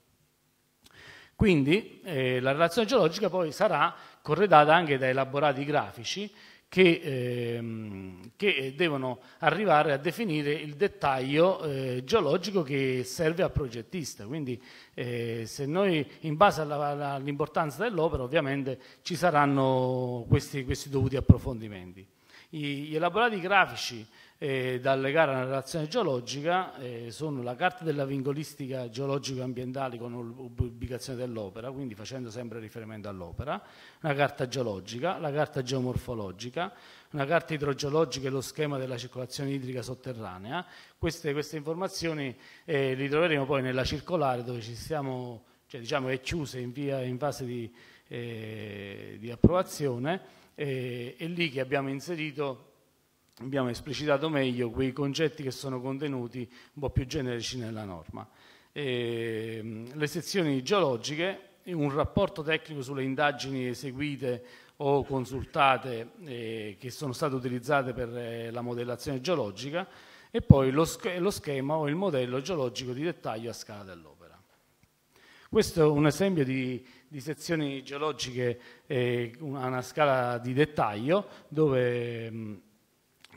Quindi eh, la relazione geologica poi sarà corredata anche da elaborati grafici che, ehm, che, devono arrivare a definire il dettaglio eh, geologico che serve al progettista. Quindi eh, se noi, in base all'importanza dell'opera, ovviamente ci saranno questi, questi dovuti approfondimenti. gli elaborati grafici eh, da allegare alla relazione geologica eh, sono la carta della vincolistica geologico-ambientale con ubicazione dell'opera, quindi facendo sempre riferimento all'opera, una carta geologica, la carta geomorfologica, una carta idrogeologica e lo schema della circolazione idrica sotterranea. Queste, queste informazioni eh, li troveremo poi nella circolare dove ci stiamo, cioè, diciamo, è chiusa in, via, in fase di, eh, di approvazione, eh, è lì che abbiamo inserito abbiamo esplicitato meglio quei concetti che sono contenuti un po' più generici nella norma. E, ehm, le sezioni geologiche, un rapporto tecnico sulle indagini eseguite o consultate eh, che sono state utilizzate per eh, la modellazione geologica e poi lo, sch lo, schema o il modello geologico di dettaglio a scala dell'opera. Questo è un esempio di, di sezioni geologiche eh, a una scala di dettaglio dove... Mh,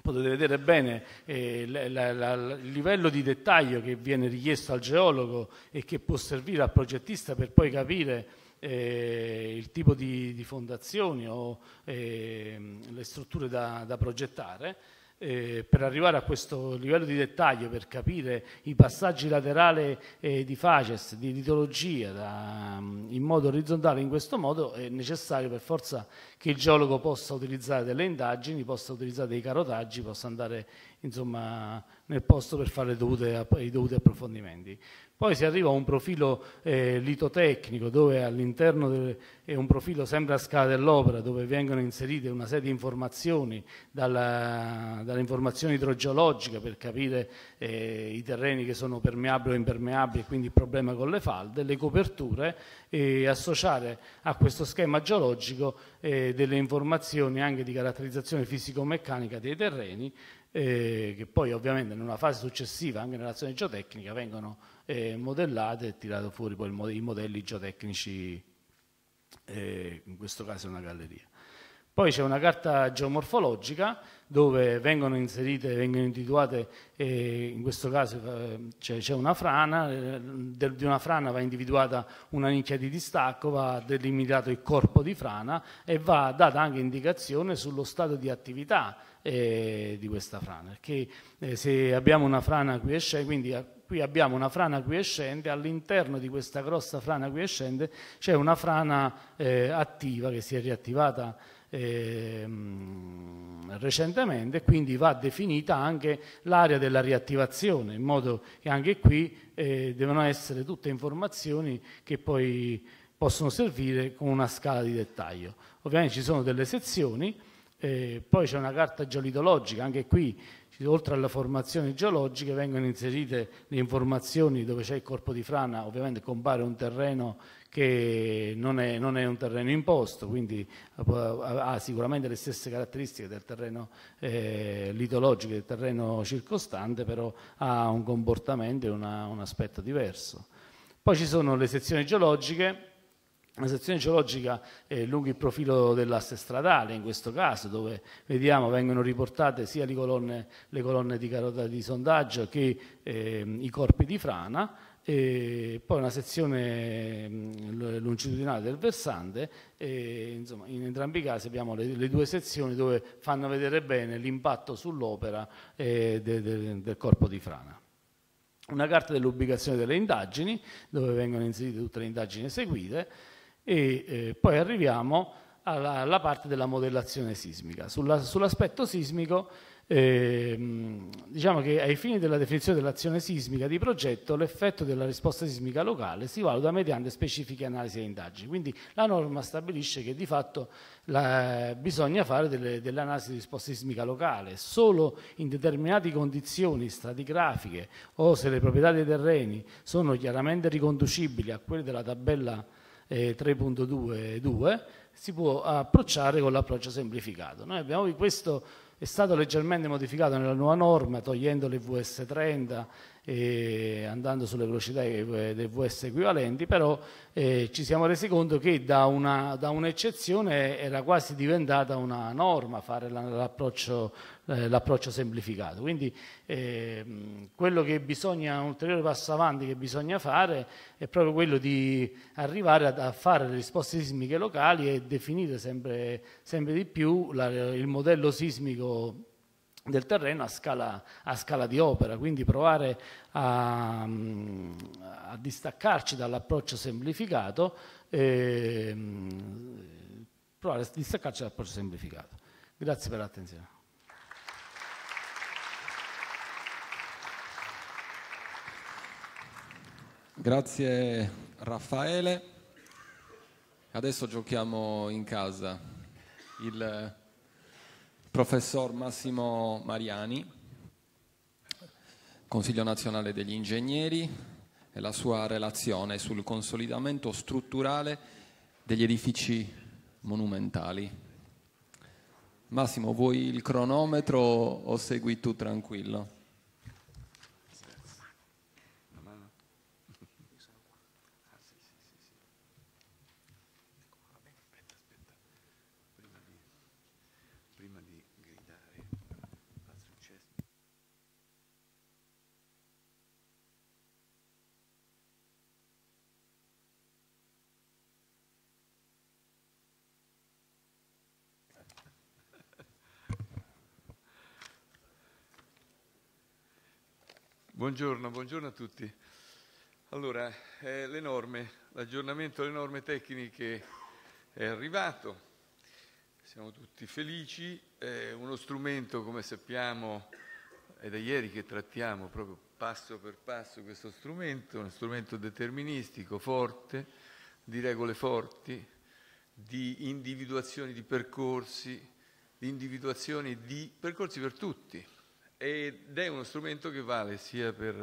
potete vedere bene eh, la, la, la, il livello di dettaglio che viene richiesto al geologo e che può servire al progettista per poi capire eh, il tipo di, di fondazioni o eh, le strutture da, da progettare. Eh, per arrivare a questo livello di dettaglio, per capire i passaggi laterali eh, di faces, di litologia, da, mm, in modo orizzontale in questo modo, è necessario per forza che il geologo possa utilizzare delle indagini, possa utilizzare dei carotaggi, possa andare insomma, nel posto per fare dovute, i dovuti approfondimenti. Poi si arriva a un profilo eh, litotecnico dove all'interno è un profilo sempre a scala dell'opera dove vengono inserite una serie di informazioni dalla, dall'informazione idrogeologica per capire eh, i terreni che sono permeabili o impermeabili e quindi il problema con le falde, le coperture e associare a questo schema geologico eh, delle informazioni anche di caratterizzazione fisico-meccanica dei terreni eh, che poi ovviamente in una fase successiva anche nell'azione geotecnica vengono eh, modellate e tirato fuori poi mod- i modelli geotecnici, eh, in questo caso una galleria. Poi c'è una carta geomorfologica dove vengono inserite, vengono individuate, eh, in questo caso eh, c'è, c'è, una frana, eh, di una frana va individuata una nicchia di distacco, va delimitato il corpo di frana e va data anche indicazione sullo stato di attività eh, di questa frana, perché eh, se abbiamo una frana qui esce, quindi qui abbiamo una frana qui escende, all'interno di questa grossa frana qui escende c'è una frana eh, attiva che si è riattivata ehm, recentemente, quindi va definita anche l'area della riattivazione, in modo che anche qui eh, devono essere tutte informazioni che poi possono servire con una scala di dettaglio. Ovviamente ci sono delle sezioni, eh, poi c'è una carta geolitologica, anche qui oltre alle formazioni geologiche vengono inserite le informazioni dove c'è il corpo di frana, ovviamente compare un terreno che non è, non è un terreno imposto, quindi eh, ha sicuramente le stesse caratteristiche del terreno eh, litologico, del terreno circostante, però ha un comportamento e una, un aspetto diverso. Poi ci sono le sezioni geologiche una sezione geologica eh, lungo il profilo dell'asse stradale, in questo caso, dove vediamo vengono riportate sia le colonne, le colonne di carota di sondaggio che eh, i corpi di frana, e poi una sezione mm, longitudinale del versante, e, insomma in entrambi i casi abbiamo le, le due sezioni dove fanno vedere bene l'impatto sull'opera eh, de, de, del corpo di frana una carta dell'ubicazione delle indagini, dove vengono inserite tutte le indagini eseguite, e eh, poi arriviamo alla, alla, parte della modellazione sismica. Sulla, sull'aspetto sismico, eh, diciamo che ai fini della definizione dell'azione sismica di progetto, l'effetto della risposta sismica locale si valuta mediante specifiche analisi e indagini. Quindi la norma stabilisce che di fatto la, bisogna fare delle, dell'analisi di risposta sismica locale. Solo in determinate condizioni stratigrafiche o se le proprietà dei terreni sono chiaramente riconducibili a quelle della tabella 3.2.2 si può approcciare con l'approccio semplificato. Noi abbiamo questo è stato leggermente modificato nella nuova norma, togliendo le VS30 e andando sulle velocità dei VS equivalenti, però eh, ci siamo resi conto che da, un'eccezione era quasi diventata una norma fare l'approccio eh, l'approccio semplificato. Quindi eh, quello che bisogna, un ulteriore passo avanti che bisogna fare è proprio quello di arrivare a, a fare le risposte sismiche locali e definire sempre, sempre di più la, il modello sismico del terreno a scala, a scala, di opera, quindi provare a, a distaccarci dall'approccio semplificato, eh, provare a distaccarci dall'approccio semplificato. Grazie per l'attenzione. Grazie Raffaele. Adesso giochiamo in casa. Il professor Massimo Mariani, Consiglio nazionale degli ingegneri, e la sua relazione sul consolidamento strutturale degli edifici monumentali. Massimo, vuoi il cronometro o segui tu tranquillo? Buongiorno, buongiorno, a tutti. Allora, eh, le norme, l'aggiornamento alle norme tecniche è arrivato, siamo tutti felici, è uno strumento come sappiamo è da ieri che trattiamo proprio passo per passo questo strumento, uno strumento deterministico, forte, di regole forti, di individuazioni di percorsi, di individuazioni di percorsi per tutti, ed è uno strumento che vale sia per,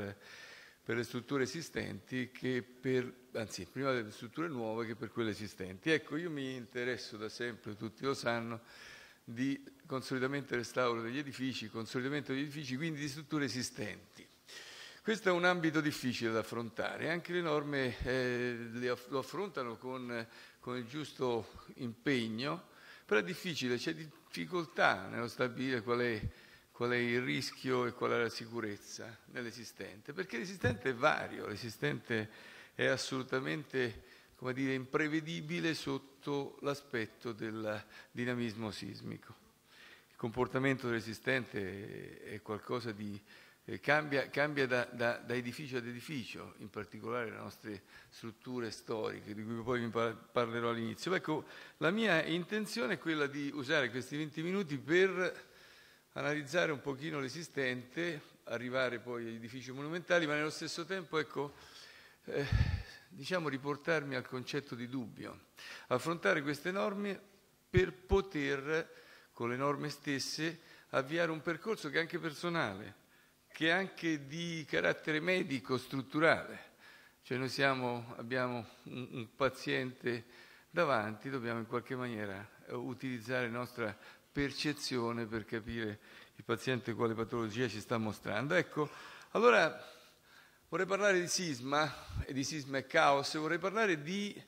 per le strutture esistenti che per, anzi, prima delle strutture nuove che per quelle esistenti. Ecco, io mi interesso da sempre, tutti lo sanno, di consolidamento e restauro degli edifici, consolidamento degli edifici, quindi di strutture esistenti. Questo è un ambito difficile da affrontare, anche le norme eh, lo affrontano con, con, il giusto impegno, però è difficile, c'è difficoltà nello stabilire qual è qual è il rischio e qual è la sicurezza nell'esistente, perché l'esistente è vario, l'esistente è assolutamente, come dire, imprevedibile sotto l'aspetto del dinamismo sismico. Il comportamento dell'esistente è qualcosa di eh, cambia, cambia da, da, da, edificio ad edificio, in particolare le nostre strutture storiche, di cui poi vi parlerò all'inizio. Ecco, la mia intenzione è quella di usare questi 20 minuti per analizzare un pochino l'esistente, arrivare poi agli edifici monumentali, ma nello stesso tempo, ecco, eh, diciamo riportarmi al concetto di dubbio, affrontare queste norme per poter, con le norme stesse, avviare un percorso che è anche personale, che è anche di carattere medico, strutturale. Cioè noi siamo, abbiamo un, un paziente davanti, dobbiamo in qualche maniera eh, utilizzare la nostra percezione per capire il paziente quale patologia ci sta mostrando. Ecco, allora vorrei parlare di sisma e di sisma e caos, vorrei parlare di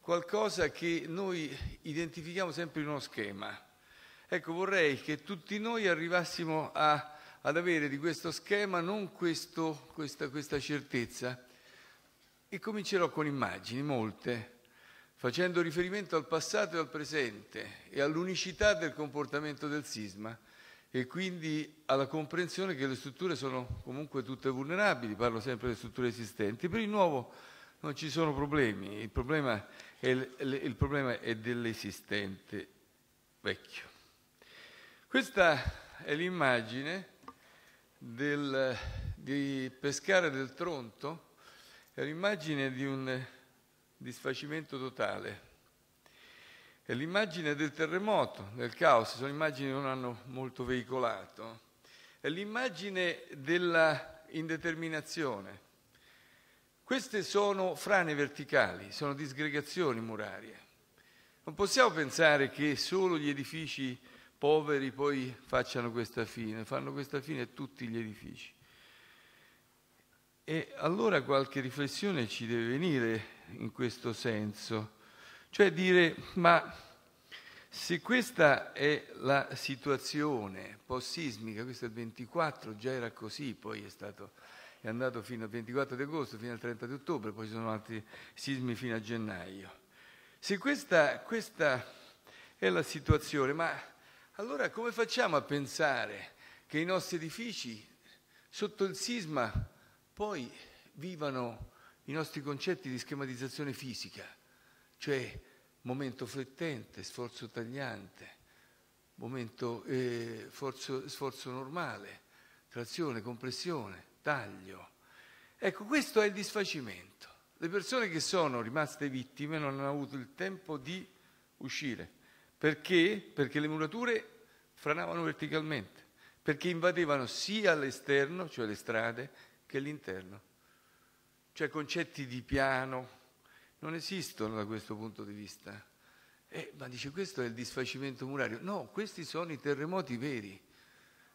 qualcosa che noi identifichiamo sempre in uno schema. Ecco, vorrei che tutti noi arrivassimo a, ad avere di questo schema non questo, questa, questa certezza. E comincerò con immagini, molte facendo riferimento al passato e al presente e all'unicità del comportamento del sisma e quindi alla comprensione che le strutture sono comunque tutte vulnerabili, parlo sempre delle strutture esistenti. Per il nuovo non ci sono problemi, il problema è, il problema è dell'esistente vecchio. Questa è l'immagine di Pescare del Tronto, è l'immagine di un disfacimento totale. È l'immagine del terremoto, del caos, sono immagini che non hanno molto veicolato. È l'immagine della indeterminazione. Queste sono frane verticali, sono disgregazioni murarie. Non possiamo pensare che solo gli edifici poveri poi facciano questa fine, fanno questa fine tutti gli edifici. E allora qualche riflessione ci deve venire in questo senso, cioè dire ma se questa è la situazione post-sismica, questo è il 24, già era così, poi è, stato, è andato fino al 24 di agosto, fino al 30 di ottobre, poi ci sono altri sismi fino a gennaio. Se questa, questa è la situazione, ma allora come facciamo a pensare che i nostri edifici sotto il sisma poi vivano i nostri concetti di schematizzazione fisica, cioè momento flettente, sforzo tagliante, momento, eh, forzo, sforzo normale, trazione, compressione, taglio. Ecco, questo è il disfacimento. Le persone che sono rimaste vittime non hanno avuto il tempo di uscire. Perché? Perché le murature franavano verticalmente, perché invadevano sia l'esterno, cioè le strade, che l'interno cioè concetti di piano, non esistono da questo punto di vista. Eh, ma dice questo è il disfacimento murario. No, questi sono i terremoti veri.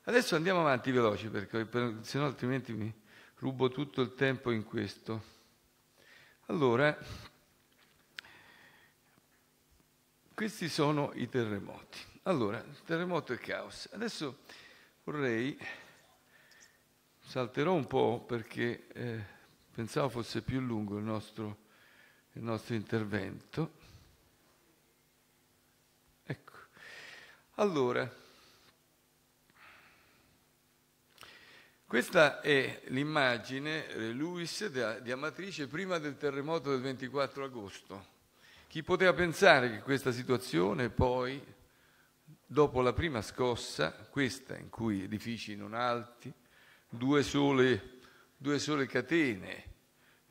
Adesso andiamo avanti veloci perché per, se no altrimenti mi rubo tutto il tempo in questo. Allora, questi sono i terremoti. Allora, terremoto e caos. Adesso vorrei, salterò un po' perché... Eh, Pensavo fosse più lungo il nostro, il nostro intervento. Ecco. Allora, questa è l'immagine, eh, Luis, di Amatrice prima del terremoto del 24 agosto. Chi poteva pensare che questa situazione poi, dopo la prima scossa, questa in cui edifici non alti, due sole due sole catene,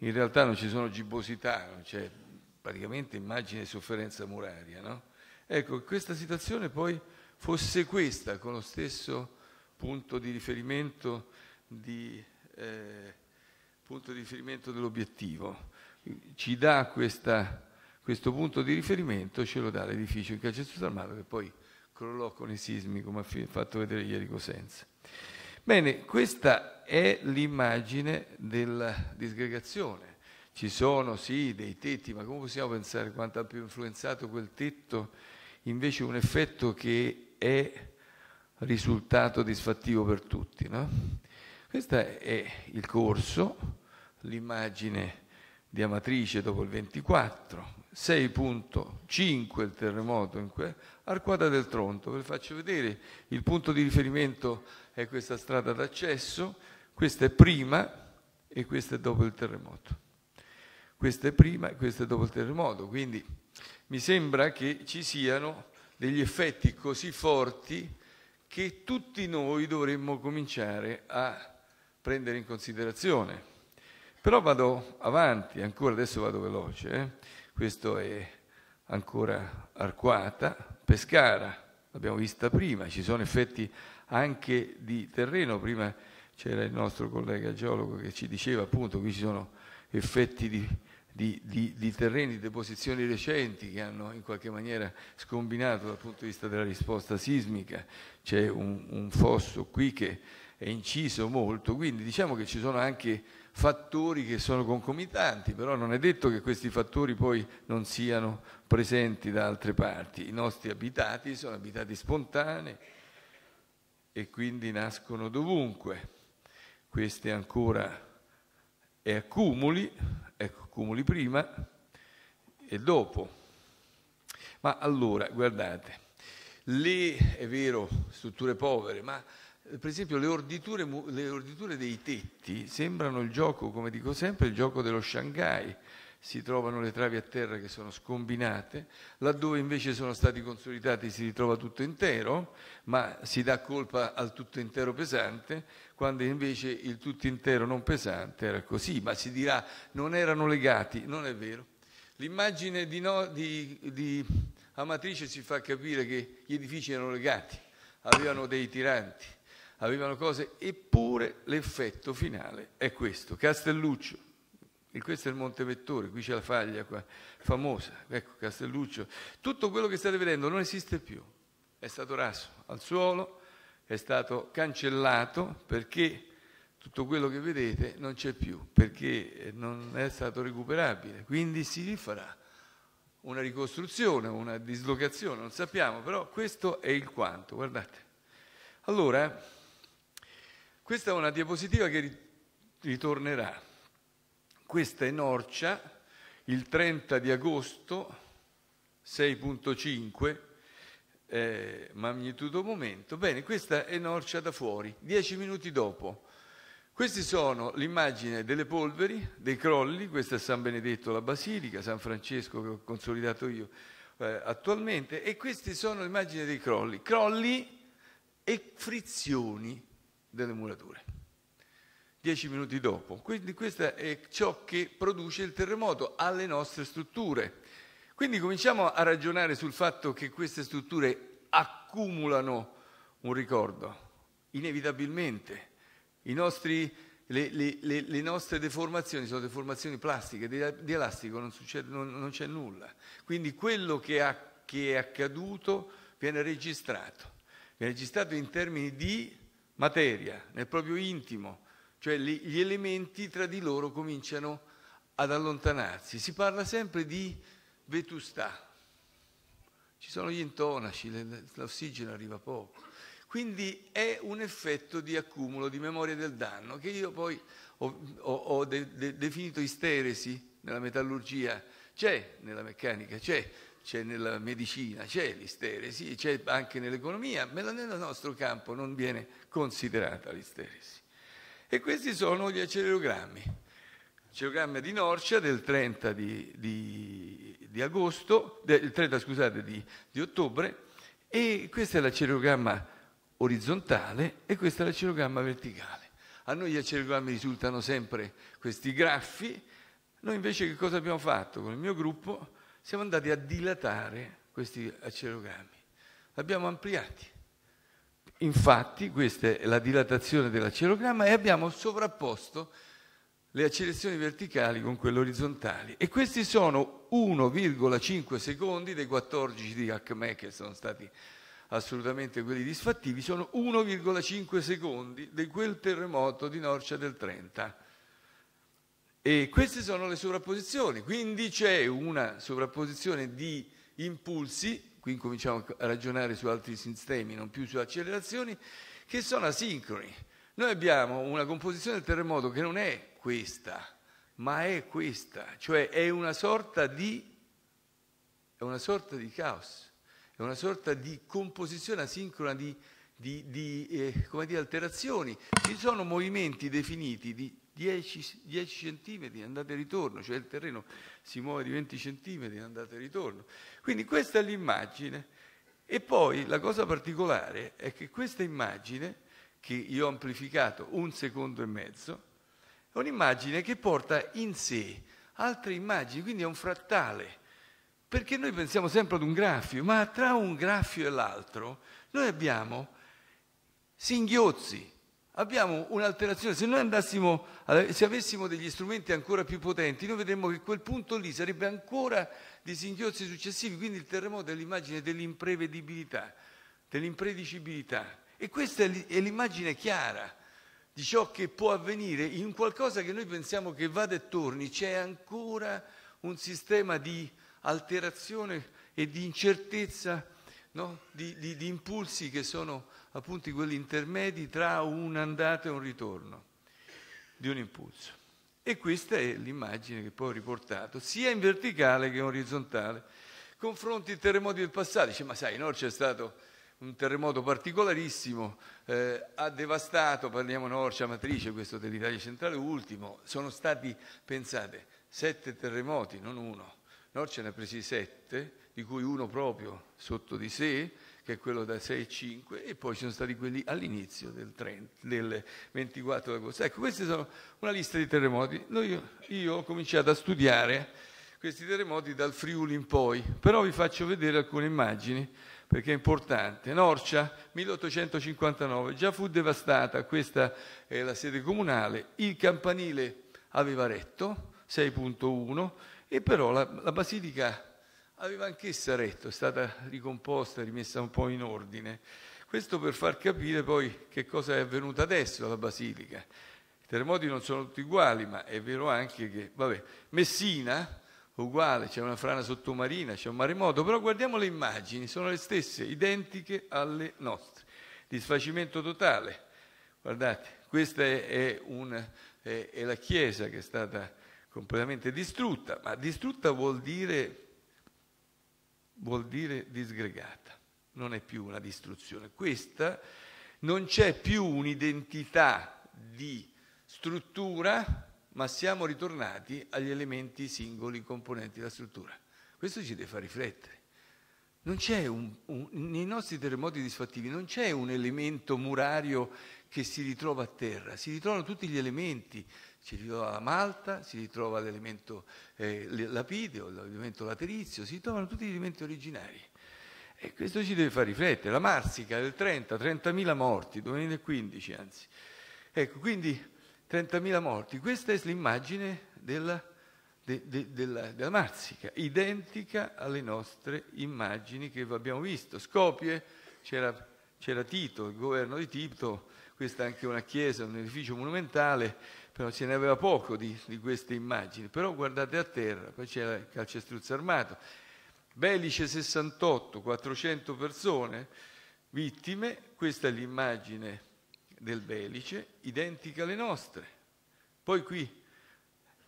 in realtà non ci sono gibbosità, non c'è praticamente immagine di sofferenza muraria. No? Ecco, questa situazione poi fosse questa, con lo stesso punto di riferimento, di, eh, punto di riferimento dell'obiettivo. Ci dà questa, questo punto di riferimento, ce lo dà l'edificio in calcestruzzo armato che poi crollò con i sismi, come ha fatto vedere ieri Cosenza. Bene, questa è l'immagine della disgregazione. Ci sono sì dei tetti, ma come possiamo pensare quanto ha più influenzato quel tetto invece un effetto che è risultato disfattivo per tutti? No? Questo è il corso, l'immagine di Amatrice dopo il 24, 6.5 il terremoto in que- Arquata del Tronto. Ve lo faccio vedere, il punto di riferimento è questa strada d'accesso, questa è prima e questa è dopo il terremoto. Questa è prima e questa è dopo il terremoto. Quindi mi sembra che ci siano degli effetti così forti che tutti noi dovremmo cominciare a prendere in considerazione. Però vado avanti, ancora adesso vado veloce. Eh? Questo è ancora Arquata, Pescara, l'abbiamo vista prima, ci sono effetti anche di terreno, prima c'era il nostro collega geologo che ci diceva appunto qui ci sono effetti di, di, di, di terreni, deposizioni recenti che hanno in qualche maniera scombinato dal punto di vista della risposta sismica, c'è un, un fosso qui che è inciso molto, quindi diciamo che ci sono anche fattori che sono concomitanti, però non è detto che questi fattori poi non siano presenti da altre parti. I nostri abitati sono abitati spontanei e quindi nascono dovunque queste ancora e accumuli, ecco accumuli prima e dopo. Ma allora, guardate, le, è vero, strutture povere, ma eh, per esempio le orditure, le orditure dei tetti sembrano il gioco, come dico sempre, il gioco dello Shanghai, si trovano le travi a terra che sono scombinate, laddove invece sono stati consolidati si ritrova tutto intero, ma si dà colpa al tutto intero pesante, quando invece il tutto intero non pesante era così, ma si dirà non erano legati, non è vero. L'immagine di, no, di, di Amatrice ci fa capire che gli edifici erano legati, avevano dei tiranti, avevano cose, eppure l'effetto finale è questo. Castelluccio, e questo è il Monte Vettore, qui c'è la faglia qua, famosa, ecco Castelluccio, tutto quello che state vedendo non esiste più, è stato raso al suolo, è stato cancellato perché tutto quello che vedete non c'è più, perché non è stato recuperabile. Quindi si rifarà una ricostruzione, una dislocazione, non sappiamo, però questo è il quanto, guardate. Allora, questa è una diapositiva che ritornerà. Questa è Norcia, il 30 di agosto, 6.5, eh, magnitudo momento. Bene, questa è Norcia da fuori, dieci minuti dopo. Queste sono l'immagine delle polveri, dei crolli, questa è San Benedetto la Basilica, San Francesco che ho consolidato io eh, attualmente, e queste sono l'immagine dei crolli, crolli e frizioni delle murature. Dieci minuti dopo. Quindi questo è ciò che produce il terremoto alle nostre strutture. Quindi cominciamo a ragionare sul fatto che queste strutture accumulano un ricordo, inevitabilmente. Nostri, le, le, le, le, nostre deformazioni sono deformazioni plastiche, di, di elastico non, succede, non, non, c'è nulla. Quindi quello che, ha, che è accaduto viene registrato, viene registrato in termini di materia, nel proprio intimo, cioè gli elementi tra di loro cominciano ad allontanarsi. Si parla sempre di vetustà. Ci sono gli intonaci, l'ossigeno arriva poco. Quindi è un effetto di accumulo di memoria del danno che io poi ho, ho, ho de, de, definito isteresi nella metallurgia, c'è nella meccanica, c'è, c'è nella medicina, c'è l'isteresi, c'è anche nell'economia, ma nel nostro campo non viene considerata l'isteresi. E questi sono gli accelerogrammi. Geogramma di Norcia del 30 di, di, di agosto, del 30, scusate, di, di, ottobre, e questa è la l'acerogramma orizzontale e questa è la l'acerogramma verticale. A noi gli acerogrammi risultano sempre questi graffi, noi invece che cosa abbiamo fatto? Con il mio gruppo siamo andati a dilatare questi acerogrammi, l'abbiamo abbiamo ampliati. Infatti questa è la dilatazione dell'acerogramma e abbiamo sovrapposto le accelerazioni verticali con quelle orizzontali e questi sono 1,5 secondi dei 14 di ACME che sono stati assolutamente quelli disfattivi, sono 1,5 secondi di quel terremoto di Norcia del 30. E queste sono le sovrapposizioni, quindi c'è una sovrapposizione di impulsi, qui cominciamo a ragionare su altri sistemi, non più su accelerazioni, che sono asincroni. Noi abbiamo una composizione del terremoto che non è questa, ma è questa, cioè è una sorta di, è una sorta di caos, è una sorta di composizione asincrona di, di, di eh, come dire, alterazioni. Ci sono movimenti definiti di 10, 10 centimetri, andate e ritorno, cioè il terreno si muove di 20 centimetri, andate e ritorno. Quindi questa è l'immagine. E poi la cosa particolare è che questa immagine, che io ho amplificato un secondo e mezzo, è un'immagine che porta in sé altre immagini, quindi è un frattale. Perché noi pensiamo sempre ad un graffio, ma tra un graffio e l'altro noi abbiamo singhiozzi, abbiamo un'alterazione. Se noi andassimo, se avessimo degli strumenti ancora più potenti, noi vedremmo che quel punto lì sarebbe ancora dei singhiozzi successivi, quindi il terremoto è l'immagine dell'imprevedibilità, dell'impredicibilità. E questa è l'immagine chiara di ciò che può avvenire, in qualcosa che noi pensiamo che vada e torni, c'è ancora un sistema di alterazione e di incertezza, no? di, di, di impulsi che sono appunto quelli intermedi tra un'andata e un ritorno di un impulso. E questa è l'immagine che poi ho riportato, sia in verticale che in orizzontale. Confronti i terremoti del passato, dice ma sai, no, c'è stato un terremoto particolarissimo, eh, ha devastato, parliamo di Norcia, Matrice, questo dell'Italia centrale ultimo, sono stati, pensate, sette terremoti, non uno. Norcia ne ha presi sette, di cui uno proprio sotto di sé, che è quello da 6,5 e e poi ci sono stati quelli all'inizio del, 30, del 24 agosto. Ecco, questa è una lista di terremoti. Noi, io ho cominciato a studiare questi terremoti dal Friuli in poi, però vi faccio vedere alcune immagini perché è importante. Norcia, 1859, già fu devastata, questa è la sede comunale, il campanile aveva retto, 6.1, e però la, la basilica aveva anch'essa retto, è stata ricomposta, rimessa un po' in ordine. Questo per far capire poi che cosa è avvenuto adesso alla basilica. I terremoti non sono tutti uguali, ma è vero anche che, vabbè, Messina, uguale, c'è una frana sottomarina, c'è un maremoto, però guardiamo le immagini, sono le stesse, identiche alle nostre. Disfacimento totale. Guardate, questa è, una, è, è la chiesa che è stata completamente distrutta, ma distrutta vuol dire, vuol dire disgregata, non è più una distruzione. Questa non c'è più un'identità di struttura ma siamo ritornati agli elementi singoli componenti della struttura. Questo ci deve far riflettere. Un, un, nei nostri terremoti disfattivi non c'è un elemento murario che si ritrova a terra, si ritrovano tutti gli elementi, si ritrova la malta, si ritrova l'elemento eh, lapideo, l'elemento laterizio, si ritrovano tutti gli elementi originari. E questo ci deve far riflettere. La Marsica del 30, 30.000 morti, 2015 anzi. Ecco, quindi 30.000 morti. Questa è l'immagine della, de, de, della, della Marsica, identica alle nostre immagini che abbiamo visto. Scopie, c'era, c'era Tito, il governo di Tito, questa è anche una chiesa, un edificio monumentale, però ce ne aveva poco di, di queste immagini. Però guardate a terra, poi c'era il calcestruzzo armato. Belice 68, 400 persone, vittime, questa è l'immagine del Belice identiche alle nostre. Poi qui,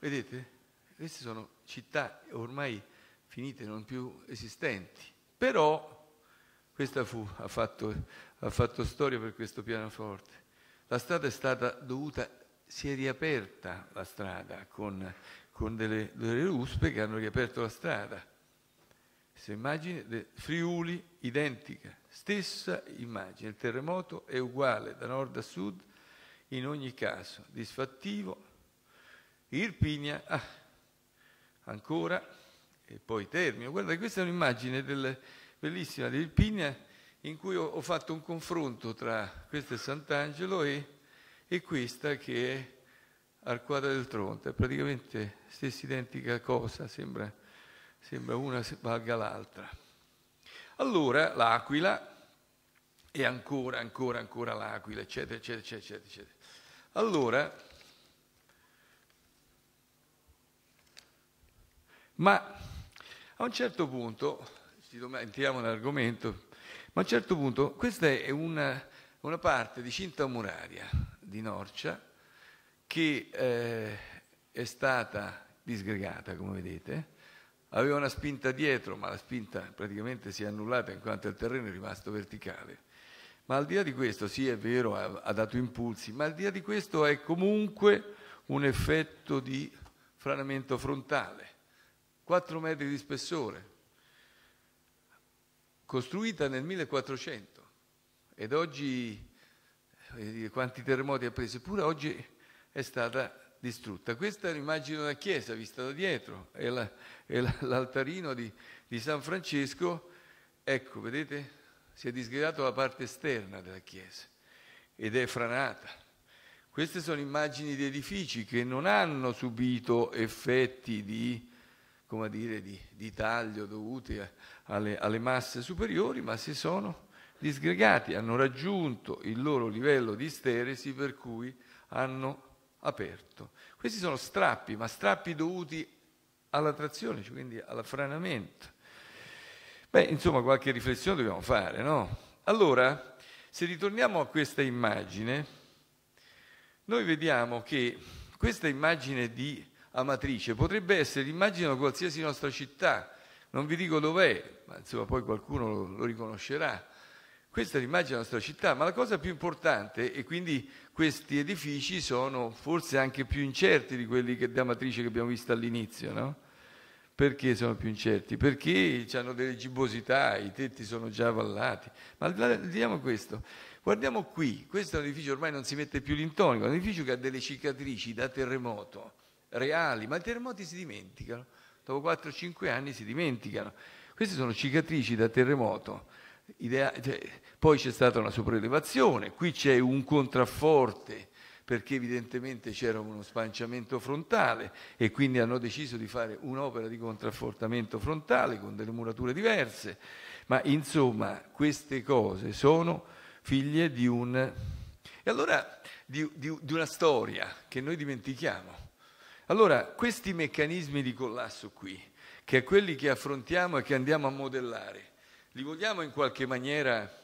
vedete, queste sono città ormai finite, non più esistenti. Però questa fu, ha fatto, ha fatto storia per questo pianoforte. La strada è stata dovuta, si è riaperta la strada con, con delle, delle ruspe che hanno riaperto la strada stessa immagine Friuli, identica, stessa immagine, il terremoto è uguale da nord a sud, in ogni caso, disfattivo, Irpigna, ah, ancora, e poi Termio. Guarda, questa è un'immagine del, bellissima di Irpigna in cui ho, ho, fatto un confronto tra questa e Sant'Angelo e, e questa che è Arquadra del Tronte, è praticamente stessa identica cosa, sembra sembra una valga l'altra. Allora l'aquila e ancora, ancora, ancora l'aquila, eccetera, eccetera, eccetera, eccetera. Allora, ma a un certo punto, entriamo nell'argomento, ma a un certo punto questa è una, una parte di cinta muraria di Norcia che eh, è stata disgregata, come vedete, aveva una spinta dietro, ma la spinta praticamente si è annullata in quanto il terreno è rimasto verticale. Ma al di là di questo, sì è vero, ha, ha dato impulsi, ma al di là di questo è comunque un effetto di franamento frontale, 4 metri di spessore, costruita nel 1400 ed oggi, eh, quanti terremoti ha preso, eppure oggi è stata distrutta. Questa è l'immagine della chiesa vista da dietro, è, la, è l'altarino di, di, San Francesco, ecco, vedete, si è disgregata la parte esterna della chiesa ed è franata. Queste sono immagini di edifici che non hanno subito effetti di, dire, di, di taglio dovuti a, alle, alle masse superiori, ma si sono disgregati, hanno raggiunto il loro livello di steresi per cui hanno aperto. Questi sono strappi, ma strappi dovuti alla trazione, cioè quindi all'affranamento. Beh, insomma, qualche riflessione dobbiamo fare, no? Allora, se ritorniamo a questa immagine, noi vediamo che questa immagine di Amatrice potrebbe essere l'immagine di qualsiasi nostra città, non vi dico dov'è, ma insomma poi qualcuno lo, lo riconoscerà. Questa è l'immagine della nostra città, ma la cosa più importante, e quindi questi edifici sono forse anche più incerti di quelli che, da matrice che abbiamo visto all'inizio, no? Perché sono più incerti? Perché hanno delle gibbosità, i tetti sono già avallati. Ma vediamo questo. Guardiamo qui, questo è un edificio ormai non si mette più l'intonico, è un edificio che ha delle cicatrici da terremoto, reali, ma i terremoti si dimenticano, dopo 4-5 anni si dimenticano. Queste sono cicatrici da terremoto, idea, cioè, poi c'è stata una sopraelevazione, qui c'è un contrafforte perché evidentemente c'era uno spanciamento frontale e quindi hanno deciso di fare un'opera di contraffortamento frontale con delle murature diverse, ma insomma queste cose sono figlie di un... E allora di, di, di una storia che noi dimentichiamo. Allora questi meccanismi di collasso qui, che è quelli che affrontiamo e che andiamo a modellare, li vogliamo in qualche maniera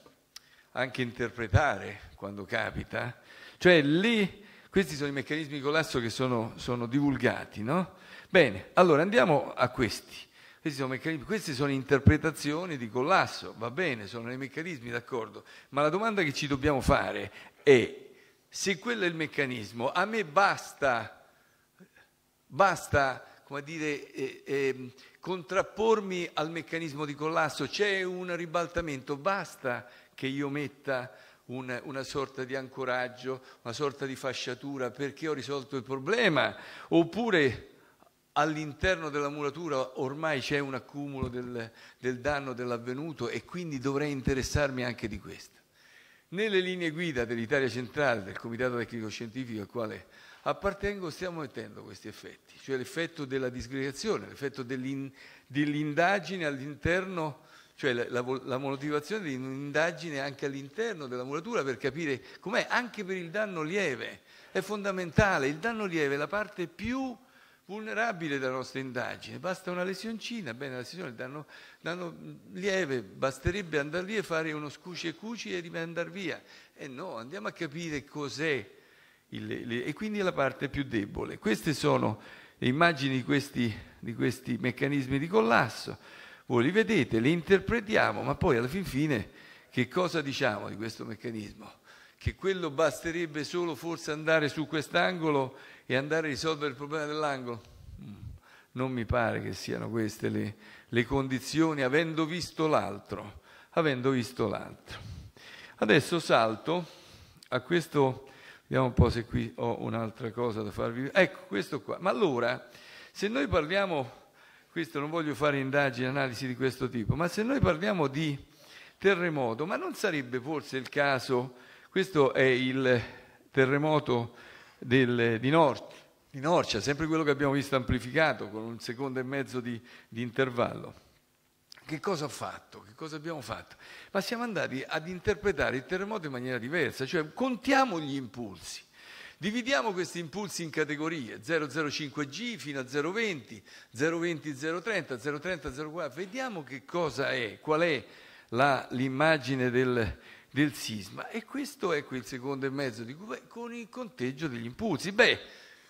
anche interpretare quando capita. Cioè lì, questi sono i meccanismi di collasso che sono, sono divulgati, no? Bene, allora andiamo a questi. Questi sono, queste sono interpretazioni di collasso, va bene, sono dei meccanismi, d'accordo, ma la domanda che ci dobbiamo fare è se quello è il meccanismo, a me basta, basta come dire, eh, eh, contrappormi al meccanismo di collasso, c'è un ribaltamento, basta che io metta un, una sorta di ancoraggio, una sorta di fasciatura perché ho risolto il problema, oppure all'interno della muratura ormai c'è un accumulo del, del danno dell'avvenuto e quindi dovrei interessarmi anche di questo. Nelle linee guida dell'Italia centrale, del Comitato Tecnico Scientifico al quale appartengo, stiamo mettendo questi effetti, cioè l'effetto della disgregazione, l'effetto dell'indagine all'interno cioè la, la, la motivazione di un'indagine anche all'interno della muratura per capire com'è, anche per il danno lieve, è fondamentale, il danno lieve è la parte più vulnerabile della nostra indagine, basta una lesioncina, bene la lesione, danno, danno lieve, basterebbe andare lì e fare uno scuci e cuci e andare via, e eh no, andiamo a capire cos'è, il, le, e quindi è la parte più debole. Queste sono le immagini di questi, di questi meccanismi di collasso. Voi oh, li vedete, li interpretiamo, ma poi alla fin fine che cosa diciamo di questo meccanismo? Che quello basterebbe solo forse andare su quest'angolo e andare a risolvere il problema dell'angolo? Mm, non mi pare che siano queste le, le condizioni, avendo visto l'altro, avendo visto l'altro. Adesso salto a questo, vediamo un po' se qui ho un'altra cosa da farvi. Ecco, questo qua. Ma allora, se noi parliamo questo non voglio fare indagini, analisi di questo tipo, ma se noi parliamo di terremoto, ma non sarebbe forse il caso, questo è il terremoto del, di, Nord, di Norcia, sempre quello che abbiamo visto amplificato con un secondo e mezzo di, di intervallo. Che cosa ha fatto? Che cosa abbiamo fatto? Ma siamo andati ad interpretare il terremoto in maniera diversa, cioè contiamo gli impulsi. Dividiamo questi impulsi in categorie, 005G fino a 020, 020, 030, 030, 040. Vediamo che cosa è, qual è l'immagine del, del, sisma. E questo ecco il secondo e mezzo di Cuba con il conteggio degli impulsi. Beh,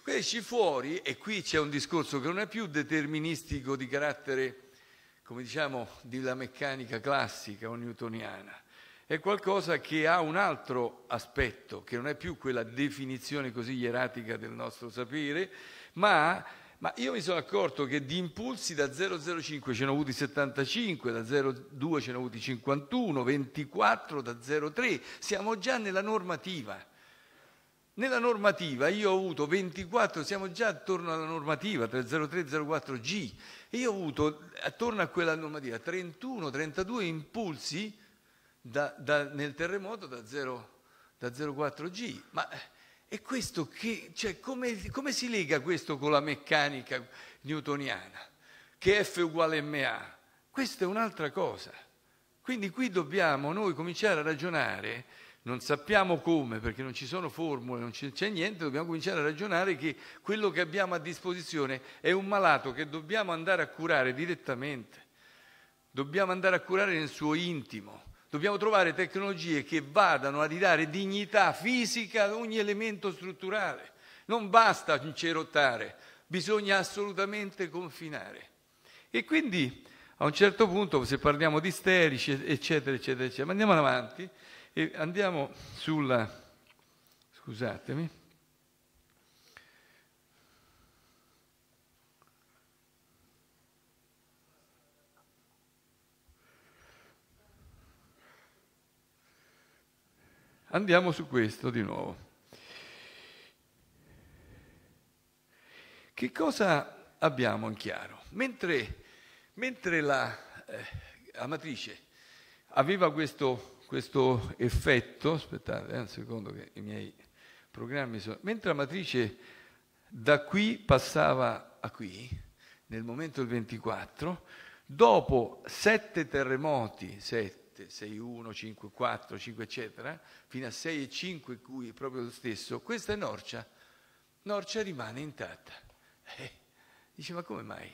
esci fuori, e qui c'è un discorso che non è più deterministico di carattere, come diciamo, della meccanica classica o newtoniana è qualcosa che ha un altro aspetto, che non è più quella definizione così ieratica del nostro sapere, ma, ma io mi sono accorto che di impulsi da 005 ce ne ho avuti 75, da 02 ce ne ho avuti 51, 24 da 03, siamo già nella normativa. Nella normativa io ho avuto 24, siamo già attorno alla normativa 303-04G, e io ho avuto attorno a quella normativa 31, 32 impulsi da, da, nel terremoto da 0,4 G. Ma eh, è questo che, cioè, come, come, si lega questo con la meccanica newtoniana? Che F uguale MA? Questa è un'altra cosa. Quindi qui dobbiamo noi cominciare a ragionare, non sappiamo come perché non ci sono formule, non c'è niente, dobbiamo cominciare a ragionare che quello che abbiamo a disposizione è un malato che dobbiamo andare a curare direttamente, dobbiamo andare a curare nel suo intimo Dobbiamo trovare tecnologie che vadano a ridare dignità fisica ad ogni elemento strutturale. Non basta cerottare, bisogna assolutamente confinare. E quindi a un certo punto, se parliamo di sterici, eccetera, eccetera, eccetera, ma andiamo avanti e andiamo sulla... scusatemi Andiamo su questo di nuovo. Che cosa abbiamo in chiaro? Mentre, mentre la eh, amatrice aveva questo, questo effetto, aspettate eh, un secondo che i miei programmi sono... Mentre la matrice da qui passava a qui, nel momento del 24, dopo sette terremoti, sette, 7, 6, 1, 5, 4, 5, eccetera, fino a 6 e 5, cui è proprio lo stesso, questa è Norcia. Norcia rimane intatta. Eh, dice, ma come mai?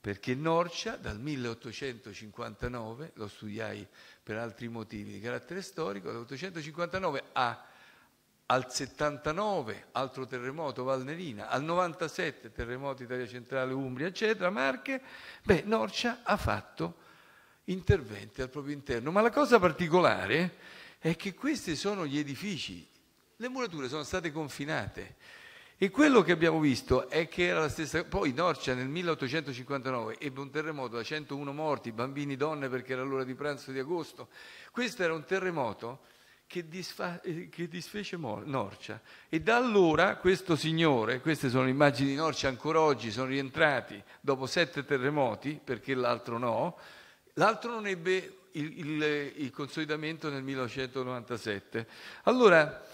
Perché Norcia dal 1859, lo studiai per altri motivi di carattere storico, dall'859 a al 79 altro terremoto Valnerina, al 97 terremoto Italia Centrale, Umbria, eccetera, Marche, beh, Norcia ha fatto interventi al proprio interno. Ma la cosa particolare è che questi sono gli edifici, le murature sono state confinate. E quello che abbiamo visto è che era la stessa. Poi Norcia nel 1859 ebbe un terremoto da 101 morti, bambini, donne, perché era l'ora di pranzo di agosto. Questo era un terremoto che, disfa... che disfece Norcia. E da allora questo signore, queste sono immagini di Norcia ancora oggi, sono rientrati dopo sette terremoti, perché l'altro no, l'altro non ebbe il, il, il, consolidamento nel 1997. Allora,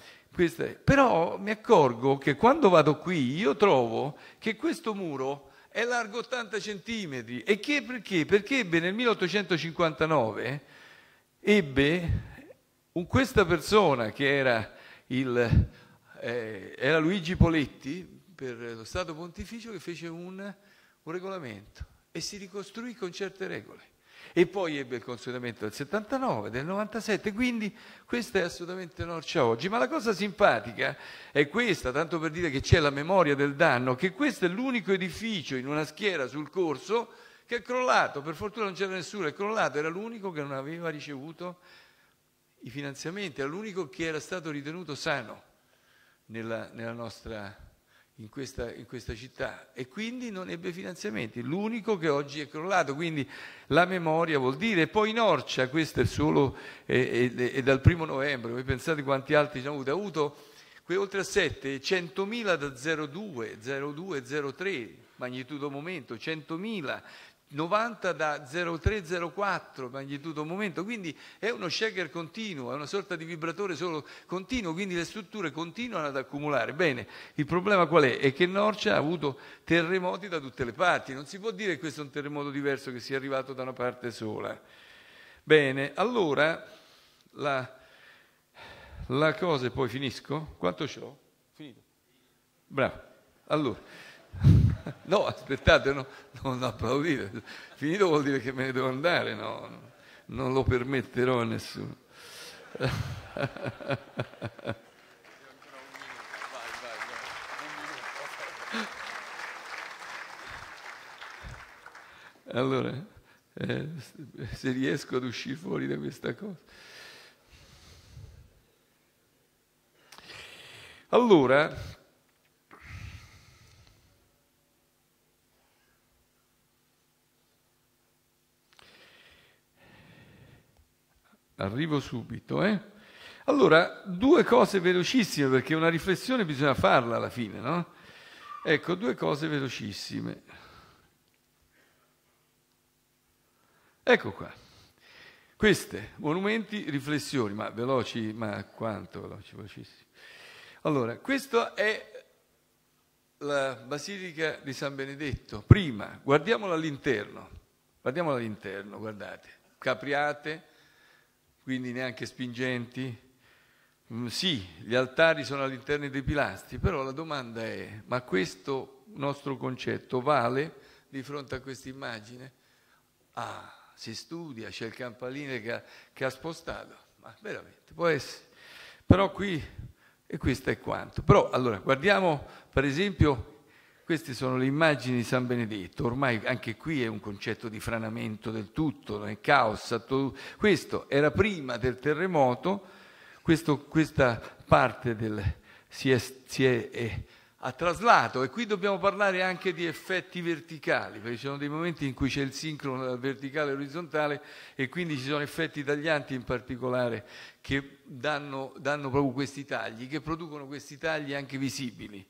però mi accorgo che quando vado qui io trovo che questo muro è largo 80 centimetri e che perché? Perché ebbe nel 1859 ebbe un, questa persona che era, il, eh, era, Luigi Poletti per lo Stato Pontificio che fece un, un regolamento e si ricostruì con certe regole. E poi ebbe il consolidamento del 79, del 97, quindi questa è assolutamente Norcia oggi. Ma la cosa simpatica è questa, tanto per dire che c'è la memoria del danno, che questo è l'unico edificio in una schiera sul corso che è crollato, per fortuna non c'era nessuno, è crollato, era l'unico che non aveva ricevuto i finanziamenti, era l'unico che era stato ritenuto sano nella, nella nostra in questa, in questa, città e quindi non ebbe finanziamenti, l'unico che oggi è crollato, quindi la memoria vuol dire, poi in Orcia, questo è solo, è, è, è dal primo novembre, voi pensate quanti altri ci hanno avuto, ha avuto oltre a 7, 100.000 da 02, 02, 03, magnitudo momento, 100.000, 90 da 0304 magnitudo momento, quindi è uno shaker continuo, è una sorta di vibratore solo continuo, quindi le strutture continuano ad accumulare. Bene, il problema qual è? È che Norcia ha avuto terremoti da tutte le parti, non si può dire che questo è un terremoto diverso che sia arrivato da una parte sola. Bene, allora la, la cosa e poi finisco? Quanto ho? Finito. Bravo. Allora No, aspettate, no, non applaudire. Finito vuol dire che me ne devo andare, no, non lo permetterò a nessuno. Allora, eh, se riesco ad uscire fuori da questa cosa. Allora, Arrivo subito, eh? Allora, due cose velocissime, perché una riflessione bisogna farla alla fine, no? Ecco, due cose velocissime. Ecco qua. Queste, monumenti, riflessioni, ma veloci, ma quanto veloci, velocissimi. Allora, questa è la Basilica di San Benedetto. Prima, guardiamola all'interno, guardiamola all'interno, guardate, capriate, quindi neanche spingenti. Mm, sì, gli altari sono all'interno dei pilastri, però la domanda è, ma questo nostro concetto vale di fronte a questa immagine? Ah, si studia, c'è il campanile che ha, che ha spostato, ma veramente può essere. Però qui, e questo è quanto. Però allora, guardiamo per esempio queste sono le immagini di San Benedetto, ormai anche qui è un concetto di franamento del tutto, nel caos. Questo era prima del terremoto, questo, questa parte del, si è, si è, è a traslato e qui dobbiamo parlare anche di effetti verticali, perché ci sono dei momenti in cui c'è il sincrono verticale e orizzontale e quindi ci sono effetti taglianti in particolare che danno, danno proprio questi tagli, che producono questi tagli anche visibili.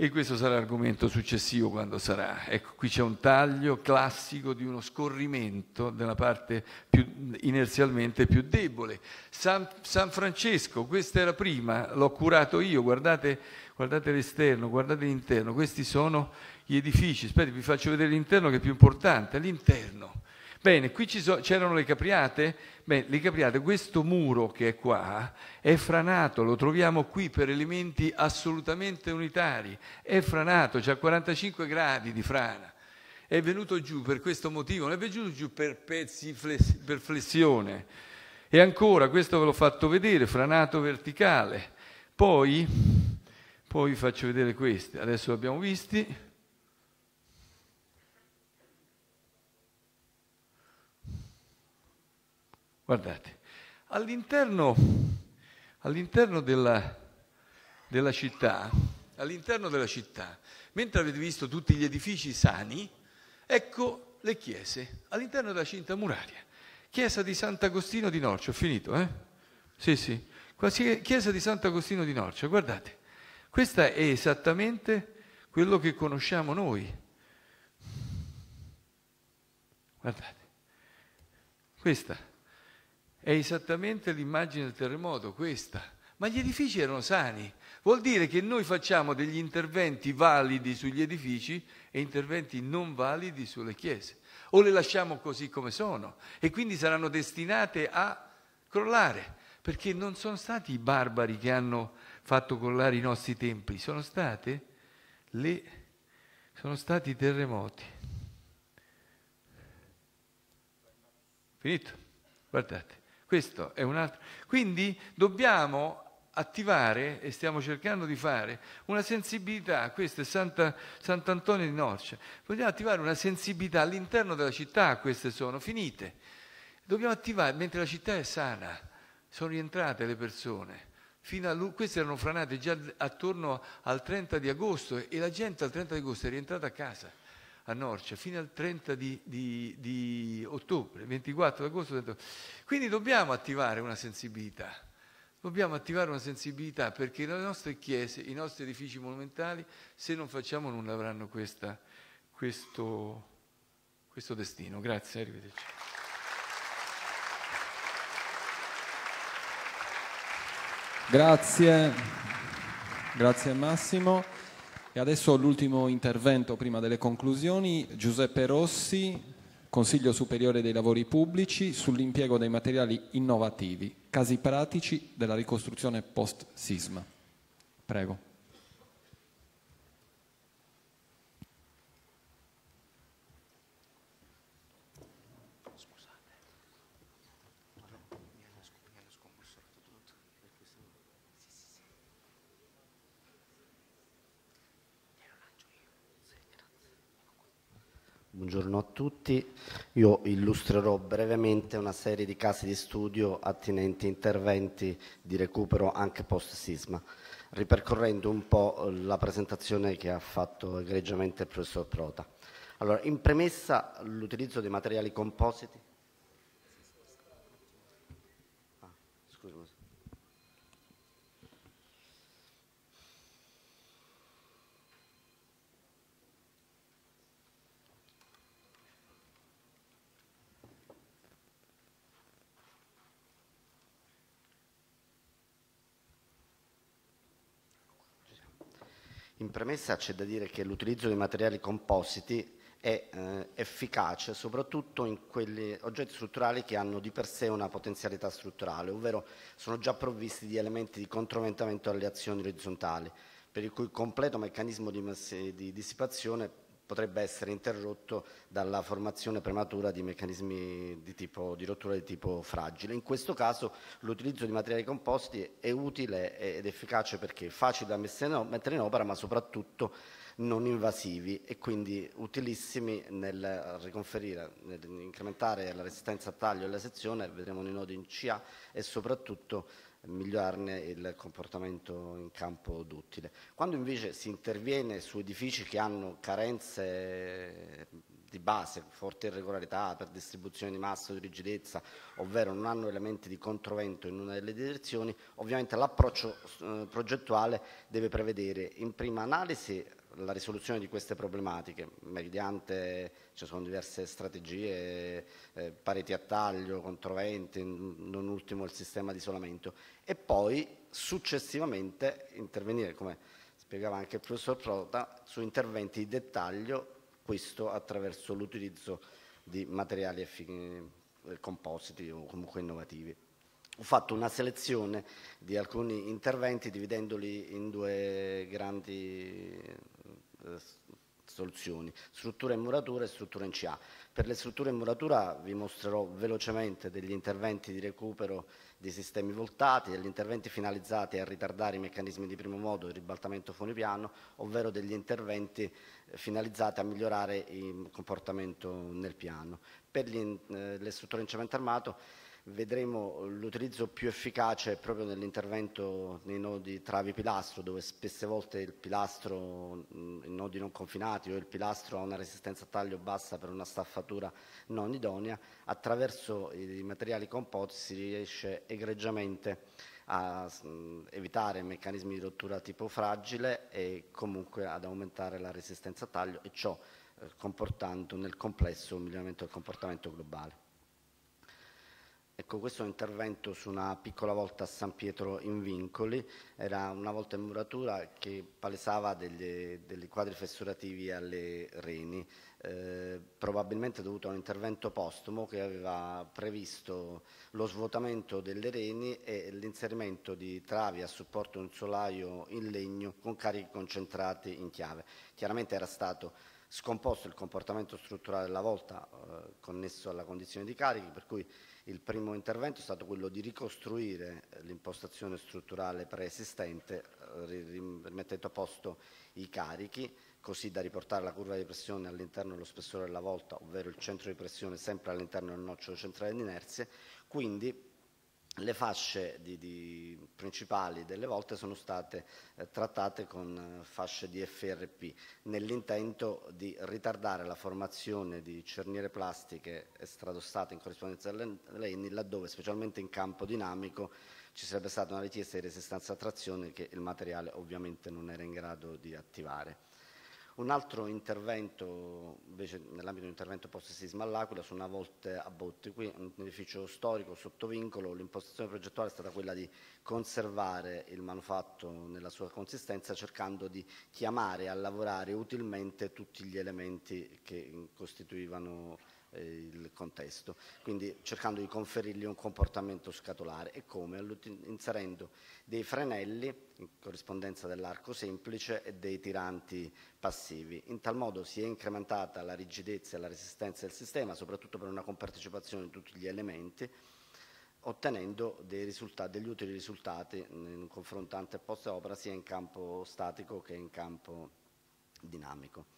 E questo sarà l'argomento successivo quando sarà. Ecco, qui c'è un taglio classico di uno scorrimento della parte più, inerzialmente più debole. San, San, Francesco, questa era prima, l'ho curato io, guardate, guardate l'esterno, guardate l'interno, questi sono gli edifici. Aspetta, vi faccio vedere l'interno che è più importante, l'interno. Bene, qui so, c'erano le capriate? Bene, le capriate, questo muro che è qua è franato, lo troviamo qui per elementi assolutamente unitari, è franato, c'è 45 gradi di frana, è venuto giù per questo motivo, non è venuto giù per pezzi, fless- per flessione. E ancora, questo ve l'ho fatto vedere, franato verticale. Poi, poi vi faccio vedere questi, adesso li abbiamo visti Guardate, all'interno, all'interno della, della, città, all'interno della città, mentre avete visto tutti gli edifici sani, ecco le chiese all'interno della cinta muraria. Chiesa di Sant'Agostino di Norcia, ho finito, eh? Sì, sì. Chiesa di Sant'Agostino di Norcia, guardate, questa è esattamente quello che conosciamo noi. Guardate, questa è esattamente l'immagine del terremoto, questa. Ma gli edifici erano sani. Vuol dire che noi facciamo degli interventi validi sugli edifici e interventi non validi sulle chiese. O le lasciamo così come sono e quindi saranno destinate a crollare, perché non sono stati i barbari che hanno fatto crollare i nostri templi, sono, le, sono stati i terremoti. Finito? Guardate. Questo è un altro. Quindi dobbiamo attivare, e stiamo cercando di fare, una sensibilità, questo è Santa, Sant'Antonio di Norcia, vogliamo attivare una sensibilità all'interno della città, queste sono finite. Dobbiamo attivare, mentre la città è sana, sono rientrate le persone, fino a, queste erano franate già attorno al 30 di agosto e la gente al 30 di agosto è rientrata a casa a Norcia fino al 30 di, di, di ottobre, 24 agosto. Quindi dobbiamo attivare una sensibilità, dobbiamo attivare una sensibilità perché le nostre chiese, i nostri edifici monumentali, se non facciamo nulla avranno questa, questo, questo destino. Grazie, arrivederci. Grazie, grazie Massimo. E adesso l'ultimo intervento prima delle conclusioni, Giuseppe Rossi, Consiglio Superiore dei Lavori Pubblici, sull'impiego dei materiali innovativi, casi pratici della ricostruzione post-sisma. Prego. Buongiorno a tutti, io illustrerò brevemente una serie di casi di studio attinenti a interventi di recupero anche post sisma, ripercorrendo un po' la presentazione che ha fatto egregiamente il professor Prota. Allora, in premessa l'utilizzo dei materiali compositi in premessa c'è da dire che l'utilizzo di materiali compositi è eh, efficace soprattutto in quegli oggetti strutturali che hanno di per sé una potenzialità strutturale, ovvero sono già provvisti di elementi di controventamento alle azioni orizzontali, per il cui completo meccanismo di, di dissipazione potrebbe essere interrotto dalla formazione prematura di meccanismi di, tipo, di rottura di tipo fragile. In questo caso l'utilizzo di materiali composti è utile ed efficace perché è facile da mettere in opera ma soprattutto non invasivi e quindi utilissimi nel riconferire, nell'incrementare la resistenza a taglio e la sezione, vedremo nei nodi in CA e soprattutto migliorarne il comportamento in campo duttile. Quando invece si interviene su edifici che hanno carenze di base, forti irregolarità per distribuzione di massa o di rigidezza, ovvero non hanno elementi di controvento in una delle direzioni, ovviamente l'approccio eh, progettuale deve prevedere in prima analisi la risoluzione di queste problematiche. mediante, ci sono diverse strategie, eh, pareti a taglio, controventi, non ultimo il sistema di isolamento. E poi successivamente intervenire, come spiegava anche il professor Prota, su interventi di dettaglio, questo attraverso l'utilizzo di materiali eh, compositi o comunque innovativi ho fatto una selezione di alcuni interventi dividendoli in due grandi eh, soluzioni, struttura in muratura e struttura in CA. Per le strutture in muratura vi mostrerò velocemente degli interventi di recupero di sistemi voltati, degli interventi finalizzati a ritardare i meccanismi di primo modo, il ribaltamento fuori piano, ovvero degli interventi eh, finalizzati a migliorare il comportamento nel piano. Per gli, eh, le strutture in cemento armato vedremo l'utilizzo più efficace proprio nell'intervento nei nodi travi pilastro, dove spesse volte il pilastro, mm, i nodi non confinati o il pilastro ha una resistenza a taglio bassa per una staffatura non idonea, attraverso i materiali composti si riesce egregiamente a mm, evitare meccanismi di rottura tipo fragile e comunque ad aumentare la resistenza a taglio e ciò eh, comportando nel complesso un miglioramento del comportamento globale. Ecco, questo è un intervento su una piccola volta a San Pietro in Vincoli, era una volta in muratura che palesava degli, degli quadri fessurativi alle reni, eh, probabilmente dovuto a un intervento postumo che aveva previsto lo svuotamento delle reni e l'inserimento di travi a supporto di un solaio in legno con carichi concentrati in chiave. Chiaramente era stato scomposto il comportamento strutturale della volta eh, connesso alla condizione di carichi, per cui il primo intervento è stato quello di ricostruire eh, l'impostazione strutturale preesistente, eh, rimettendo a posto i carichi, così da riportare la curva di pressione all'interno dello spessore della volta, ovvero il centro di pressione sempre all'interno del nocciolo centrale di inerzia, quindi le fasce di, di principali delle volte sono state eh, trattate con eh, fasce di FRP nell'intento di ritardare la formazione di cerniere plastiche estradostate in corrispondenza alle legni laddove specialmente in campo dinamico ci sarebbe stata una richiesta di resistenza a trazione che il materiale ovviamente non era in grado di attivare. Un altro intervento, invece nell'ambito di un intervento post-sisma all'Aquila, su una volte a botte, qui un edificio storico sotto vincolo, l'impostazione progettuale è stata quella di conservare il manufatto nella sua consistenza cercando di chiamare a lavorare utilmente tutti gli elementi che costituivano eh, il contesto, quindi cercando di conferirgli un comportamento scatolare e come? Inserendo dei frenelli in corrispondenza dell'arco semplice e dei tiranti passivi. In tal modo si è incrementata la rigidezza e la resistenza del sistema, soprattutto per una compartecipazione di tutti gli elementi, ottenendo degli utili risultati in un confrontante post opera sia in campo statico che in campo dinamico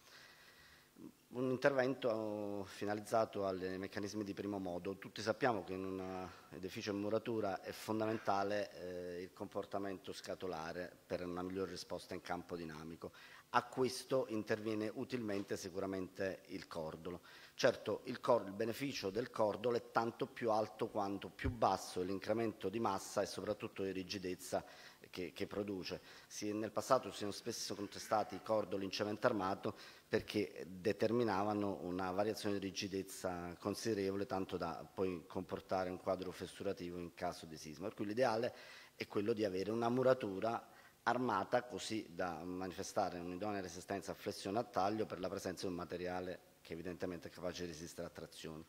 un intervento finalizzato ai meccanismi di primo modo. Tutti sappiamo che in un eh, edificio in muratura è fondamentale eh, il comportamento scatolare per una migliore risposta in campo dinamico. A questo interviene utilmente sicuramente il cordolo. Certo, il, cor il beneficio del cordolo è tanto più alto quanto più basso è l'incremento di massa e soprattutto di rigidezza che, che produce. Si, nel passato si sono spesso contestati i cordoli in cemento armato, perché determinavano una variazione di rigidezza considerevole, tanto da poi comportare un quadro fessurativo in caso di sisma. Per cui l'ideale è quello di avere una muratura armata così da manifestare un'idonea resistenza a flessione a taglio per la presenza di un materiale che evidentemente è capace di resistere a trazioni.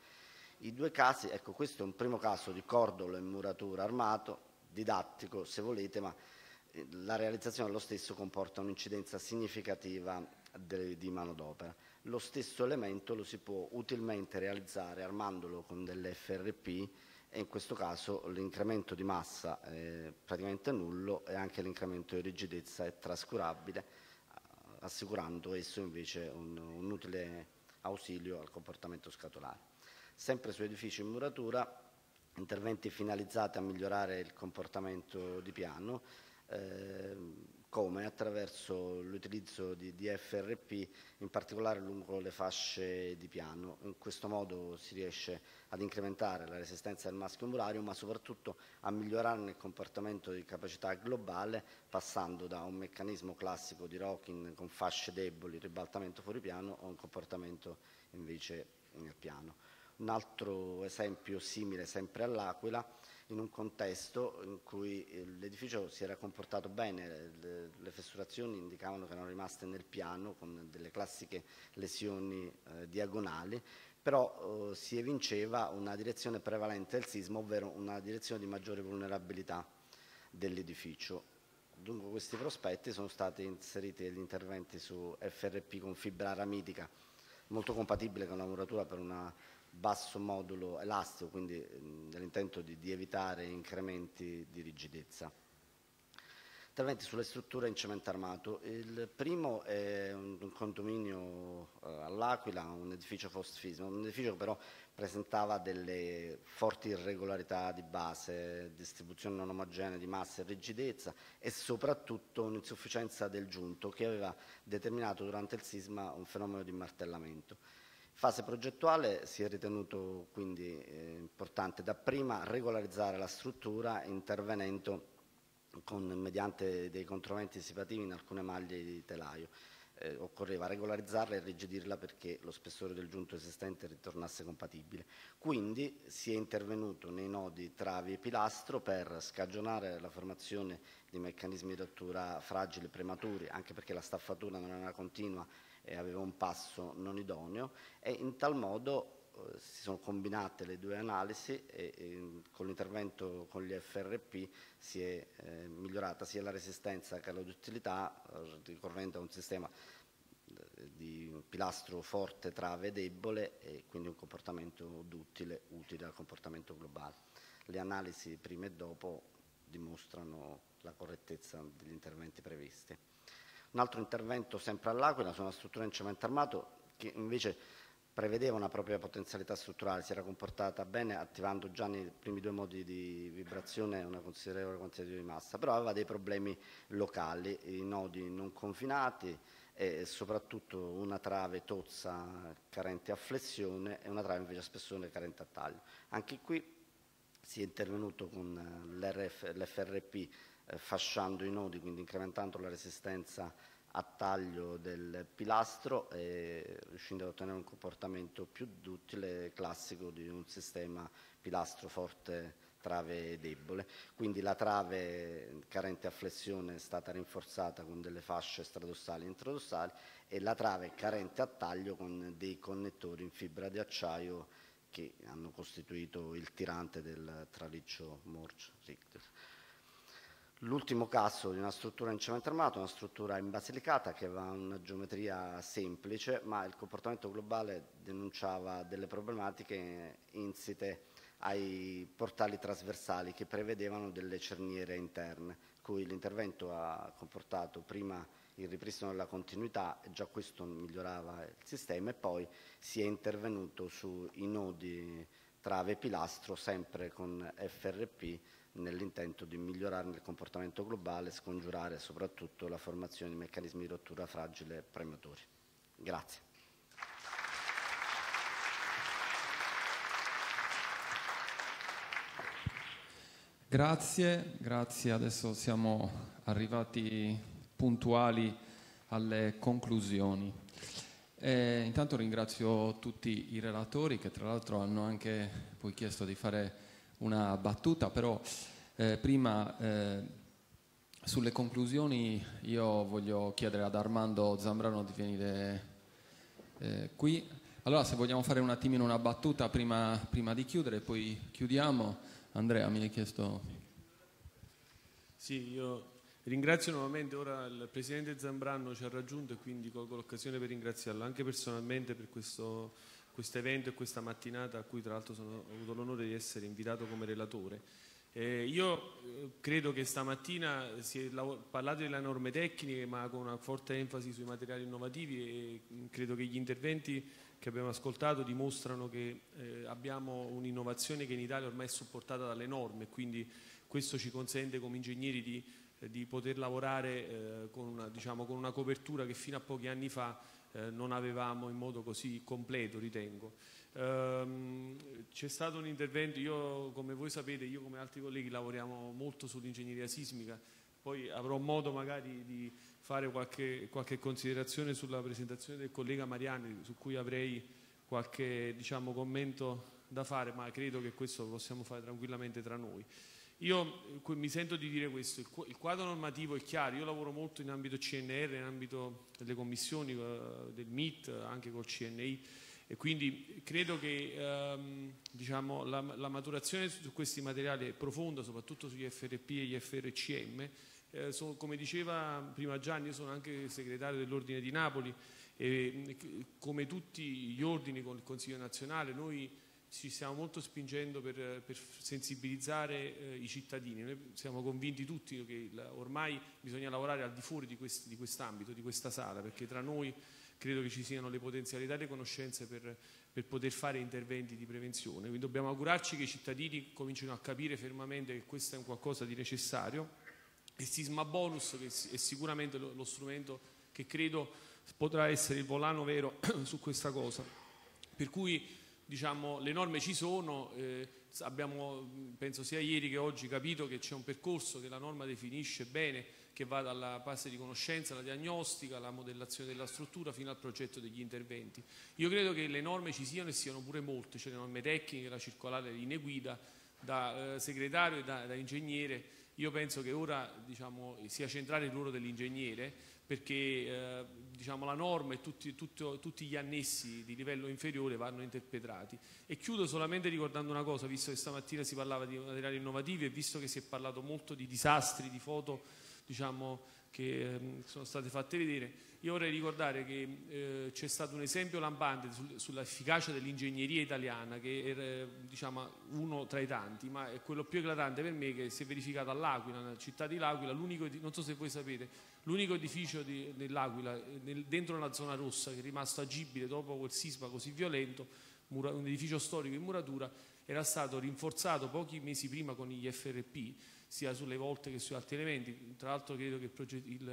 I due casi, ecco questo è un primo caso di cordolo e muratura armato, didattico se volete, ma eh, la realizzazione dello stesso comporta un'incidenza significativa de, di manodopera. Lo stesso elemento lo si può utilmente realizzare armandolo con delle FRP e in questo caso l'incremento di massa è praticamente nullo e anche l'incremento di rigidezza è trascurabile, assicurando esso invece un, un utile ausilio al comportamento scatolare. Sempre su edifici in muratura, interventi finalizzati a migliorare il comportamento di piano, eh, come? Attraverso l'utilizzo di, di FRP, in particolare lungo le fasce di piano. In questo modo si riesce ad incrementare la resistenza del maschio murario, ma soprattutto a migliorarne il comportamento di capacità globale, passando da un meccanismo classico di rocking con fasce deboli, ribaltamento fuori piano, a un comportamento invece nel piano. Un altro esempio simile, sempre all'Aquila, in un contesto in cui l'edificio si era comportato bene, le, le, fessurazioni indicavano che erano rimaste nel piano con delle classiche lesioni eh, diagonali, però eh, si evinceva una direzione prevalente del sismo, ovvero una direzione di maggiore vulnerabilità dell'edificio. Dunque questi prospetti sono stati inseriti degli interventi su FRP con fibra aramitica, molto compatibile con la muratura per una basso modulo elastico, quindi nell'intento di, di, evitare incrementi di rigidezza. Interventi sulle strutture in cemento armato. Il primo è un, un condominio eh, all'Aquila, un edificio post fisma, un edificio che però presentava delle forti irregolarità di base, distribuzione non omogenea di massa e rigidezza e soprattutto un'insufficienza del giunto che aveva determinato durante il sisma un fenomeno di martellamento. Fase progettuale si è ritenuto quindi eh, importante dapprima regolarizzare la struttura intervenendo con, mediante dei controventi dissipativi in alcune maglie di telaio. Eh, occorreva regolarizzarla e rigidirla perché lo spessore del giunto esistente ritornasse compatibile. Quindi si è intervenuto nei nodi travi e pilastro per scagionare la formazione di meccanismi di rottura fragili e prematuri, anche perché la staffatura non era continua e aveva un passo non idoneo e in tal modo eh, si sono combinate le due analisi e, con l'intervento con gli FRP si è eh, migliorata sia la resistenza che la duttilità eh, ricorrendo a un sistema di pilastro forte, trave debole e quindi un comportamento duttile utile al comportamento globale. Le analisi prima e dopo dimostrano la correttezza degli interventi previsti. Un altro intervento sempre all'Aquila su una struttura in cemento armato che invece prevedeva una propria potenzialità strutturale, si era comportata bene attivando già nei primi due modi di vibrazione una considerevole quantità di massa, però aveva dei problemi locali, i nodi non confinati e soprattutto una trave tozza carente a flessione e una trave invece a spessore carente a taglio. Anche qui si è intervenuto con l'FRP eh, fasciando i nodi, quindi incrementando la resistenza a taglio del pilastro e riuscendo ad ottenere un comportamento più duttile classico di un sistema pilastro forte trave debole. Quindi la trave carente a flessione è stata rinforzata con delle fasce stradossali e intradossali e la trave carente a taglio con dei connettori in fibra di acciaio che hanno costituito il tirante del traliccio Morch richter L'ultimo caso di una struttura in cemento armato, una struttura in Basilicata che aveva una geometria semplice, ma il comportamento globale denunciava delle problematiche insite ai portali trasversali che prevedevano delle cerniere interne, cui l'intervento ha comportato prima il ripristino della continuità, già questo migliorava il sistema, e poi si è intervenuto sui nodi trave e pilastro sempre con FRP nell'intento di migliorarne il comportamento globale e scongiurare soprattutto la formazione di meccanismi di rottura fragile e prematuri. Grazie. Grazie, grazie. Adesso siamo arrivati puntuali alle conclusioni. E eh, intanto ringrazio tutti i relatori che tra l'altro hanno anche poi chiesto di fare una battuta, però eh, prima eh, sulle conclusioni io voglio chiedere ad Armando Zambrano di venire eh, qui. Allora se vogliamo fare un attimino una battuta prima, prima di chiudere, poi chiudiamo. Andrea mi hai chiesto... Sì, io Ringrazio nuovamente, ora il Presidente Zambrano ci ha raggiunto e quindi colgo l'occasione per ringraziarlo anche personalmente per questo questo evento e questa mattinata a cui tra l'altro sono, avuto l'onore di essere invitato come relatore. Eh, io eh, credo che stamattina si è parlato delle norme tecniche ma con una forte enfasi sui materiali innovativi e mm, credo che gli interventi che abbiamo ascoltato dimostrano che eh, abbiamo un'innovazione che in Italia ormai è supportata dalle norme, quindi questo ci consente come ingegneri di, eh, di poter lavorare eh, con, una, diciamo, con, una, copertura che fino a pochi anni fa eh, non avevamo in modo così completo, ritengo. Ehm, c'è stato un intervento, io come voi sapete, io come altri colleghi lavoriamo molto sull'ingegneria sismica, poi avrò modo magari di fare qualche, qualche considerazione sulla presentazione del collega Mariani, su cui avrei qualche diciamo, commento da fare, ma credo che questo lo possiamo fare tranquillamente tra noi. Io eh, mi sento di dire questo, il quadro normativo è chiaro, io lavoro molto in ambito CNR, in ambito delle commissioni, eh, del MIT, anche col CNI e quindi credo che ehm, diciamo, la, la, maturazione su questi materiali è profonda, soprattutto sugli FRP e gli FRCM. Eh, so, come diceva prima Gianni, io sono anche segretario dell'Ordine di Napoli e mm, come tutti gli ordini con il Consiglio nazionale noi ci stiamo molto spingendo per, per sensibilizzare eh, i cittadini. Noi siamo convinti tutti che la, ormai bisogna lavorare al di fuori di, quest, di quest'ambito, di questa sala, perché tra noi credo che ci siano le potenzialità e le conoscenze per, per, poter fare interventi di prevenzione. Quindi dobbiamo augurarci che i cittadini comincino a capire fermamente che questo è un qualcosa di necessario Il Sisma Bonus che è sicuramente lo, lo strumento che credo potrà essere il volano vero su questa cosa. Per cui diciamo, le norme ci sono, eh, abbiamo, penso sia ieri che oggi, capito che c'è un percorso che la norma definisce bene, che va dalla fase di conoscenza, la diagnostica, la modellazione della struttura fino al progetto degli interventi. Io credo che le norme ci siano e siano pure molte, c'è cioè le norme tecniche, la circolare le linee guida, da eh, segretario e da, da, ingegnere, io penso che ora diciamo, sia centrale il ruolo dell'ingegnere perché eh, diciamo, la norma e tutti, tutto, tutti, gli annessi di livello inferiore vanno interpretati. E chiudo solamente ricordando una cosa, visto che stamattina si parlava di materiali innovativi e visto che si è parlato molto di disastri, di foto diciamo, che eh, sono state fatte vedere, io vorrei ricordare che eh, c'è stato un esempio lampante sul, sull'efficacia dell'ingegneria italiana, che è eh, diciamo, uno tra i tanti, ma è quello più eclatante per me che si è verificato all'Aquila, nella città di L'Aquila, non so se voi sapete, l'unico edificio di, dell'Aquila eh, nel, dentro la zona rossa che è rimasto agibile dopo quel sisma così violento, mura, un edificio storico in muratura, era stato rinforzato pochi mesi prima con gli FRP sia sulle volte che su altri elementi, tra l'altro credo che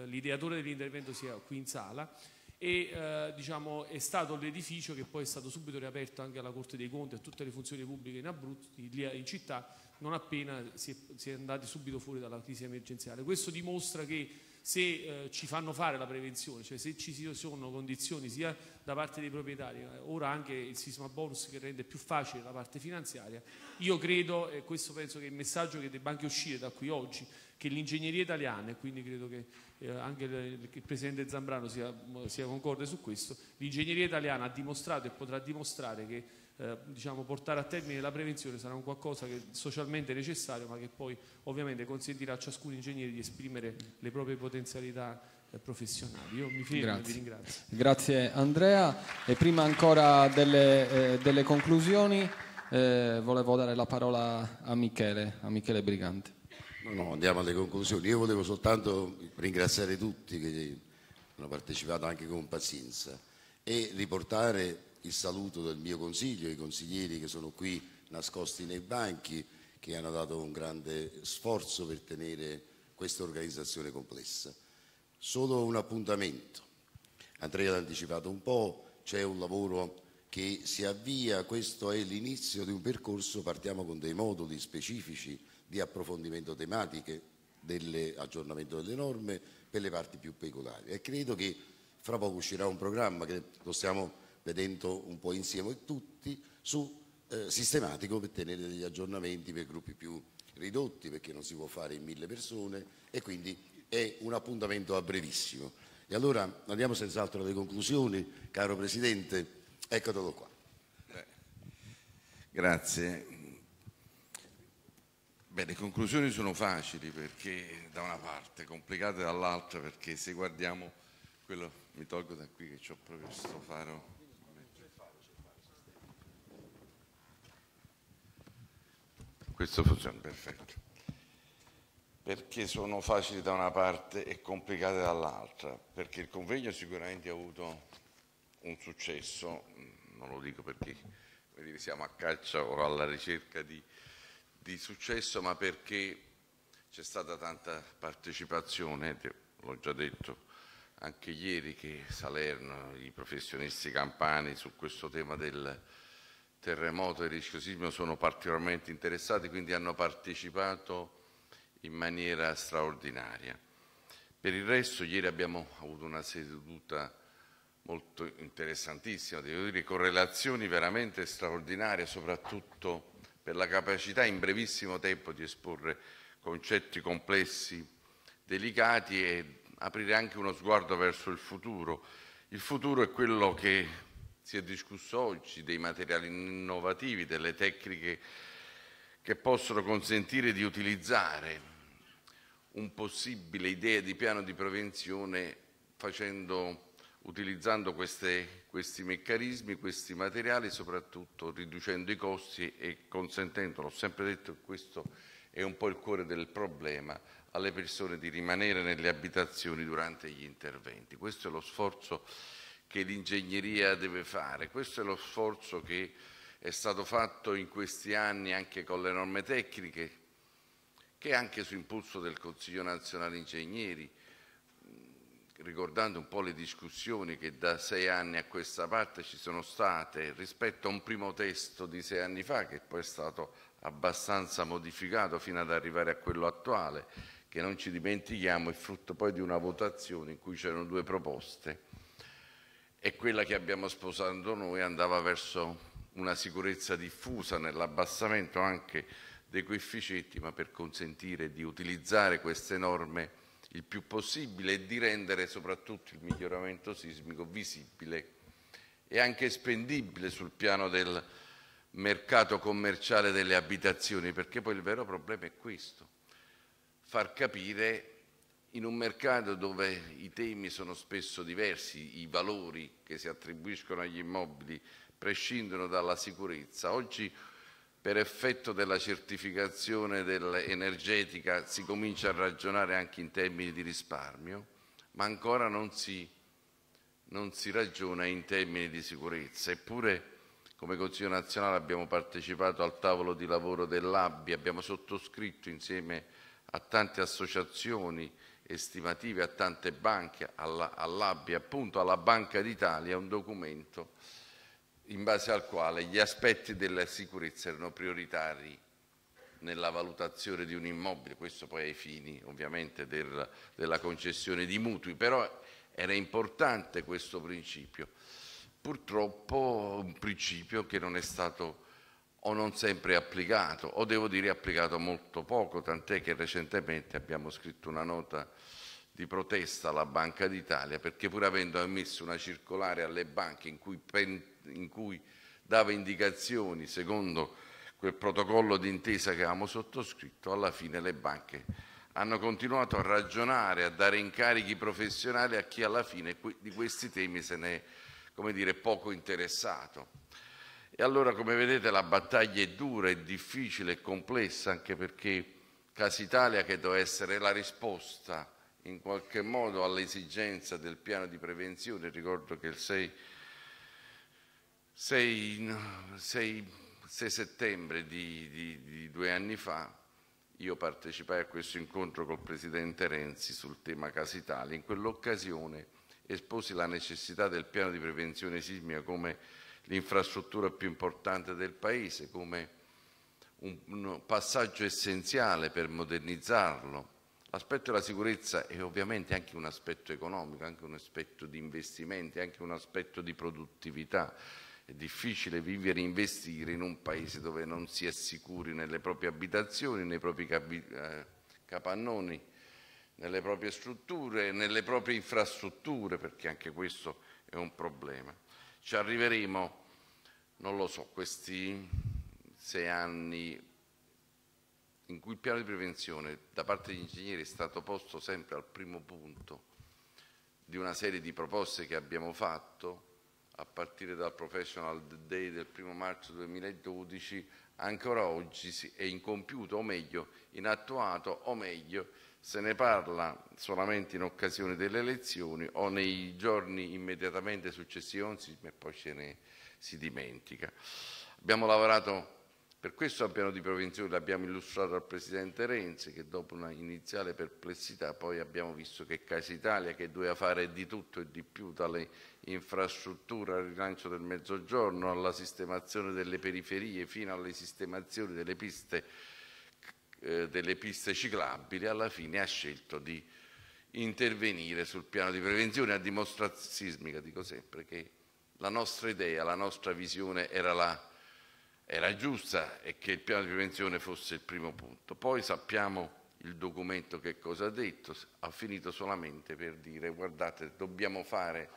l'ideatore dell'intervento sia qui in sala e eh, diciamo, è stato l'edificio che poi è stato subito riaperto anche alla Corte dei Conti, a tutte le funzioni pubbliche in Abruzzo, lì in città, non appena si è, si è andati subito fuori dalla crisi emergenziale. Questo dimostra che se eh, ci fanno fare la prevenzione, cioè se ci sono condizioni sia da parte dei proprietari, eh, ora anche il sistema bonus che rende più facile la parte finanziaria, io credo, e questo penso che è il messaggio che debba anche uscire da qui oggi, che l'ingegneria italiana, e quindi credo che eh, anche il, il, Presidente Zambrano sia, sia concorde su questo, l'ingegneria italiana ha dimostrato e potrà dimostrare che eh, diciamo, portare a termine la prevenzione sarà un qualcosa che socialmente è necessario ma che poi ovviamente consentirà a ciascun ingegnere di esprimere le proprie potenzialità eh, professionali. Io mi fermo Grazie. e vi ringrazio. Grazie Andrea e prima ancora delle, eh, delle conclusioni eh, volevo dare la parola a Michele, a Michele Brigante. No, no, andiamo alle conclusioni. Io volevo soltanto ringraziare tutti che hanno partecipato anche con pazienza e riportare il saluto del mio consiglio, i consiglieri che sono qui nascosti nei banchi, che hanno dato un grande sforzo per tenere questa organizzazione complessa. Solo un appuntamento, Andrea l'ha anticipato un po', c'è un lavoro che si avvia, questo è l'inizio di un percorso, partiamo con dei moduli specifici di approfondimento tematiche, dell'aggiornamento delle norme per le parti più peculari e credo che fra poco uscirà un programma che lo stiamo vedendo un po' insieme tutti, su eh, sistematico per tenere degli aggiornamenti per gruppi più ridotti perché non si può fare in mille persone e quindi è un appuntamento a brevissimo. E allora andiamo senz'altro alle conclusioni, caro Presidente, eccolo qua. grazie. Beh, le conclusioni sono facili perché da una parte, complicate dall'altra perché se guardiamo quello, mi tolgo da qui che ho proprio questo faro Questo funziona, perfetto. Perché sono facili da una parte e complicate dall'altra? Perché il convegno sicuramente ha avuto un successo, mm, non lo dico perché dire, siamo a caccia o alla ricerca di, di successo, ma perché c'è stata tanta partecipazione, eh, l'ho già detto anche ieri che Salerno, i professionisti campani su questo tema del, terremoto e rischio sismico sono particolarmente interessati, quindi hanno partecipato in maniera straordinaria. Per il resto ieri abbiamo avuto una seduta molto interessantissima, devo dire, con relazioni veramente straordinarie, soprattutto per la capacità in brevissimo tempo di esporre concetti complessi, delicati e aprire anche uno sguardo verso il futuro. Il futuro è quello che si è discusso oggi, dei materiali innovativi, delle tecniche che possono consentire di utilizzare un possibile idea di piano di prevenzione facendo, utilizzando queste, questi meccanismi, questi materiali, soprattutto riducendo i costi e consentendo, l'ho sempre detto, questo è un po' il cuore del problema, alle persone di rimanere nelle abitazioni durante gli interventi. Questo è lo sforzo che l'ingegneria deve fare. Questo è lo sforzo che è stato fatto in questi anni anche con le norme tecniche, che anche su impulso del Consiglio nazionale ingegneri, ricordando un po' le discussioni che da sei anni a questa parte ci sono state rispetto a un primo testo di sei anni fa che poi è stato abbastanza modificato fino ad arrivare a quello attuale, che non ci dimentichiamo è frutto poi di una votazione in cui c'erano due proposte e quella che abbiamo sposato noi andava verso una sicurezza diffusa nell'abbassamento anche dei coefficienti, ma per consentire di utilizzare queste norme il più possibile e di rendere soprattutto il miglioramento sismico visibile e anche spendibile sul piano del mercato commerciale delle abitazioni, perché poi il vero problema è questo, far capire in un mercato dove i temi sono spesso diversi, i valori che si attribuiscono agli immobili prescindono dalla sicurezza. Oggi per effetto della certificazione energetica si comincia a ragionare anche in termini di risparmio, ma ancora non si, non si ragiona in termini di sicurezza. Eppure come Consiglio nazionale abbiamo partecipato al tavolo di lavoro dell'ABBI, abbiamo sottoscritto insieme a tante associazioni estimative a tante banche, alla, all'ABI appunto, alla Banca d'Italia, un documento in base al quale gli aspetti della sicurezza erano prioritari nella valutazione di un immobile, questo poi ai fini ovviamente del, della concessione di mutui, però era importante questo principio. Purtroppo un principio che non è stato o non sempre applicato, o devo dire applicato molto poco, tant'è che recentemente abbiamo scritto una nota di protesta alla Banca d'Italia perché pur avendo emesso una circolare alle banche in cui, in cui dava indicazioni secondo quel protocollo d'intesa che avevamo sottoscritto, alla fine le banche hanno continuato a ragionare, a dare incarichi professionali a chi alla fine di questi temi se ne è come dire, poco interessato. E allora, come vedete, la battaglia è dura, è difficile, è complessa, anche perché Casa Italia, che doveva essere la risposta in qualche modo all'esigenza del piano di prevenzione, ricordo che il 6, 6, 6, 6 settembre di, di, di due anni fa io partecipai a questo incontro col Presidente Renzi sul tema Casa Italia. In quell'occasione esposi la necessità del piano di prevenzione sismica come l'infrastruttura più importante del Paese, come un passaggio essenziale per modernizzarlo, L'aspetto della sicurezza è ovviamente anche un aspetto economico, anche un aspetto di investimenti, anche un aspetto di produttività. È difficile vivere e investire in un paese dove non si è sicuri nelle proprie abitazioni, nei propri eh, capannoni, nelle proprie strutture, nelle proprie infrastrutture, perché anche questo è un problema. Ci arriveremo, non lo so, questi sei anni in cui il piano di prevenzione da parte degli ingegneri è stato posto sempre al primo punto di una serie di proposte che abbiamo fatto, a partire dal Professional Day del 1 marzo 2012, ancora oggi è incompiuto, o meglio, inattuato, o meglio, se ne parla solamente in occasione delle elezioni o nei giorni immediatamente successivi a un sisma e poi ce ne si dimentica. Abbiamo lavorato per questo il piano di prevenzione l'abbiamo illustrato al presidente Renzi, che dopo una iniziale perplessità poi abbiamo visto che Casa Italia, che doveva fare di tutto e di più, dalle infrastrutture al rilancio del mezzogiorno, alla sistemazione delle periferie, fino alle sistemazioni delle piste, eh, delle piste ciclabili, alla fine ha scelto di intervenire sul piano di prevenzione a dimostrazione sismica, dico sempre, che la nostra idea, la nostra visione era la era giusta e che il piano di prevenzione fosse il primo punto. Poi sappiamo il documento che cosa ha detto, ha finito solamente per dire guardate dobbiamo fare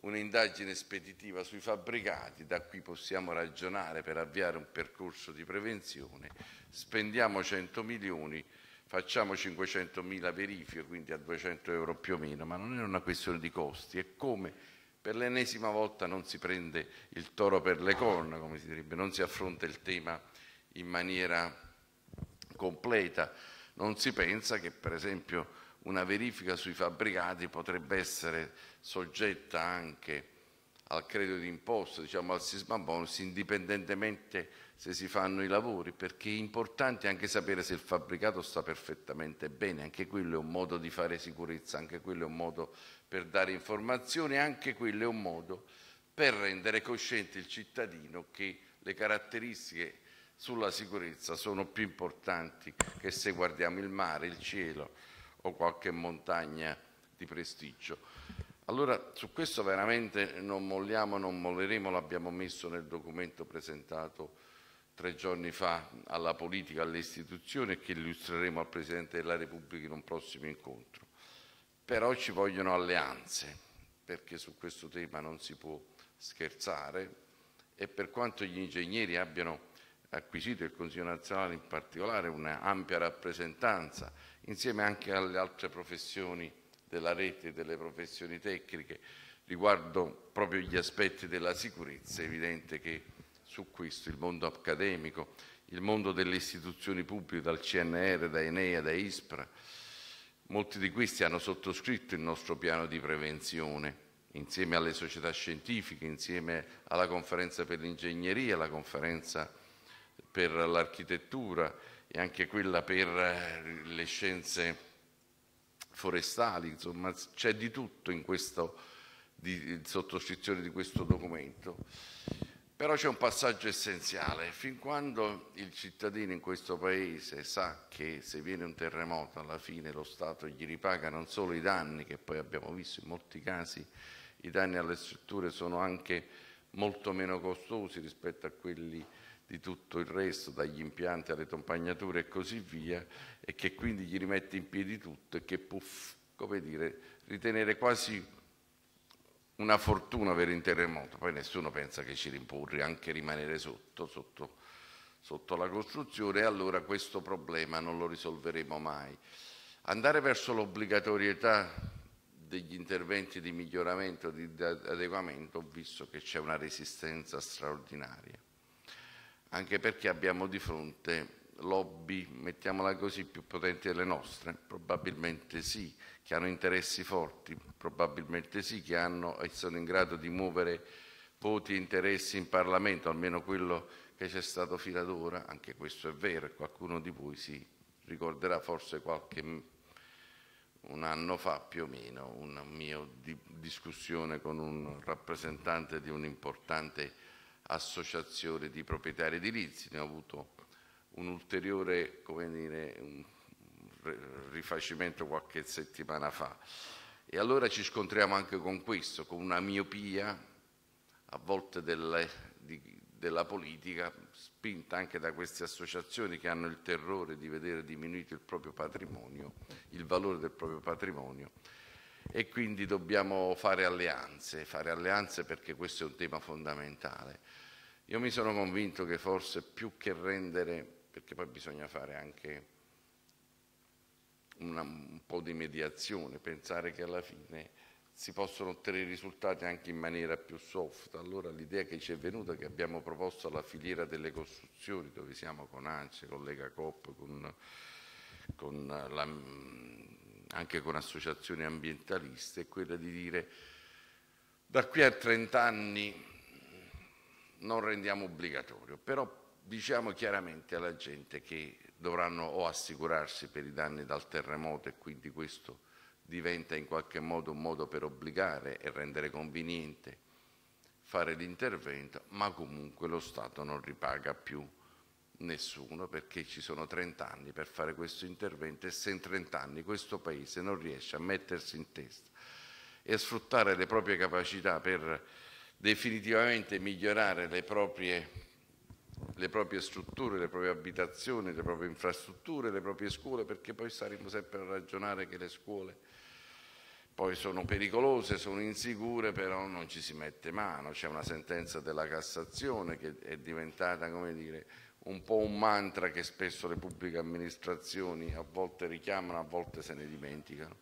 un'indagine speditiva sui fabbricati, da qui possiamo ragionare per avviare un percorso di prevenzione, spendiamo 100 milioni, facciamo 500 mila verifiche, quindi a 200 euro più o meno, ma non è una questione di costi, è come per l'ennesima volta non si prende il toro per le corna, come si direbbe, non si affronta il tema in maniera completa, non si pensa che per esempio una verifica sui fabbricati potrebbe essere soggetta anche al credito d'imposto, diciamo al sisma bonus, indipendentemente se si fanno i lavori, perché è importante anche sapere se il fabbricato sta perfettamente bene, anche quello è un modo di fare sicurezza, anche quello è un modo per dare informazioni, anche quello è un modo per rendere cosciente il cittadino che le caratteristiche sulla sicurezza sono più importanti che se guardiamo il mare, il cielo o qualche montagna di prestigio. Allora su questo veramente non molliamo, non molleremo, l'abbiamo messo nel documento presentato tre giorni fa alla politica, alle istituzioni e che illustreremo al Presidente della Repubblica in un prossimo incontro. Però ci vogliono alleanze, perché su questo tema non si può scherzare e per quanto gli ingegneri abbiano acquisito il Consiglio nazionale in particolare un'ampia rappresentanza insieme anche alle altre professioni della rete e delle professioni tecniche riguardo proprio gli aspetti della sicurezza è evidente che su questo, il mondo accademico, il mondo delle istituzioni pubbliche, dal CNR, da Enea, da ISPRA. Molti di questi hanno sottoscritto il nostro piano di prevenzione insieme alle società scientifiche, insieme alla conferenza per l'ingegneria, la conferenza per l'architettura e anche quella per eh, le scienze forestali, insomma c'è di tutto in questa sottoscrizione di questo documento. Però c'è un passaggio essenziale, fin quando il cittadino in questo paese sa che se viene un terremoto alla fine lo Stato gli ripaga non solo i danni, che poi abbiamo visto in molti casi i danni alle strutture sono anche molto meno costosi rispetto a quelli di tutto il resto, dagli impianti alle compagnature e così via, e che quindi gli rimette in piedi tutto e che può, come dire, ritenere quasi una fortuna per il terremoto, poi nessuno pensa che ci rimpurri anche rimanere sotto, sotto, sotto la costruzione e allora questo problema non lo risolveremo mai. Andare verso l'obbligatorietà degli interventi di miglioramento, di adeguamento, ho visto che c'è una resistenza straordinaria, anche perché abbiamo di fronte lobby, mettiamola così, più potenti delle nostre, probabilmente sì, che hanno interessi forti, probabilmente sì, che hanno e sono in grado di muovere voti e interessi in Parlamento, almeno quello che c'è stato fino ad ora, anche questo è vero, qualcuno di voi si ricorderà forse qualche un anno fa più o meno una mia di discussione con un rappresentante di un'importante associazione di proprietari edilizi, ne ho avuto un ulteriore, come dire, un rifacimento qualche settimana fa. E allora ci scontriamo anche con questo, con una miopia a volte delle, di, della politica, spinta anche da queste associazioni che hanno il terrore di vedere diminuito il proprio patrimonio, il valore del proprio patrimonio. E quindi dobbiamo fare alleanze, fare alleanze perché questo è un tema fondamentale. Io mi sono convinto che forse più che rendere, perché poi bisogna fare anche una, un po' di mediazione, pensare che alla fine si possono ottenere risultati anche in maniera più soft. Allora l'idea che ci è venuta, che abbiamo proposto alla filiera delle costruzioni, dove siamo con ANCE, con Lega Coop, con, con la, anche con associazioni ambientaliste, è quella di dire da qui a 30 anni non rendiamo obbligatorio, però diciamo chiaramente alla gente che dovranno o assicurarsi per i danni dal terremoto e quindi questo diventa in qualche modo un modo per obbligare e rendere conveniente fare l'intervento, ma comunque lo Stato non ripaga più nessuno perché ci sono 30 anni per fare questo intervento e se in 30 anni questo Paese non riesce a mettersi in testa e a sfruttare le proprie capacità per definitivamente migliorare le proprie le proprie strutture, le proprie abitazioni, le proprie infrastrutture, le proprie scuole, perché poi saremo sempre a ragionare che le scuole poi sono pericolose, sono insicure, però non ci si mette mano. C'è una sentenza della Cassazione che è diventata, come dire, un po' un mantra che spesso le pubbliche amministrazioni a volte richiamano, a volte se ne dimenticano.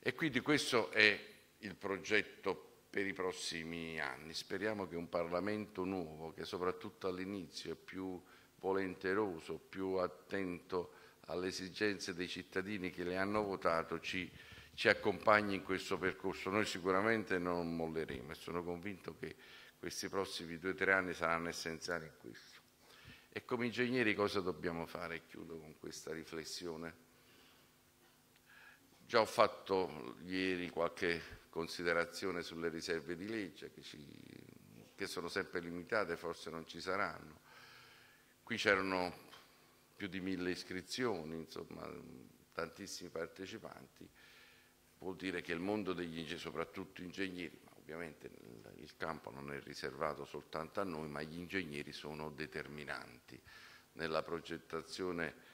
E quindi questo è il progetto per i prossimi anni. Speriamo che un Parlamento nuovo, che soprattutto all'inizio è più volenteroso, più attento alle esigenze dei cittadini che le hanno votato, ci, ci accompagni in questo percorso. Noi sicuramente non molleremo e sono convinto che questi prossimi due o tre anni saranno essenziali in questo. E come ingegneri cosa dobbiamo fare? chiudo con questa riflessione. Già ho fatto ieri qualche considerazione sulle riserve di legge che, ci, che sono sempre limitate, forse non ci saranno. Qui c'erano più di mille iscrizioni, insomma tantissimi partecipanti, vuol dire che il mondo degli ingegneri, soprattutto ingegneri, ma ovviamente il campo non è riservato soltanto a noi, ma gli ingegneri sono determinanti nella progettazione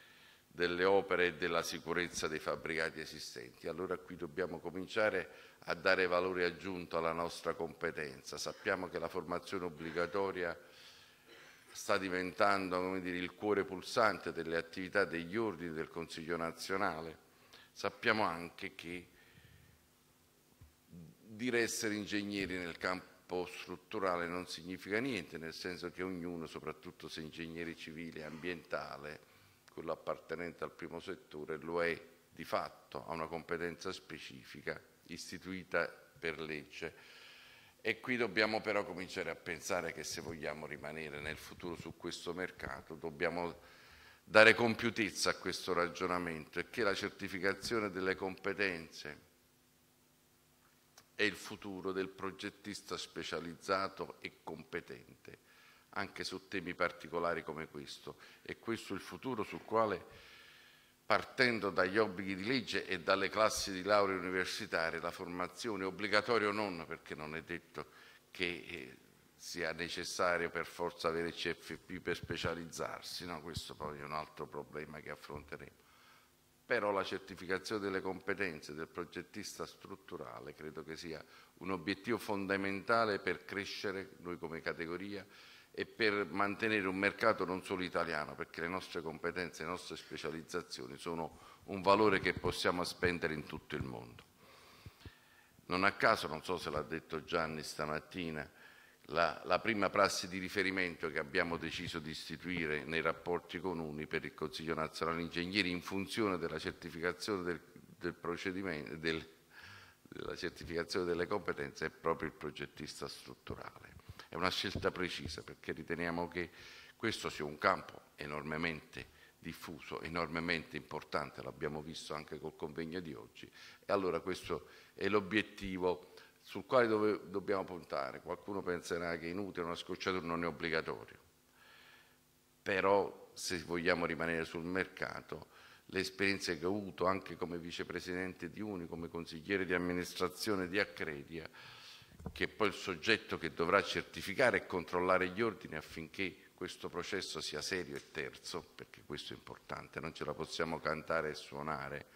delle opere e della sicurezza dei fabbricati esistenti. Allora qui dobbiamo cominciare a dare valore aggiunto alla nostra competenza. Sappiamo che la formazione obbligatoria sta diventando dire, il cuore pulsante delle attività degli ordini del Consiglio nazionale. Sappiamo anche che dire essere ingegneri nel campo strutturale non significa niente, nel senso che ognuno, soprattutto se ingegnere civile e ambientale, quello appartenente al primo settore lo è di fatto, ha una competenza specifica istituita per legge. E qui dobbiamo però cominciare a pensare che se vogliamo rimanere nel futuro su questo mercato dobbiamo dare compiutezza a questo ragionamento e che la certificazione delle competenze è il futuro del progettista specializzato e competente anche su temi particolari come questo. E questo è il futuro sul quale, partendo dagli obblighi di legge e dalle classi di laurea universitaria, la formazione obbligatoria o non, perché non è detto che eh, sia necessario per forza avere il CFP per specializzarsi, no? questo poi è un altro problema che affronteremo. Però la certificazione delle competenze del progettista strutturale credo che sia un obiettivo fondamentale per crescere noi come categoria, e per mantenere un mercato non solo italiano, perché le nostre competenze, le nostre specializzazioni sono un valore che possiamo spendere in tutto il mondo. Non a caso, non so se l'ha detto Gianni stamattina, la, la, prima prassi di riferimento che abbiamo deciso di istituire nei rapporti con Uni per il Consiglio Nazionale Ingegneri in funzione della certificazione, del, del del, della certificazione delle competenze è proprio il progettista strutturale. È una scelta precisa perché riteniamo che questo sia un campo enormemente diffuso, enormemente importante, l'abbiamo visto anche col convegno di oggi. E allora questo è l'obiettivo sul quale dove, dobbiamo puntare. Qualcuno penserà che è inutile, una scocciatura non è obbligatorio. Però se vogliamo rimanere sul mercato, le esperienze che ho avuto anche come vicepresidente di Uni, come consigliere di amministrazione di Accredia, che è poi il soggetto che dovrà certificare e controllare gli ordini affinché questo processo sia serio e terzo, perché questo è importante, non ce la possiamo cantare e suonare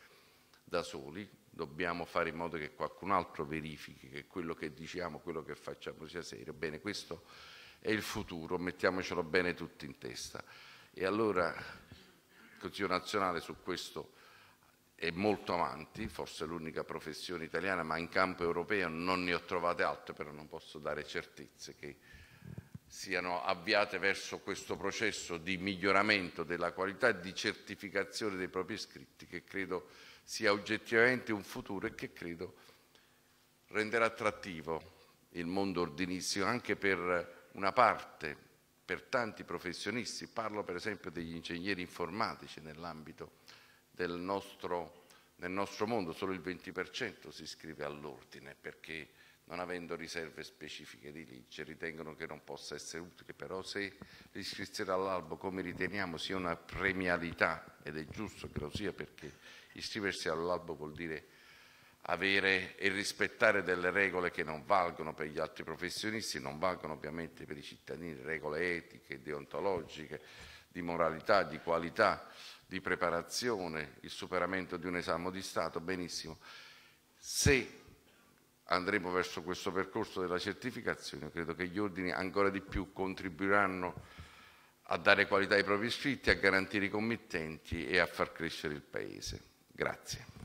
da soli, dobbiamo fare in modo che qualcun altro verifichi che quello che diciamo, quello che facciamo sia serio. Bene, questo è il futuro, mettiamocelo bene tutti in testa. E allora il Consiglio nazionale su questo è molto avanti, forse l'unica professione italiana, ma in campo europeo non ne ho trovate altre, però non posso dare certezze che siano avviate verso questo processo di miglioramento della qualità e di certificazione dei propri iscritti, che credo sia oggettivamente un futuro e che credo renderà attrattivo il mondo ordinistico anche per una parte, per tanti professionisti, parlo per esempio degli ingegneri informatici nell'ambito del nostro, nel nostro mondo, solo il 20% si iscrive all'ordine perché non avendo riserve specifiche di legge ritengono che non possa essere utile, però se l'iscrizione all'albo come riteniamo sia una premialità ed è giusto che lo sia perché iscriversi all'albo vuol dire avere e rispettare delle regole che non valgono per gli altri professionisti, non valgono ovviamente per i cittadini, regole etiche, deontologiche, di moralità, di qualità di preparazione, il superamento di un esame di Stato, benissimo. Se andremo verso questo percorso della certificazione, credo che gli ordini ancora di più contribuiranno a dare qualità ai propri iscritti, a garantire i committenti e a far crescere il Paese. Grazie.